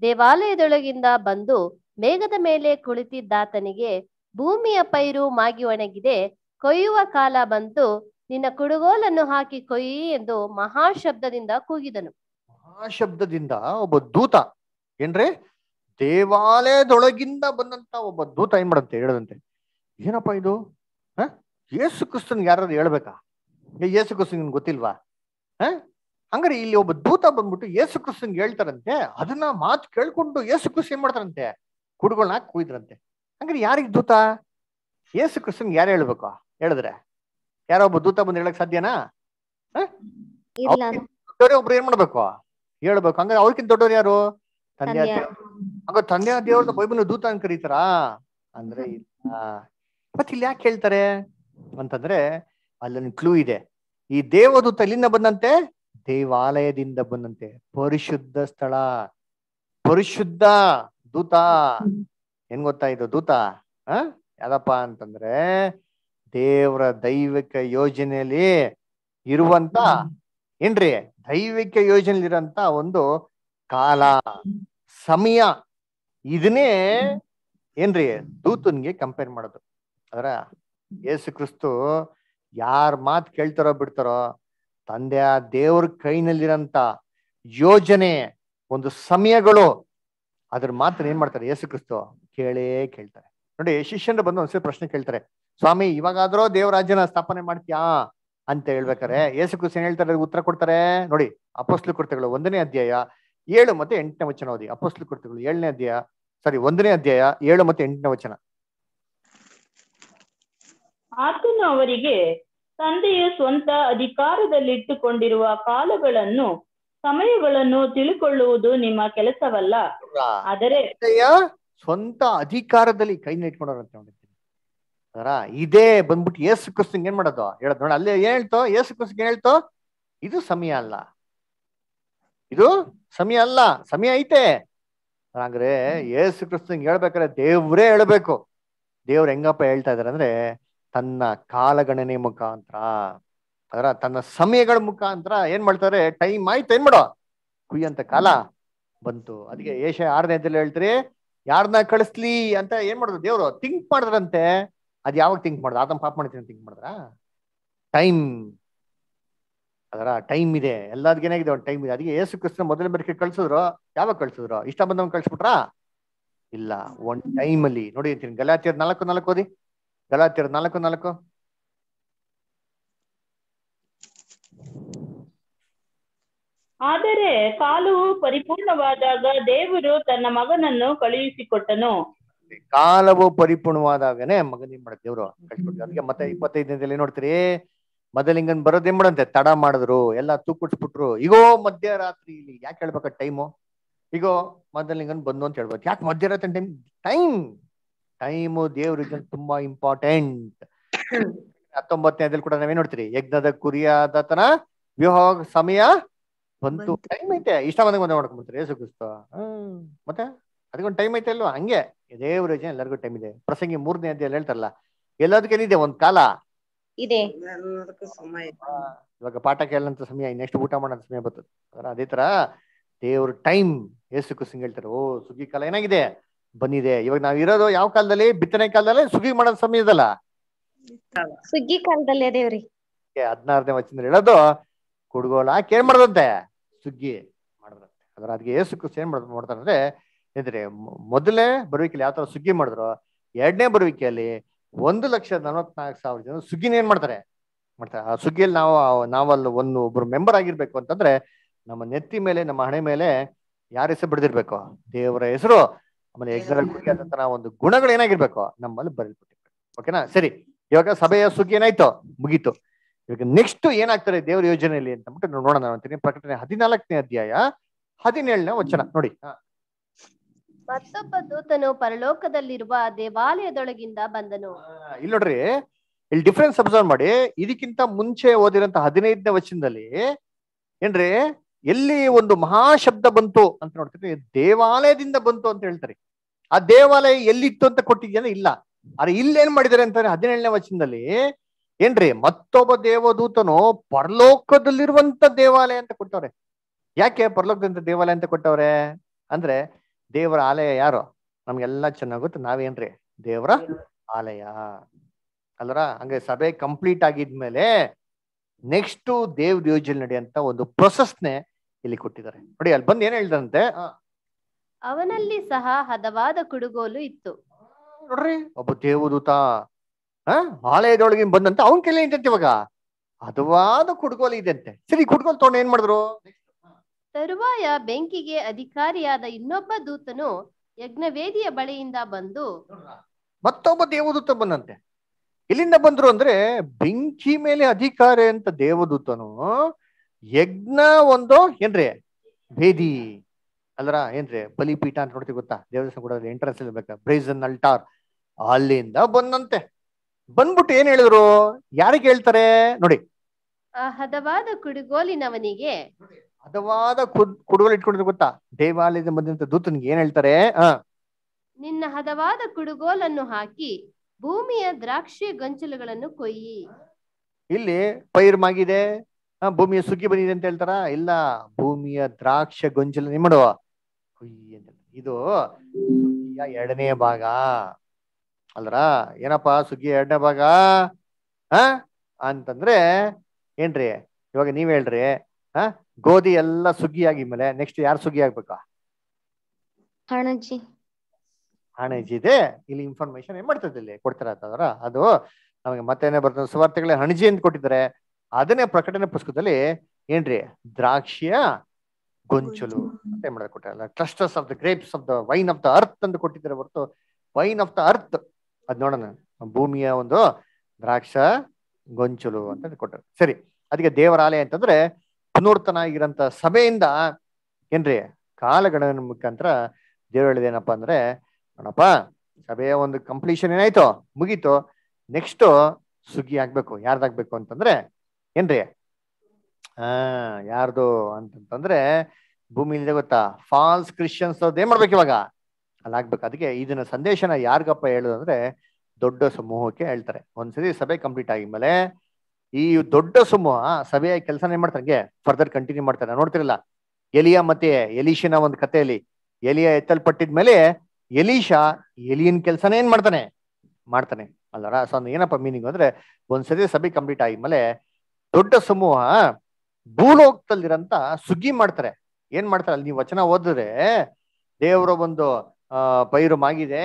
ದೇವಾಲಯದೊಳಗಿಂದ ಬಂದು ಮೇಘದ ಮೇಲೆ ಕುಳಿತಿದ್ದಾತನಿಗೆ ಭೂಮಿಯ ಪೈರು ಮಾಗಿ ಒಣಗಿದೆ ಕೊಯ್ಯುವ ಕಾಲ ಬಂತು ನಿನ್ನ ಕುಡುಗೋಲನ್ನು ಹಾಕಿ ಕೊಯ್ಯಿ ಎಂದು ಮಹಾಶಬ್ದದಿಂದ ಕೂಗಿದನು ಮಹಾಶಬ್ದದಿಂದ ಒಬ್ಬ ದೂತ ಏನ್ರಿ ದೇವಾಲಯದೊಳಗಿಂದ ಬಂದಂತ ಒಬ್ಬ ದೂತ ಏನ್ ಮಾಡಂತೆ ಹೇಳದಂತೆ ಏನಪ್ಪಾ ಇದು ಹ ಯೇಸು ಕ್ರಿಸ್ತನ್ ಯಾರಾದ್ರು ಹೇಳ್ಬೇಕಾ ಯೇಸು ಕ್ರಿಸ್ತನ್ ಗೊತ್ತಿಲ್ವಾ ಹ ಹಂಗಾರೆ ಇಲ್ಲಿ ಒಬ್ಬ ದೂತ ಬಂದ್ಬಿಟ್ಟು ಯೇಸು ಕ್ರಿಸ್ತನ್ ಹೇಳ್ತಾರಂತೆ ಅದನ್ನ ಮಾತು ಕೇಳ್ಕೊಂಡು ಯೇಸು ಕ್ರಿಸ್ತ ಏನ್ ಮಾಡ್ತಾರಂತೆ ಕುಡ್ಗಳನ್ನ ಕುಯ್ದ್ರಂತೆ ಹಂಗ್ರೆ ಯಾರಿಗ ದೂತ ಯೇಸು ಕ್ರಿಸ್ತನ್ ಯಾರು ಹೇಳ್ಬೇಕು ಹೇಳಿದ್ರೆ ಯಾರೋ ಒಬ್ಬ ದೂತ ಬಂದು ಹೇಳಕ್ ಸಾಧ್ಯನಾ ಒಬ್ರು ಏನ್ ಮಾಡ್ಬೇಕು ಹೇಳ್ಬೇಕು ಅಂದ್ರೆ ಅವ್ರಕ್ಕಿಂತ ದೊಡ್ಡವ್ರು ಯಾರು ತಂದೆ ಹಂಗ ತಂದೆ ದೇವ್ರದ ಬೈಬಲ್ ದೂತ ಅಂತ ಕರೀತಾರಾ ಅಂದ್ರೆ ಇಲ್ಲ ಮತ್ ಇಲ್ಲಿ ಯಾಕೆ ಹೇಳ್ತಾರೆ ಅಂತಂದ್ರೆ ಅಲ್ಲೊಂದು ಕ್ಲೂ ಇದೆ ಈ ದೇವದೂತ ಇಲ್ಲಿಂದ ಬಂದಂತೆ ದೇವಾಲಯದಿಂದ ಬಂದಂತೆ ಪರಿಶುದ್ಧ ಸ್ಥಳ ಪರಿಶುದ್ಧ ದೂತ ಏನ್ ಗೊತ್ತಾ ಇದು ದೂತ ಹ ಯಾವ್ದಪ್ಪ ಅಂತಂದ್ರೆ ದೇವರ ದೈವಿಕ ಯೋಜನೆಯಲ್ಲಿ ಇರುವಂತ ಏನ್ರಿ ದೈವಿಕ ಇರುವಂತ ಒಂದು ಕಾಲ ಸಮಯ ಇದನ್ನೇ ಏನ್ರಿ ದೂತನ್ಗೆ ಕಂಪೇರ್ ಮಾಡೋದು ಅದ್ರ ಯೇಸು ಕ್ರಿಸ್ತು ಯಾರ ಮಾತು ಕೇಳ್ತಾರೋ ಬಿಡ್ತಾರೋ ತಂದೆ ದೇವ್ರ ಕೈನಲ್ಲಿರಂತ ಯೋಜನೆ ಒಂದು ಸಮಯಗಳು ಅದ್ರ ಮಾತ್ರ ಏನ್ ಮಾಡ್ತಾರೆ ಯೇಸು ಕ್ರಿಸ್ತು ಕೇಳೇ ಕೇಳ್ತಾರೆ ನೋಡಿ ಶಿಷ್ಯರು ಬಂದು ಒಂದ್ಸರಿ ಪ್ರಶ್ನೆ ಕೇಳ್ತಾರೆ ಸ್ವಾಮಿ ಇವಾಗಾದ್ರೂ ದೇವರಾಜ್ಯನ ಸ್ಥಾಪನೆ ಮಾಡ್ತೀಯಾ ಅಂತ ಹೇಳ್ಬೇಕಾರೆ ಯೇಸು ಕ್ರಿಸ್ತು ಏನ್ ಹೇಳ್ತಾರೆ ಉತ್ತರ ಕೊಡ್ತಾರೆ ನೋಡಿ ಅಪೋಸ್ಲು ಕೃತ್ಯಗಳು ಒಂದನೇ ಅಧ್ಯಾಯ ಏಳು ಮತ್ತೆ ಎಂಟನೇ ವಚನ ಓದಿ ಅಪೋಸ್ಲು ಕೃತ್ಯಗಳು ಏಳನೇ ಅಧ್ಯಾಯ ಸಾರಿ ಒಂದನೇ ಅಧ್ಯಾಯ ಏಳು ಮತ್ತೆ ಎಂಟನೇ ವಚನ ಆತನ ಅವರಿಗೆ ತಂದೆಯ ಸ್ವಂತ ಅಧಿಕಾರದಲ್ಲಿಟ್ಟುಕೊಂಡಿರುವ ಕಾಲಗಳನ್ನು ಸಮಯಗಳನ್ನು ತಿಳ್ಕೊಳ್ಳುವುದು ನಿಮ್ಮ ಕೆಲಸವಲ್ಲ ಆದರೆ ಸ್ವಂತ ಅಧಿಕಾರದಲ್ಲಿ ಕೈ ಇಟ್ಕೊಂಡವ್ರಂತೆ ಸರ ಇದೇ ಬಂದ್ಬಿಟ್ಟು ಏಸು ಕ್ರಿಸ್ತಂಗೆ ಏನ್ ಮಾಡೋದು ಹೇಳೋದು ನೋಡ ಅಲ್ಲಿ ಏನ್ ಹೇಳ್ತೋ ಏಸು ಕ್ರಿಸ್ತಂಗೆ ಹೇಳ್ತೋ ಇದು ಸಮಯ ಅಲ್ಲ ಇದು ಸಮಯ ಅಲ್ಲ ಸಮಯ ಐತೆ ಹಾಗ್ರೆ ಏಸು ಕ್ರಿಸ್ತಂಗೆ ಹೇಳ್ಬೇಕಾದ್ರೆ ದೇವ್ರೇ ಹೇಳ್ಬೇಕು ದೇವ್ರ ಹೆಂಗಪ್ಪ ಹೇಳ್ತಾ ಇದಾರೆ ಅಂದ್ರೆ ತನ್ನ ಕಾಲಗಣನೆ ಮುಖಾಂತರ ಅದರ ತನ್ನ ಸಮಯಗಳ ಮುಖಾಂತರ ಏನ್ ಮಾಡ್ತಾರೆ ಟೈಮ್ ಆಯ್ತು ಏನ್ ಮಾಡೋ ಕುಯ್ಯಂತ ಕಾಲ ಬಂತು ಅದಕ್ಕೆ ಏಷ್ಯಾ ಆರನೇ ಅಂತ ಹೇಳ್ತೀರಿ ಯಾರನ್ನ ಕಳಿಸ್ಲಿ ಅಂತ ಏನ್ ಮಾಡಿದ್ರು ದೇವ್ರು ಥಿಂಕ್ ಮಾಡಿದ್ರಂತೆ ಅದ್ ಯಾವಾಗ ಥಿಂಕ್ ಮಾಡಿದ್ರು ಆತಂ ಪಾಪ ಮಾಡ್ತೀನಿ ಥಿಂಕ್ ಮಾಡಿದ್ರ ಟೈಮ್ ಅದರ ಟೈಮ್ ಇದೆ ಎಲ್ಲದಕ್ಕೇನಾಗಿದೆ ಒಂದು ಟೈಮ್ ಇದೆ ಅದಕ್ಕೆ ಏಸು ಕ್ರಿಸ್ತನ ಮೊದಲ ಬರಿಕೆ ಕಳ್ಸಿದ್ರು ಯಾವಾಗ ಕಳ್ಸಿದ್ರು ಇಷ್ಟ ಬಂದವ್ ಕಳ್ಸಿಬಿಟ್ರಾ ಇಲ್ಲ ಒಂದ್ ಟೈಮಲ್ಲಿ ನೋಡಿ ಗಲಾತಿಯರ್ ನಾಲ್ಕು ನಾಲ್ಕು ಓದಿ ಗಲಾತಿಯರ್ ನಾಲ್ಕು ನಾಲ್ಕು ಆದರೆ ಕಾಲವು ಪರಿಪೂರ್ಣವಾದಾಗ ದೇವರು ತನ್ನ ಮಗನನ್ನು ಕಳುಹಿಸಿಕೊಟ್ಟನು ಕಾಲವು ಪರಿಪೂರ್ಣವಾದಾಗನೇ ಮಗನ ಏನ್ ಮಾಡ ದೇವರು ಅದಕ್ಕೆ ಮತ್ತೆ ಇಪ್ಪತ್ತೈದನೇ ನೋಡ್ತೀರಿ ಮೊದಲಿಂಗನ್ ಬರೋದ್ ಏನ್ ಮಾಡಂತೆ ತಡ ಮಾಡಿದ್ರು ಎಲ್ಲ ತೂಕುಟ್ಬಿಟ್ರು ಈಗೋ ಮಧ್ಯರಾತ್ರಿ ಇಲ್ಲಿ ಯಾಕೆ ಹೇಳ್ಬೇಕ ಟೈಮು ಈಗೋ ಮೊದಲಿಂಗನ್ ಬಂದು ಅಂತ ಹೇಳ್ಬೇಕು ಯಾಕೆ ಮಧ್ಯರಾತ್ರಿ ಟೈಮ್ ಟೈಮ್ ಟೈಮು ದೇವ್ರಿಗೆ ತುಂಬಾ ಇಂಪಾರ್ಟೆಂಟ್ ಹತ್ತೊಂಬತ್ತನೇದಲ್ಲಿ ಕೂಡ ನಾವೇನ್ ನೋಡ್ತೀರಿ ಯಜ್ಞದ ಕುರಿಯಾದ ತರ ವಿವಾಹ ಸಮಯ ಬಂತು ಟೈಮ್ ಐತೆ ಇಷ್ಟ ಬಂದಾಗ ಮದುವೆ ಮಾಡ್ಕೊಂಡ್ಬಿಡ್ತಾರೆ ಯೇಸು ಕ್ರಿಸ್ತ ಮತ್ತೆ ಅದಕ್ಕೊಂದು ಟೈಮ್ ಐತೆ ಅಲ್ವಾ ಹಂಗೆ ದೇವ್ರ ಯೋಚನೆ ಎಲ್ಲರಿಗೂ ಟೈಮ್ ಇದೆ ಪ್ರಸಂಗಿ ಮೂರನೇ ಅಧ್ಯಾಯ ಹೇಳ್ತಾರಲ್ಲ ಎಲ್ಲದಕ್ಕೇನಿದೆ ಒಂದ್ ಕಾಲ ಇದೆ ಇವಾಗ ಪಾಠ ಕೇಳಂತ ಸಮಯ ನೆಕ್ಸ್ಟ್ ಊಟ ಮಾಡೋ ಸಮಯ ಬರ್ತದೆ ಅದೇ ತರ ದೇವ್ರ ಟೈಮ್ ಯೇಸು ಕ್ರಿಸ್ತಂಗ್ ಹೇಳ್ತಾರೆ ಓ ಸುಗ್ಗಿ ಕಾಲ ಏನಾಗಿದೆ ಬಂದಿದೆ ಇವಾಗ ನಾವ್ ಇರೋದು ಯಾವ ಕಾಲದಲ್ಲಿ ಬಿತ್ತನೆ ಕಾಲದಲ್ಲಿ ಸುಗ್ಗಿ ಮಾಡೋ ಇದಲ್ಲ ಸುಗ್ಗಿ ಕಾಲದಲ್ಲಿ ಅದೇವ್ರಿ ಹದಿನಾರನೇ ವಚನ ಹೇಳೋದು ಕುಡುಗೋಳ ಕೇರ್ ಮಾಡದಂತೆ ಸುಗ್ಗಿ ಮಾಡಿದ್ರಂತೆ ಅದ್ರ ಅದಕ್ಕೆ ಏಸು ಕ್ರಿಸ್ತ ಏನ್ ಮಾಡಿದ್ರು ಇದ್ರೆ ಮೊದಲೇ ಬರುವಿಕೆಯಲ್ಲಿ ಯಾವ ತರ ಸುಗ್ಗಿ ಮಾಡಿದ್ರು ಎರಡನೇ ಬರುವಿಕೆಯಲ್ಲಿ ಒಂದು ಲಕ್ಷ ನಲವತ್ನಾಲ್ಕು ಸಾವಿರ ಜನ ಸುಗ್ಗಿನ ಏನ್ ಮಾಡ್ತಾರೆ ಮಾಡ್ತಾರೆ ಆ ಸುಗ್ಗಿಯಲ್ಲಿ ನಾವು ನಾವಲ್ಲಿ ಒಂದು ಒಬ್ರು ಮೆಂಬರ್ ಆಗಿರ್ಬೇಕು ಅಂತಂದ್ರೆ ನಮ್ಮ ನೆತ್ತಿ ಮೇಲೆ ನಮ್ಮ ಹಣೆ ಮೇಲೆ ಯಾರ ಹೆಸರು ಬಿಡದಿರ್ಬೇಕು ದೇವರ ಹೆಸರು ಆಮೇಲೆ ಯಜ್ಞ ಒಂದು ಗುಣಗಳು ಏನಾಗಿರ್ಬೇಕು ನಮ್ಮಲ್ಲಿ ಬರೀಲ್ಬಿಟ್ಟಿರ್ಬೇಕು ಓಕೆನಾ ಸರಿ ಇವಾಗ ಸಭೆಯ ಸುಗ್ಗಿ ಏನಾಯ್ತು ಮುಗೀತು ಇವಾಗ ನೆಕ್ಸ್ಟ್ ಏನಾಗ್ತಾರೆ ದೇವರ ಯೋಜನೆಯಲ್ಲಿ ಅಂತ ಅಂದ್ಬಿಟ್ಟು ನೋಡೋಣ ಅಂತೀನಿ ಪ್ರಕಟಣೆ ಹದಿನಾಲ್ಕನೇ ಅಧ್ಯಾಯ ಹದಿನೇಳನೇ ವಚನ ನೋಡಿ ಮತ್ತೊಬ್ಬ ದೂತನು ಪರಲೋಕದಲ್ಲಿರುವ ದೇವಾಲಯದೊಳಗಿಂದ ಬಂದನು ಇಲ್ಲಿ ನೋಡ್ರಿ ಇಲ್ಲಿ ಡಿಫ್ರೆನ್ಸ್ ಅಬ್ಸರ್ವ್ ಮಾಡಿ ಇದಕ್ಕಿಂತ ಮುಂಚೆ ಓದಿರಂತ ಹದಿನೈದನೇ ವಚನದಲ್ಲಿ ಏನ್ರಿ ಎಲ್ಲಿ ಒಂದು ಮಹಾಶಬ್ದ ಬಂತು ಅಂತ ನೋಡ್ತೀರಿ ದೇವಾಲಯದಿಂದ ಬಂತು ಅಂತ ಹೇಳ್ತಾರೆ ಆ ದೇವಾಲಯ ಎಲ್ಲಿತ್ತು ಅಂತ ಕೊಟ್ಟಿದ್ಯಾನ ಇಲ್ಲ ಆದ್ರೆ ಇಲ್ಲಿ ಏನ್ ಮಾಡಿದ್ದಾರೆ ಅಂತಂದ್ರೆ ಹದಿನೇಳನೇ ವಚನದಲ್ಲಿ ಏನ್ರಿ ಮತ್ತೊಬ್ಬ ದೇವದೂತನು ಪರಲೋಕದಲ್ಲಿರುವಂತ ದೇವಾಲಯ ಅಂತ ಕೊಟ್ಟವ್ರೆ ಯಾಕೆ ಪರಲೋಕದಂತ ದೇವಾಲಯ ಅಂತ ಕೊಟ್ಟವ್ರೆ ಅಂದ್ರೆ ದೇವರ ಆಲಯ ಯಾರು ನಮ್ಗೆಲ್ಲಾ ಚೆನ್ನಾಗ್ ಗೊತ್ತು ನಾವೇನ್ರಿ ದೇವರ ಆಲಯ ಅಲ್ರ ಹಂಗೆ ಸಭೆ ಕಂಪ್ಲೀಟ್ ಆಗಿದ್ಮೇಲೆ ನೆಕ್ಸ್ಟ್ ದೇವ್ ಯೋಜನೆ ನಡೆಯಂತ ಒಂದು ಪ್ರೊಸೆಸ್ನೆ ಇಲ್ಲಿ ಕೊಟ್ಟಿದ್ದಾರೆ ನೋಡಿ ಅಲ್ಲಿ ಬಂದ್ ಏನ್ ಹೇಳ್ದಂತೆ ಅವನಲ್ಲಿ ಸಹ ಹದವಾದ ಕುಡುಗೋಲು ಇತ್ತು ನೋಡ್ರಿ ಒಬ್ಬ ದೇವದೂತ ಆ ಆಲಯದೊಳಗಿನ ಬಂದಂತ ಅವನ ಕೈಲಿ ಇವಾಗ ಅದುವಾದ ಕುಡ್ಗೋಲು ಇದಂತೆ ಸರಿ ಕುಡ್ಕೋಲ್ ತಗೊಂಡು ಏನ್ ಮಾಡಿದ್ರು ತರುವಾಯ ಬೆಂಕಿಗೆ ಅಧಿಕಾರಿಯಾದ ಇನ್ನೊಬ್ಬ ದೂತನು ಯಜ್ಞವೇದಿಯ ಬಳಿಯಿಂದ ಬಂದು ಮತ್ತೊಬ್ಬ ದೇವದೂತ ಬಂದಂತೆ ಇಲ್ಲಿಂದ ಬಂದ್ರು ಅಂದ್ರೆ ಬೆಂಕಿ ಮೇಲೆ ಅಧಿಕಾರ ಅಂತ ದೇವದೂತನು ಯಜ್ಞ ಒಂದು ಏನ್ರಿ ವೇದಿ ಅಲ್ರ ಏನ್ರಿ ಬಲಿಪೀಠ ಅಂತ ನೋಡ್ತೀವಿ ಗೊತ್ತಾ ದೇವಸ್ಥಾನ ಕೂಡ ಎಂಟ್ರೆನ್ಸ್ ಇರ್ಬೇಕ ಬ್ರೈಸನ್ ಅಲ್ಟಾರ್ ಅಲ್ಲಿಂದ ಬಂದಂತೆ ಬಂದ್ಬಿಟ್ಟು ಏನ್ ಹೇಳಿದ್ರು ಯಾರಿಗೆ ಹೇಳ್ತಾರೆ ನೋಡಿ ಹದವಾದ ಕುಡುಗೋಲಿನವನಿಗೆ ಹದವಾದ ಕುಡುಗೋಲು ಇಟ್ಕೊಂಡಿದ್ರು ಗೊತ್ತಾ ದೇವಾಲಯದ ಬಂದಂತ ದೂತನಿಗೆ ಏನ್ ಹೇಳ್ತಾರೆ ನಿನ್ನ ಹದವಾದ ಕುಡುಗೋಲನ್ನು ಹಾಕಿ ಭೂಮಿಯ ದ್ರಾಕ್ಷಿ ಗಂಚಲುಗಳನ್ನು ಕೊಯ್ಯಿ ಇಲ್ಲಿ ಪೈರ್ ಮಾಗಿದೆ ಭೂಮಿಯ ಸುಗ್ಗಿ ಬಂದಿದೆ ಅಂತ ಹೇಳ್ತಾರ ಇಲ್ಲ ಭೂಮಿಯ ದ್ರಾಕ್ಷ ಗೊಂಚಲ ನಿಮ್ಮ ಕೊಯ್ಯಿ ಅಂತ ಇದು ಎರಡನೇ ಭಾಗ ಅಲ್ರ ಏನಪ್ಪಾ ಸುಗ್ಗಿ ಎರಡನೇ ಭಾಗ ಹ ಅಂತಂದ್ರೆ ಏನ್ರಿ ಇವಾಗ ನೀವ್ ಹೇಳ್ರಿ ಹ ಗೋಧಿ ಎಲ್ಲ ಸುಗ್ಗಿ ಮೇಲೆ ನೆಕ್ಸ್ಟ್ ಯಾರು ಸುಗ್ಗಿ ಆಗ್ಬೇಕಾ ಹಣಜಿ ಇದೆ ಇಲ್ಲಿ ಇನ್ಫಾರ್ಮೇಶನ್ ಏನ್ ಮಾಡ್ತದೆ ಇಲ್ಲಿ ಕೊಡ್ತಾರ ಅಂತಂದ್ರ ಅದು ನಮಗೆ ಮತ್ತೆನೇ ಬರ್ತದೆ ಸುವಾರ್ತೆಗಳೇ ಹಣಜಿ ಅಂತ ಕೊಟ್ಟಿದ್ದಾರೆ ಅದನ್ನೇ ಪ್ರಕಟಣೆ ಪುಸ್ತಕದಲ್ಲಿ ಏನ್ರಿ ದ್ರಾಕ್ಷಿಯ ಗೊಂಚಲು ಅಂತ ಏನ್ ಮಾಡ್ತಾರೆ clusters of the grapes of the vine of the earth ಅಂತ ಕೊಟ್ಟಿದ್ದಾರೆ ಹೊರತು ವೈನ್ ಆಫ್ ದ ಅರ್ತ್ ಅದ್ ನೋಡೋಣ ಭೂಮಿಯ ಒಂದು ದ್ರಾಕ್ಷ ಗೊಂಚಲು ಅಂತ ಕೊಟ್ಟರು ಸರಿ ಅದಕ್ಕೆ ದೇವರಾಲಯ ಅಂತಂದ್ರೆ ಪುನೂರ್ತನ ಆಗಿರಂತ ಸಭೆಯಿಂದ ಏನ್ರಿ ಕಾಲಗಣನ ಮುಖಾಂತರ ದೇವ್ರು ಹೇಳಿದೇನಪ್ಪ ಅಂದ್ರೆ ನೋಡಪ್ಪ ಸಭೆಯ ಒಂದು ಕಂಪ್ಲೀಷನ್ ಏನಾಯ್ತು ಮುಗೀತು ನೆಕ್ಸ್ಟ್ ಸುಗ್ಗಿ ಆಗ್ಬೇಕು ಯಾರ್ದಾಗ್ಬೇಕು ಅಂತಂದ್ರೆ ಏನ್ರಿ ಆ ಯಾರ್ದು ಅಂತಂತಂದ್ರೆ ಭೂಮಿ ಗೊತ್ತಾ ಫಾಲ್ಸ್ ಕ್ರಿಶ್ಚಿಯನ್ಸ್ ಏನ್ ಮಾಡ್ಬೇಕು ಇವಾಗ ಅಲ್ಲಾಗ್ಬೇಕು ಅದಕ್ಕೆ ಇದನ್ನ ಸಂದೇಶನ ಯಾರಿಗಪ್ಪ ಹೇಳೋದು ಅಂದ್ರೆ ದೊಡ್ಡ ಸಮೂಹಕ್ಕೆ ಹೇಳ್ತಾರೆ ಒಂದ್ಸರಿ ಸಭೆ ಕಂಪ್ಲೀಟ್ ಆಗಿದ್ಮೇಲೆ ಈ ದೊಡ್ಡ ಸಮೂಹ ಸಭೆಯ ಕೆಲಸ ಏನ್ ಮಾಡ್ತಾರೆ ಫರ್ದರ್ ಕಂಟಿನ್ಯೂ ಮಾಡ್ತಾರೆ ನೋಡ್ತಿರಲ್ಲ ಎಲಿಯ ಮತ್ತೆ ಎಲೀಶಿನ ಒಂದು ಕಥೆಯಲ್ಲಿ ಎಲಿಯ ಎತ್ತಲ್ಪಟ್ಟಿದ್ಮೇಲೆ ಎಲೀಶಾ ಎಲಿಯನ್ ಕೆಲಸನೇ ಏನ್ ಮಾಡ್ತಾನೆ ಮಾಡ್ತಾನೆ ಅಲ್ಲರ ಸೊ ಏನಪ್ಪ ಮೀನಿಂಗ್ ಅಂದ್ರೆ ಒಂದ್ಸರಿ ಸಭೆ ಕಂಪ್ಲೀಟ್ ಆಗಿದ್ಮೇಲೆ ದೊಡ್ಡ ಸಮೂಹ ಭೂಲೋಕದಲ್ಲಿರಂತ ಸುಗ್ಗಿ ಮಾಡ್ತಾರೆ ಏನ್ ಮಾಡ್ತಾರೆ ಅಲ್ಲಿ ನೀವು ವಚನ ಓದಿದ್ರೆ ದೇವರ ಒಂದು ಪೈರು ಮಾಗಿದೆ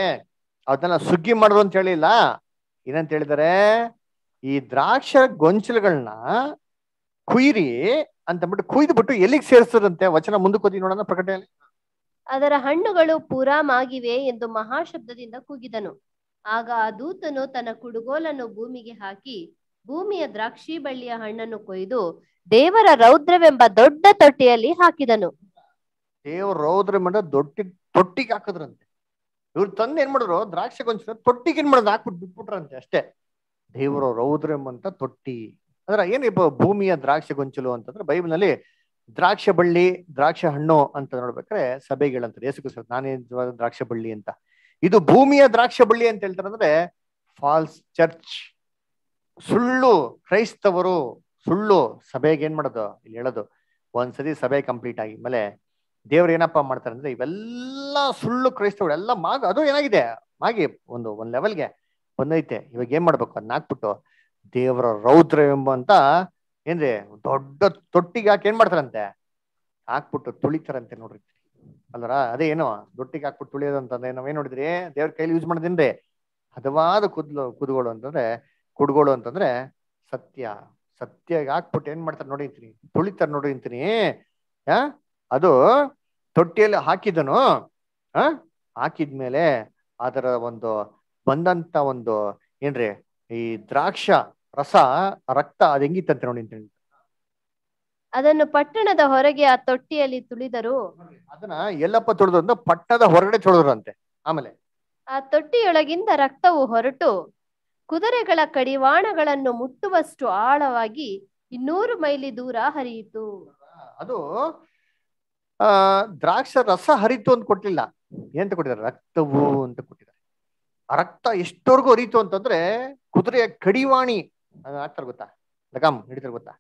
ಅದನ್ನ ಸುಗ್ಗಿ ಮಾಡಿದ್ರು ಅಂತ ಹೇಳಿಲ್ಲ ಏನಂತ ಹೇಳಿದರೆ ಈ ದ್ರಾಕ್ಷರ ಗೊಂಚಲುಗಳನ್ನ ಕುಯ್ರಿ ಅಂತ ಬಿಟ್ಟು ಕುಯ್ದು ಬಿಟ್ಟು ಎಲ್ಲಿಗೆ ಸೇರಿಸದಂತೆ ವಚನ ಮುಂದಕ್ಕೆ ನೋಡೋಣ ಪ್ರಕಟಣೆ ಅದರ ಹಣ್ಣುಗಳು ಪೂರಾ ಮಾಗಿವೆ ಎಂದು ಮಹಾಶಬ್ದದಿಂದ ಕೂಗಿದನು ಆಗ ಆ ದೂತನು ತನ್ನ ಕುಡುಗೋಲನ್ನು ಭೂಮಿಗೆ ಹಾಕಿ ಭೂಮಿಯ ದ್ರಾಕ್ಷಿ ಬಳ್ಳಿಯ ಹಣ್ಣನ್ನು ಕೊಯ್ದು ದೇವರ ರೌದ್ರವೆಂಬ ದೊಡ್ಡ ತೊಟ್ಟಿಯಲ್ಲಿ ಹಾಕಿದನು ದೇವರ ರೌದ್ರ ದೊಡ್ಡ ತೊಟ್ಟಿಗೆ ಹಾಕಿದ್ರಂತೆ ಇವ್ರು ತಂದು ಏನ್ ಮಾಡಿದ್ರು ದ್ರಾಕ್ಷಿ ಗೊಂಚಲು ತೊಟ್ಟಿಗೆ ಏನ್ ಮಾಡೋದು ಹಾಕ್ಬಿಟ್ಟು ಬಿಟ್ಬಿಟ್ರಂತೆ ಅಷ್ಟೇ ದೇವರು ರೌದ್ರಂ ಅಂತ ತೊಟ್ಟಿ ಅಂದ್ರೆ ಏನ್ ಇಬ್ಬ ಭೂಮಿಯ ದ್ರಾಕ್ಷಿ ಗೊಂಚಲು ಅಂತಂದ್ರೆ ಬೈಬಲ್ನಲ್ಲಿ ದ್ರಾಕ್ಷ ಬಳ್ಳಿ ದ್ರಾಕ್ಷ ಹಣ್ಣು ಅಂತ ನೋಡ್ಬೇಕ್ರೆ ಸಭೆಗೆ ಯೇಸು ಕ್ರಿಸ್ತ ನಾನೇ ದ್ರಾಕ್ಷ ಬಳ್ಳಿ ಅಂತ ಇದು ಭೂಮಿಯ ದ್ರಾಕ್ಷ ಬಳ್ಳಿ ಅಂತ ಹೇಳ್ತಾರೆ ಅಂದ್ರೆ ಫಾಲ್ಸ್ ಚರ್ಚ್ ಸುಳ್ಳು ಕ್ರೈಸ್ತವರು ಸುಳ್ಳು ಸಭೆಗೆ ಏನ್ ಮಾಡೋದು ಇಲ್ಲಿ ಹೇಳೋದು ಒಂದ್ಸರಿ ಸಭೆ ಕಂಪ್ಲೀಟ್ ಆಗಿ ಮೇಲೆ ದೇವ್ರು ಏನಪ್ಪ ಮಾಡ್ತಾರೆ ಅಂದ್ರೆ ಇವೆಲ್ಲ ಸುಳ್ಳು ಕ್ರೈಸ್ತಗಳು ಎಲ್ಲ ಮಾಗ ಅದು ಏನಾಗಿದೆ ಮಾಗಿ ಒಂದು ಒಂದ್ ಲೆವೆಲ್ಗೆ ಬಂದೈತೆ ಇವಾಗ ಏನ್ ಮಾಡ್ಬೇಕು ಅದನ್ನ ಹಾಕ್ಬಿಟ್ಟು ದೇವರ ರೌದ್ರ ಎಂಬಂತ ಏನ್ರಿ ದೊಡ್ಡ ತೊಟ್ಟಿಗೆ ಹಾಕಿ ಏನ್ ಮಾಡ್ತಾರಂತೆ ಹಾಕ್ಬಿಟ್ಟು ತುಳಿತಾರಂತೆ ನೋಡ್ರಿ ಅಲ್ವರ ಅದೇ ಏನೋ ದೊಟ್ಟಿಗೆ ಹಾಕ್ಬಿಟ್ಟು ತುಳಿಯೋದಂತಂದ್ರೆ ನಾವೇನ್ ನೋಡಿದ್ರಿ ದೇವ್ರ ಕೈಲಿ ಯೂಸ್ ಮಾಡಿದ್ರಿ ಹದವಾದ ಕುದ್ಲು ಕುದುಗಳು ಅಂತಂದ್ರೆ ಕುಡ್ಗೋಳು ಅಂತಂದ್ರೆ ಸತ್ಯ ಸತ್ಯ ಹಾಕ್ಬಿಟ್ಟು ಏನ್ ಮಾಡ್ತಾರೆ ನೋಡಿ ತುಳಿತಾರ ತುಳಿತಾರೆ ನೋಡಿ ಅಂತೀನಿ ಅದು ತೊಟ್ಟಿಯಲ್ಲಿ ಹಾಕಿದನು ಆ ಹಾಕಿದ್ಮೇಲೆ ಅದರ ಒಂದು ಬಂದಂತ ಒಂದು ಏನ್ರಿ ಈ ದ್ರಾಕ್ಷ ರಸ ರಕ್ತ ಅದ್ ನೋಡಿ ಅದನ್ನು ಪಟ್ಟಣದ ಹೊರಗೆ ಆ ತೊಟ್ಟಿಯಲ್ಲಿ ತುಳಿದರು ಅದನ್ನ ಎಲ್ಲಪ್ಪ ತುಳಿದ್ರು ಪಟ್ಟದ ಹೊರಗಡೆ ತುಳಿದ್ರಂತೆ ಆಮೇಲೆ ಆ ತೊಟ್ಟಿಯೊಳಗಿಂದ ರಕ್ತವು ಹೊರಟು ಕುದುರೆಗಳ ಕಡಿವಾಣಗಳನ್ನು ಮುಟ್ಟುವಷ್ಟು ಆಳವಾಗಿ ಇನ್ನೂರು ಮೈಲಿ ದೂರ ಹರಿಯಿತು ಅದು ಆ ದ್ರಾಕ್ಷ ರಸ ಹರಿತು ಅಂತ ಕೊಟ್ಟಿಲ್ಲ ಏನಂತ ಕೊಟ್ಟಿದ್ದಾರೆ ರಕ್ತವು ಅಂತ ಕೊಟ್ಟಿದ್ದಾರೆ ರಕ್ತ ಎಷ್ಟವರೆಗೂ ಹರಿತು ಅಂತಂದ್ರೆ ಕುದುರೆಯ ಕಡಿವಾಣಿ ಆಗ್ತಾರೆ ಗೊತ್ತಾ ಲಗಾಮ್ ಹಿಡಿತಾರೆ ಗೊತ್ತಾ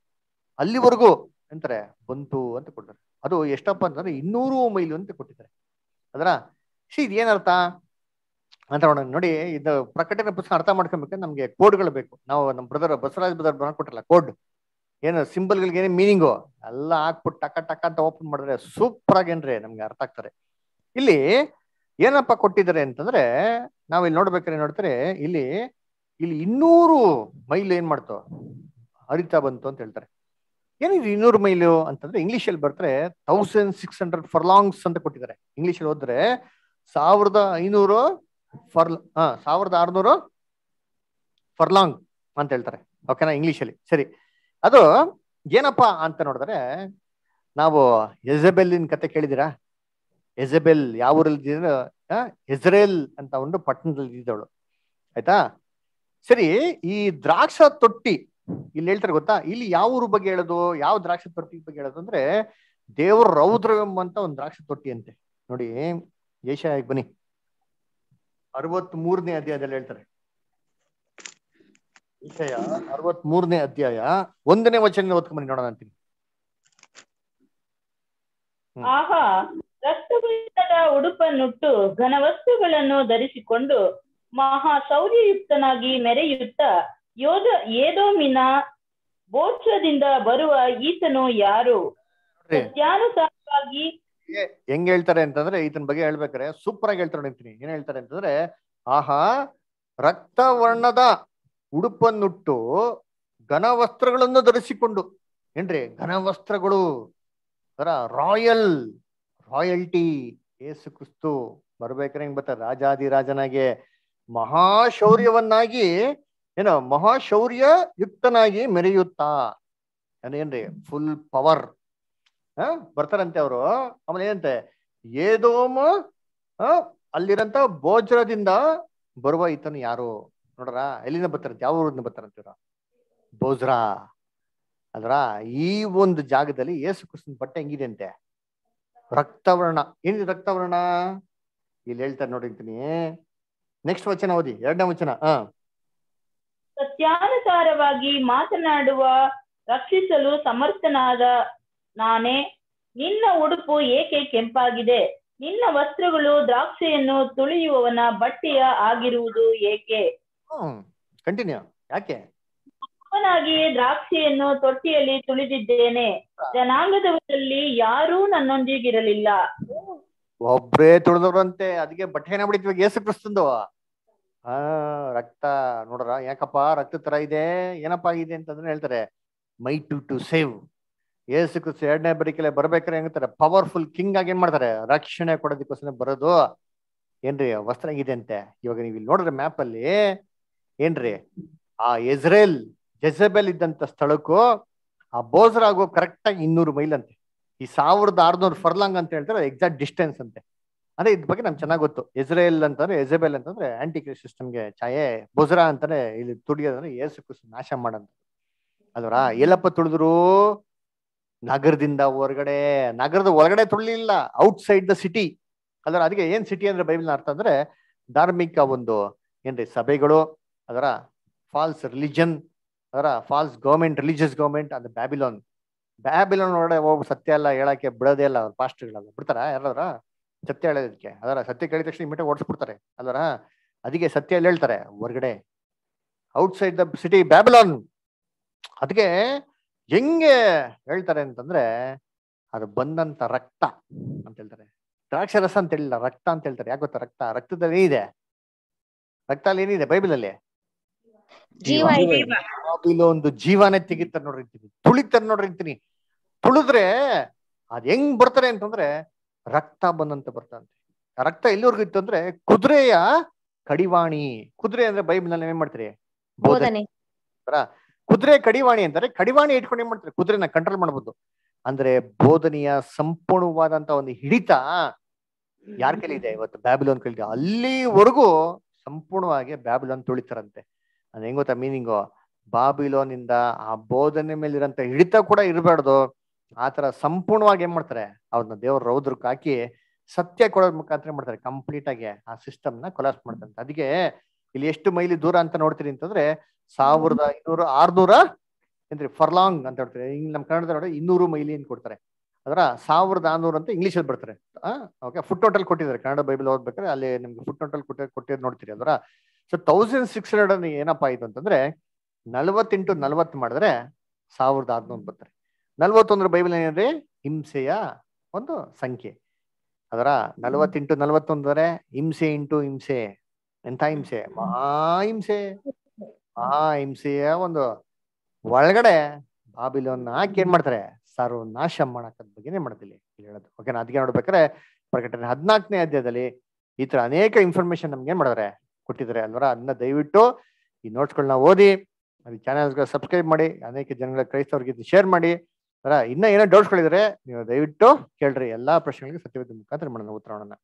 ಅಲ್ಲಿವರೆಗೂ ಅಂತಾರೆ ಬಂತು ಅಂತ ಕೊಟ್ಟಿದ್ದಾರೆ ಅದು ಎಷ್ಟಪ್ಪ ಅಂತಂದ್ರೆ ಇನ್ನೂರು ಮೈಲು ಅಂತ ಕೊಟ್ಟಿದ್ದಾರೆ ಅದರ ಸಿ ಏನರ್ಥ ಅಂತ ನೋಡಿ ಇದು ಪ್ರಕಟಣೆ ಪುಸ್ತಕ ಅರ್ಥ ಮಾಡ್ಕೊಬೇಕು ನಮ್ಗೆ ಕೋಡ್ಗಳು ಬೇಕು ನಾವು ನಮ್ಮ ಬ್ರದರ್ ಬಸವರಾಜ್ ಬ್ರದರ್ ಕೊಟ್ಟಲ್ಲ ಕೋಡ್ ಏನು ಸಿಂಬಲ್ಗಳಿಗೆ ಏನೇ ಮೀನಿಂಗು ಎಲ್ಲ ಹಾಕ್ಬಿಟ್ಟು ಟಕ ಟಕ ಅಂತ ಓಪನ್ ಮಾಡಿದ್ರೆ ಸೂಪರ್ ಆಗೇನ್ರಿ ನಮ್ಗೆ ಅರ್ಥ ಆಗ್ತಾರೆ ಇಲ್ಲಿ ಏನಪ್ಪ ಕೊಟ್ಟಿದ್ದಾರೆ ಅಂತಂದ್ರೆ ನಾವ್ ಇಲ್ಲಿ ನೋಡ್ಬೇಕ್ರೆ ನೋಡ್ತಾರೆ ಇಲ್ಲಿ ಇಲ್ಲಿ ಇನ್ನೂರು ಮೈಲು ಏನ್ ಮಾಡ್ತು ಹರಿತಾ ಬಂತು ಅಂತ ಹೇಳ್ತಾರೆ ಏನಿದು ಇನ್ನೂರು ಮೈಲು ಅಂತಂದ್ರೆ ಇಂಗ್ಲಿಷ್ ಅಲ್ಲಿ ಬರ್ತಾರೆ ತೌಸಂಡ್ ಸಿಕ್ಸ್ ಹಂಡ್ರೆಡ್ ಫರ್ಲಾಂಗ್ಸ್ ಅಂತ ಕೊಟ್ಟಿದ್ದಾರೆ ಇಂಗ್ಲಿಷ್ ಅಲ್ಲಿ ಹೋದ್ರೆ ಸಾವಿರದ ಐನೂರು ಫರ್ ಸಾವಿರದ ಆರ್ನೂರು ಫರ್ಲಾಂಗ್ ಅಂತ ಹೇಳ್ತಾರೆ ಓಕೆನಾ ಇಂಗ್ಲಿಷ್ ಅಲ್ಲಿ ಸರಿ ಅದು ಏನಪ್ಪಾ ಅಂತ ನೋಡಿದ್ರೆ ನಾವು ಎಜಬೆಲ್ಲಿನ ಕತೆ ಕೇಳಿದಿರಾ ಎಜಬೆಲ್ ಯಾವ ಊರಲ್ಲಿ ಇಸ್ರೇಲ್ ಅಂತ ಒಂದು ಪಟ್ಟಣದಲ್ಲಿ ಇದ್ದವಳು ಆಯ್ತಾ ಸರಿ ಈ ದ್ರಾಕ್ಷ ತೊಟ್ಟಿ ಇಲ್ಲಿ ಹೇಳ್ತಾರೆ ಗೊತ್ತಾ ಇಲ್ಲಿ ಯಾವ ಊರ ಬಗ್ಗೆ ಹೇಳೋದು ಯಾವ ದ್ರಾಕ್ಷ ತೊಟ್ಟಿ ಬಗ್ಗೆ ಹೇಳೋದು ಅಂದ್ರೆ ದೇವ್ರ ರೌದ್ರ ಎಂಬಂತ ಒಂದು ದ್ರಾಕ್ಷ ತೊಟ್ಟಿ ಅಂತೆ ನೋಡಿ ಏಷ್ಯಾ ಬನ್ನಿ ಅರವತ್ ಮೂರನೇ ಅಧ್ಯಾಯದಲ್ಲಿ ಹೇಳ್ತಾರೆ ವಿಷಯ ಅರವತ್ ಮೂರನೇ ಅಧ್ಯಾಯ ಒಂದನೇ ವಚನ ಓದ್ಕೊಂಡ್ಬನ್ನಿ ನೋಡೋಣ ಅಂತೀನಿ ಆಹಾ ಉಡುಪನ್ನುಟ್ಟು ಘನವಸ್ತುಗಳನ್ನು ಧರಿಸಿಕೊಂಡು ಮಹಾ ಶೌರ್ಯಯುಕ್ತನಾಗಿ ಮೆರೆಯುತ್ತ ಯೋಧ ಏದೋಮಿನ ಬೋಕ್ಷದಿಂದ ಬರುವ ಈತನು ಯಾರು ಹೆಂಗ್ ಹೇಳ್ತಾರೆ ಅಂತಂದ್ರೆ ಈತನ ಬಗ್ಗೆ ಹೇಳ್ಬೇಕಾರೆ ಸೂಪರ್ ಆಗಿ ಹೇಳ್ತಾರೆ ಅಂತೀನಿ ಏನ್ ಹೇಳ್ತಾರೆ ಅಂತಂದ್ರೆ ಆಹಾ ರಕ್ತವರ್ಣದ ಉಡುಪನ್ನುಟ್ಟು ಘನವಸ್ತ್ರಗಳನ್ನು ಧರಿಸಿಕೊಂಡು ಏನ್ರಿ ಘನವಸ್ತ್ರಗಳು ಅದರ ರಾಯಲ್ ರಾಯಲ್ಟಿ ಏಸು ಕ್ರಿಸ್ತು ಬರ್ಬೇಕಾರೆ ಹಿಂಗ್ ಬರ್ತಾರೆ ರಾಜಾದಿರಾಜನಾಗಿ ಮಹಾಶೌರ್ಯವನ್ನಾಗಿ ಏನೋ ಮಹಾಶೌರ್ಯ ಯುಕ್ತನಾಗಿ ಮೆರೆಯುತ್ತಾ ಏನ್ರಿ ಫುಲ್ ಪವರ್ ಹ ಬರ್ತಾರಂತೆ ಅವರು ಆಮೇಲೆ ಏನಂತೆ ಏದೋಮ ಅಲ್ಲಿರಂತ ಬೋಜ್ರದಿಂದ ಬರುವ ಈತನು ಯಾರು ನೋಡ್ರ ಎಲ್ಲಿಂದ ಬರ್ತಾರಂತ ಯಾವ ಊರಿಂದ ಇವ್ರ ಬೋಜ್ರಾ ಅದ್ರ ಈ ಒಂದು ಜಾಗದಲ್ಲಿ ಯೇಸು ಕೃಷ್ಣ ಬಟ್ಟೆ ಹೆಂಗಿದೆ ಅಂತೆ ರಕ್ತವರ್ಣ ಏನಿದೆ ರಕ್ತವರ್ಣ ಇಲ್ಲಿ ಹೇಳ್ತಾರೆ ನೋಡಿ ನೋಡಿರ್ತೀನಿ ನೆಕ್ಸ್ಟ್ ವಚನ ಓದಿ ಎರಡನೇ ವಚನ ಹ ಸತ್ಯಾನುಸಾರವಾಗಿ ಮಾತನಾಡುವ ರಕ್ಷಿಸಲು ಸಮರ್ಥನಾದ ನಾನೇ ನಿನ್ನ ಉಡುಪು ಏಕೆ ಕೆಂಪಾಗಿದೆ ನಿನ್ನ ವಸ್ತ್ರಗಳು ದ್ರಾಕ್ಷೆಯನ್ನು ತುಳಿಯುವವನ ಬಟ್ಟೆಯ ಆಗಿರುವುದು ಏಕೆ ಕಂಟಿನ್ಯೂ ಯಾಕೆ ಅವನಾಗಿಯೇ ದ್ರಾಕ್ಷಿಯನ್ನು ತೊಟ್ಟಿಯಲ್ಲಿ ತುಳಿದಿದ್ದೇನೆ ಜನಾಂಗದವರಲ್ಲಿ ಯಾರೂ ನನ್ನೊಂದಿಗಿರಲಿಲ್ಲ ಒಬ್ಬರೇ ತುಳಿದವ್ರಂತೆ ಅದಕ್ಕೆ ಬಟ್ಟೆನ ಬಿಡಿತ್ವಾಗ ಏಸು ಕ್ರಿಸ್ತಂದು ಆ ರಕ್ತ ನೋಡ್ರ ಯಾಕಪ್ಪ ರಕ್ತ ತರ ಇದೆ ಏನಪ್ಪ ಇದೆ ಅಂತಂದ್ರೆ ಹೇಳ್ತಾರೆ ಮೈ ಟು ಟು ಸೇವ್ ಏಸು ಕ್ರಿಸ್ತ ಎರಡನೇ ಬರಿಕೆಲೆ ಬರ್ಬೇಕಾರೆ ಹೆಂಗತಾರೆ ಪವರ್ಫುಲ್ ಕಿಂಗ್ ಆಗಿ ಏನ್ ಮಾಡ್ತಾರೆ ರಕ್ಷಣೆ ಕೊಡೋದಕ್ಕೋಸ್ಕರ ಬರೋದು ಏನ್ರಿ ವಸ್ತ್ರ ಇದೆ ಅಂತೆ ಇವಾಗ ನೀವು ಇಲ್ಲಿ ನೋಡಿದ್ರೆ ಮ್ಯಾಪ್ ಅಲ್ಲಿ ಏನ್ರಿ ಆ ಇಸ್ರೇಲ್ ಜೆಸೆಬೆಲ್ ಇದ್ದಂತ ಸ್ಥಳಕ್ಕೂ ಆ ಬೋಸರ್ ಆಗೋ ಕರೆಕ್ಟ್ ಆಗಿ ಇನ್ನೂರು ಮೈಲ್ ಅಂತೆ ಈ ಸಾವಿರದ ಆರ್ನೂರು ಫರ್ಲಾಂಗ್ ಅಂತ ಹೇಳ್ತಾರೆ ಎಕ್ಸಾಕ್ಟ್ ಡಿಸ್ಟೆನ್ಸ್ ಅಂತೆ ಅಂದ್ರೆ ಇದ್ ಬಗ್ಗೆ ನಮ್ಗೆ ಚೆನ್ನಾಗಿ ಗೊತ್ತು ಇಸ್ರೇಲ್ ಅಂತಂದ್ರೆ ಎಜಬೆಲ್ ಅಂತಂದ್ರೆ ಆಂಟಿ ಕ್ರಿಸ್ ಸಿಸ್ಟಮ್ಗೆ ಛಾಯೆ ಬೊಜ್ರಾ ಅಂತಾನೆ ಇಲ್ಲಿ ತುಡಿಯೋದಂದ್ರೆ ಏಸು ಕುಸು ನಾಶ ಮಾಡಂತ ಅದರ ಎಲ್ಲಪ್ಪ ತುಳಿದ್ರು ನಗರದಿಂದ ಹೊರಗಡೆ ನಗರದ ಹೊರಗಡೆ ತುಳಿಲಿಲ್ಲ ಔಟ್ ಸೈಡ್ ದ ಸಿಟಿ ಅದರ ಅದಕ್ಕೆ ಏನ್ ಸಿಟಿ ಅಂದ್ರೆ ಬೈಬಲ್ ಅರ್ಥ ಅಂದ್ರೆ ಧಾರ್ಮಿಕ ಒಂದು ಏನ್ರಿ ಸಭೆಗಳು ಅದರ ಫಾಲ್ಸ್ ರಿಲಿಜನ್ ಅದರ ಫಾಲ್ಸ್ ಗೌರ್ಮೆಂಟ್ ರಿಲಿಜಿಯಸ್ ಗೌರ್ಮೆಂಟ್ ಅದು ಬ್ಯಾಬಿಲೋನ್ ಬ್ಯಾಬಿಲೋನ್ ಒಳಗಡೆ ಹೋಗಿ ಸತ್ಯ ಎಲ್ಲ ಹೇಳಕ್ಕೆ ಬಿಡೋದೇ ಇಲ್ಲ ಅವ್ರ ಪಾಸ್ಟ್ಗಳೆಲ್ಲ ಬಿಡ್ತಾರ ಯಾರಾದ್ರ ಸತ್ಯ ಹೇಳೋದಕ್ಕೆ ಅದರ ಸತ್ಯ ಕೇಳಿದ ತಕ್ಷಣ ಇಮಿಟೇ ಓಡಿಸ್ಬಿಡ್ತಾರೆ ಅದರ ಅದಕ್ಕೆ ಸತ್ಯ ಎಲ್ಲ ಹೇಳ್ತಾರೆ ಹೊರಗಡೆ ಔಟ್ಸೈಡ್ ದ ಸಿಟಿ ಬ್ಯಾಬಿಲೋನ್ ಅದಕ್ಕೆ ಹೆಂಗೆ ಹೇಳ್ತಾರೆ ಅಂತಂದ್ರೆ ಅದು ಬಂದಂತ ರಕ್ತ ಅಂತ ಹೇಳ್ತಾರೆ ದ್ರಾಕ್ಷರಸ ಅಂತ ಹೇಳಿಲ್ಲ ರಕ್ತ ಅಂತ ಹೇಳ್ತಾರೆ ಯಾಕೆ ಗೊತ್ತಾ ರಕ್ತ ರಕ್ತದಲ್ಲಿ ಏನಿದೆ ರಕ್ತ ಅಲ್ಲಿ ಏನಿದೆ ಅಲ್ಲಿ ಜೀವ ಒಂದು ಜೀವನೇ ತೆಗಿತಾರೆ ನೋಡ್ರಿ ತುಳಿತಾರೆ ನೋಡ್ರಿ ಅಂತೀನಿ ತುಳಿದ್ರೆ ಅದ್ ಹೆಂಗ್ ಬರ್ತಾರೆ ಅಂತಂದ್ರೆ ರಕ್ತ ಬಂದಂತ ಬರ್ತಂತೆ ರಕ್ತ ಎಲ್ಲಿವರೆಗೂ ಇತ್ತು ಅಂದ್ರೆ ಕುದುರೆಯ ಕಡಿವಾಣಿ ಕುದುರೆ ಅಂದ್ರೆ ಬೈಬಲ್ ನಲ್ಲಿ ಏನ್ ಮಾಡ್ತೀರಿ ಬೋಧನೆ ಕುದುರೆ ಕಡಿವಾಣಿ ಅಂತಾರೆ ಕಡಿವಾಣಿ ಇಟ್ಕೊಂಡು ಏನ್ ಮಾಡ್ತಾರೆ ಕುದುರೆನ ಕಂಟ್ರೋಲ್ ಮಾಡ್ಬೋದು ಅಂದ್ರೆ ಬೋಧನೆಯ ಸಂಪೂರ್ಣವಾದಂತ ಒಂದು ಹಿಡಿತ ಯಾರ ಕೈಲಿದೆ ಇವತ್ತು ಬ್ಯಾಬಿಲೋನ್ ಕೈಲಿದೆ ಅಲ್ಲಿವರೆಗೂ ಸಂಪೂರ್ಣವಾಗಿ ಬ್ಯಾಬಿಲೋನ್ ತುಳಿತಾರಂತೆ ಅದ್ ಹೆಂಗ್ ಗೊತ್ತಾ ಮೀನಿಂಗು ಬಾಬಿಲೋನಿಂದ ಆ ಬೋಧನೆ ಇರಂತ ಹಿಡಿತ ಕೂಡ ಇರಬಾರ್ದು ಆತರ ಸಂಪೂರ್ಣವಾಗಿ ಏನ್ ಮಾಡ್ತಾರೆ ಅವ್ರನ್ನ ದೇವ್ರ ರೌದ್ರಕ್ಕೆ ಹಾಕಿ ಸತ್ಯ ಕೊಡೋದ್ ಮುಖಾಂತರ ಮಾಡ್ತಾರೆ ಕಂಪ್ಲೀಟ್ ಆಗಿ ಆ ಸಿಸ್ಟಮ್ ನ ಕೊಲಾಸ್ ಮಾಡ್ತಾರೆ ಅದಕ್ಕೆ ಇಲ್ಲಿ ಎಷ್ಟು ಮೈಲಿ ದೂರ ಅಂತ ನೋಡ್ತೀರಿ ಅಂತಂದ್ರೆ ಸಾವಿರದ ಇನ್ನೂರು ಆರ್ನೂರ ಏನ್ರಿ ಫರ್ಲಾಂಗ್ ಅಂತ ಹೇಳ್ತಾರೆ ನಮ್ ಕನ್ನಡದ ನೋಡಿ ಇನ್ನೂರು ಮೈಲಿ ಅಂತ ಕೊಡ್ತಾರೆ ಅದರ ಸಾವಿರದ ಆರ್ನೂರ ಅಂತ ಇಂಗ್ಲೀಷ್ ಅಲ್ಲಿ ಬರ್ತಾರೆ ಓಕೆ ಫುಟ್ ಹೋಟೆಲ್ ಕೊಟ್ಟಿದ್ದಾರೆ ಕನ್ನಡ ಬೈಬಲ್ ಓದ್ಬೇಕಾದ್ರೆ ಅಲ್ಲಿ ನಿಮ್ಗೆ ಫುಟ್ ಟೋಟಲ್ ಕೊಟ್ಟ ಕೊಟ್ಟಿದ್ ನೋಡ್ತೀರಿ ಅದರ ಸೊ ತೌಸಂಡ್ ಸಿಕ್ಸ್ ಹಂಡ್ರೆಡ್ ಏನಪ್ಪಾ ಇದು ಅಂತಂದ್ರೆ ಇಂಟು ನಲ್ವತ್ತು ಮಾಡಿದ್ರೆ ಸಾವಿರದ ಆರ್ನೂರು ಬರ್ತಾರೆ ನಲ್ವತ್ತೊಂದ್ರ ಬೈಬಲ್ ಏನಂದ್ರೆ ಹಿಂಸೆಯ ಒಂದು ಸಂಖ್ಯೆ ಅದರ ನಲ್ವತ್ತೆಂಟು ನಲ್ವತ್ತೊಂದರೆ ಹಿಂಸೆ ಇಂಟು ಹಿಂಸೆ ಎಂಥ ಹಿಂಸೆ ಹಿಂಸೆ ಮಹಾಹಿಂಸೆ ಹಿಂಸೆಯ ಒಂದು ಒಳಗಡೆ ಬಾಬಿಲೋನ್ ಹಾಕಿ ಏನ್ ಮಾಡ್ತಾರೆ ನಾಶ ಮಾಡಕ್ಕದ ಬಗ್ಗೆ ಮಾಡ್ತಿಲ್ಲ ಇಲ್ಲಿ ಹೇಳೋದು ಓಕೆನಾ ಅದಕ್ಕೆ ನೋಡ್ಬೇಕಾದ್ರೆ ಪ್ರಕಟಣೆ ಹದಿನಾಲ್ಕನೇ ಅಧ್ಯಾಯದಲ್ಲಿ ಈ ತರ ಅನೇಕ ಇನ್ಫಾರ್ಮೇಶನ್ ನಮ್ಗೆ ಏನ್ ಮಾಡಿದ್ರೆ ಕೊಟ್ಟಿದ್ದಾರೆ ಅಲ್ವರ ಅದನ್ನ ದಯವಿಟ್ಟು ಈ ನೋಟ್ಸ್ಗಳನ್ನ ಓದಿ ಅದು ಚಾನಲ್ಸ್ಗಳ ಸಬ್ಸ್ಕ್ರೈಬ್ ಮಾಡಿ ಅನೇಕ ಜನಗಳ ಕ್ರೈಸ್ತವ್ರಿಗೆ ಶೇರ್ ಮಾಡಿ ಅದರ ಇನ್ನೂ ಏನೋ ಡೌಟ್ಸ್ಗಳಿದ್ರೆ ನೀವು ದಯವಿಟ್ಟು ಕೇಳ್ರಿ ಎಲ್ಲಾ ಪ್ರಶ್ನೆಗಳಿಗೆ ಸತ್ಯವೇದ ಮುಖಾಂತರ ಮಾಡೋಣ ಉತ್ತರವನ್ನು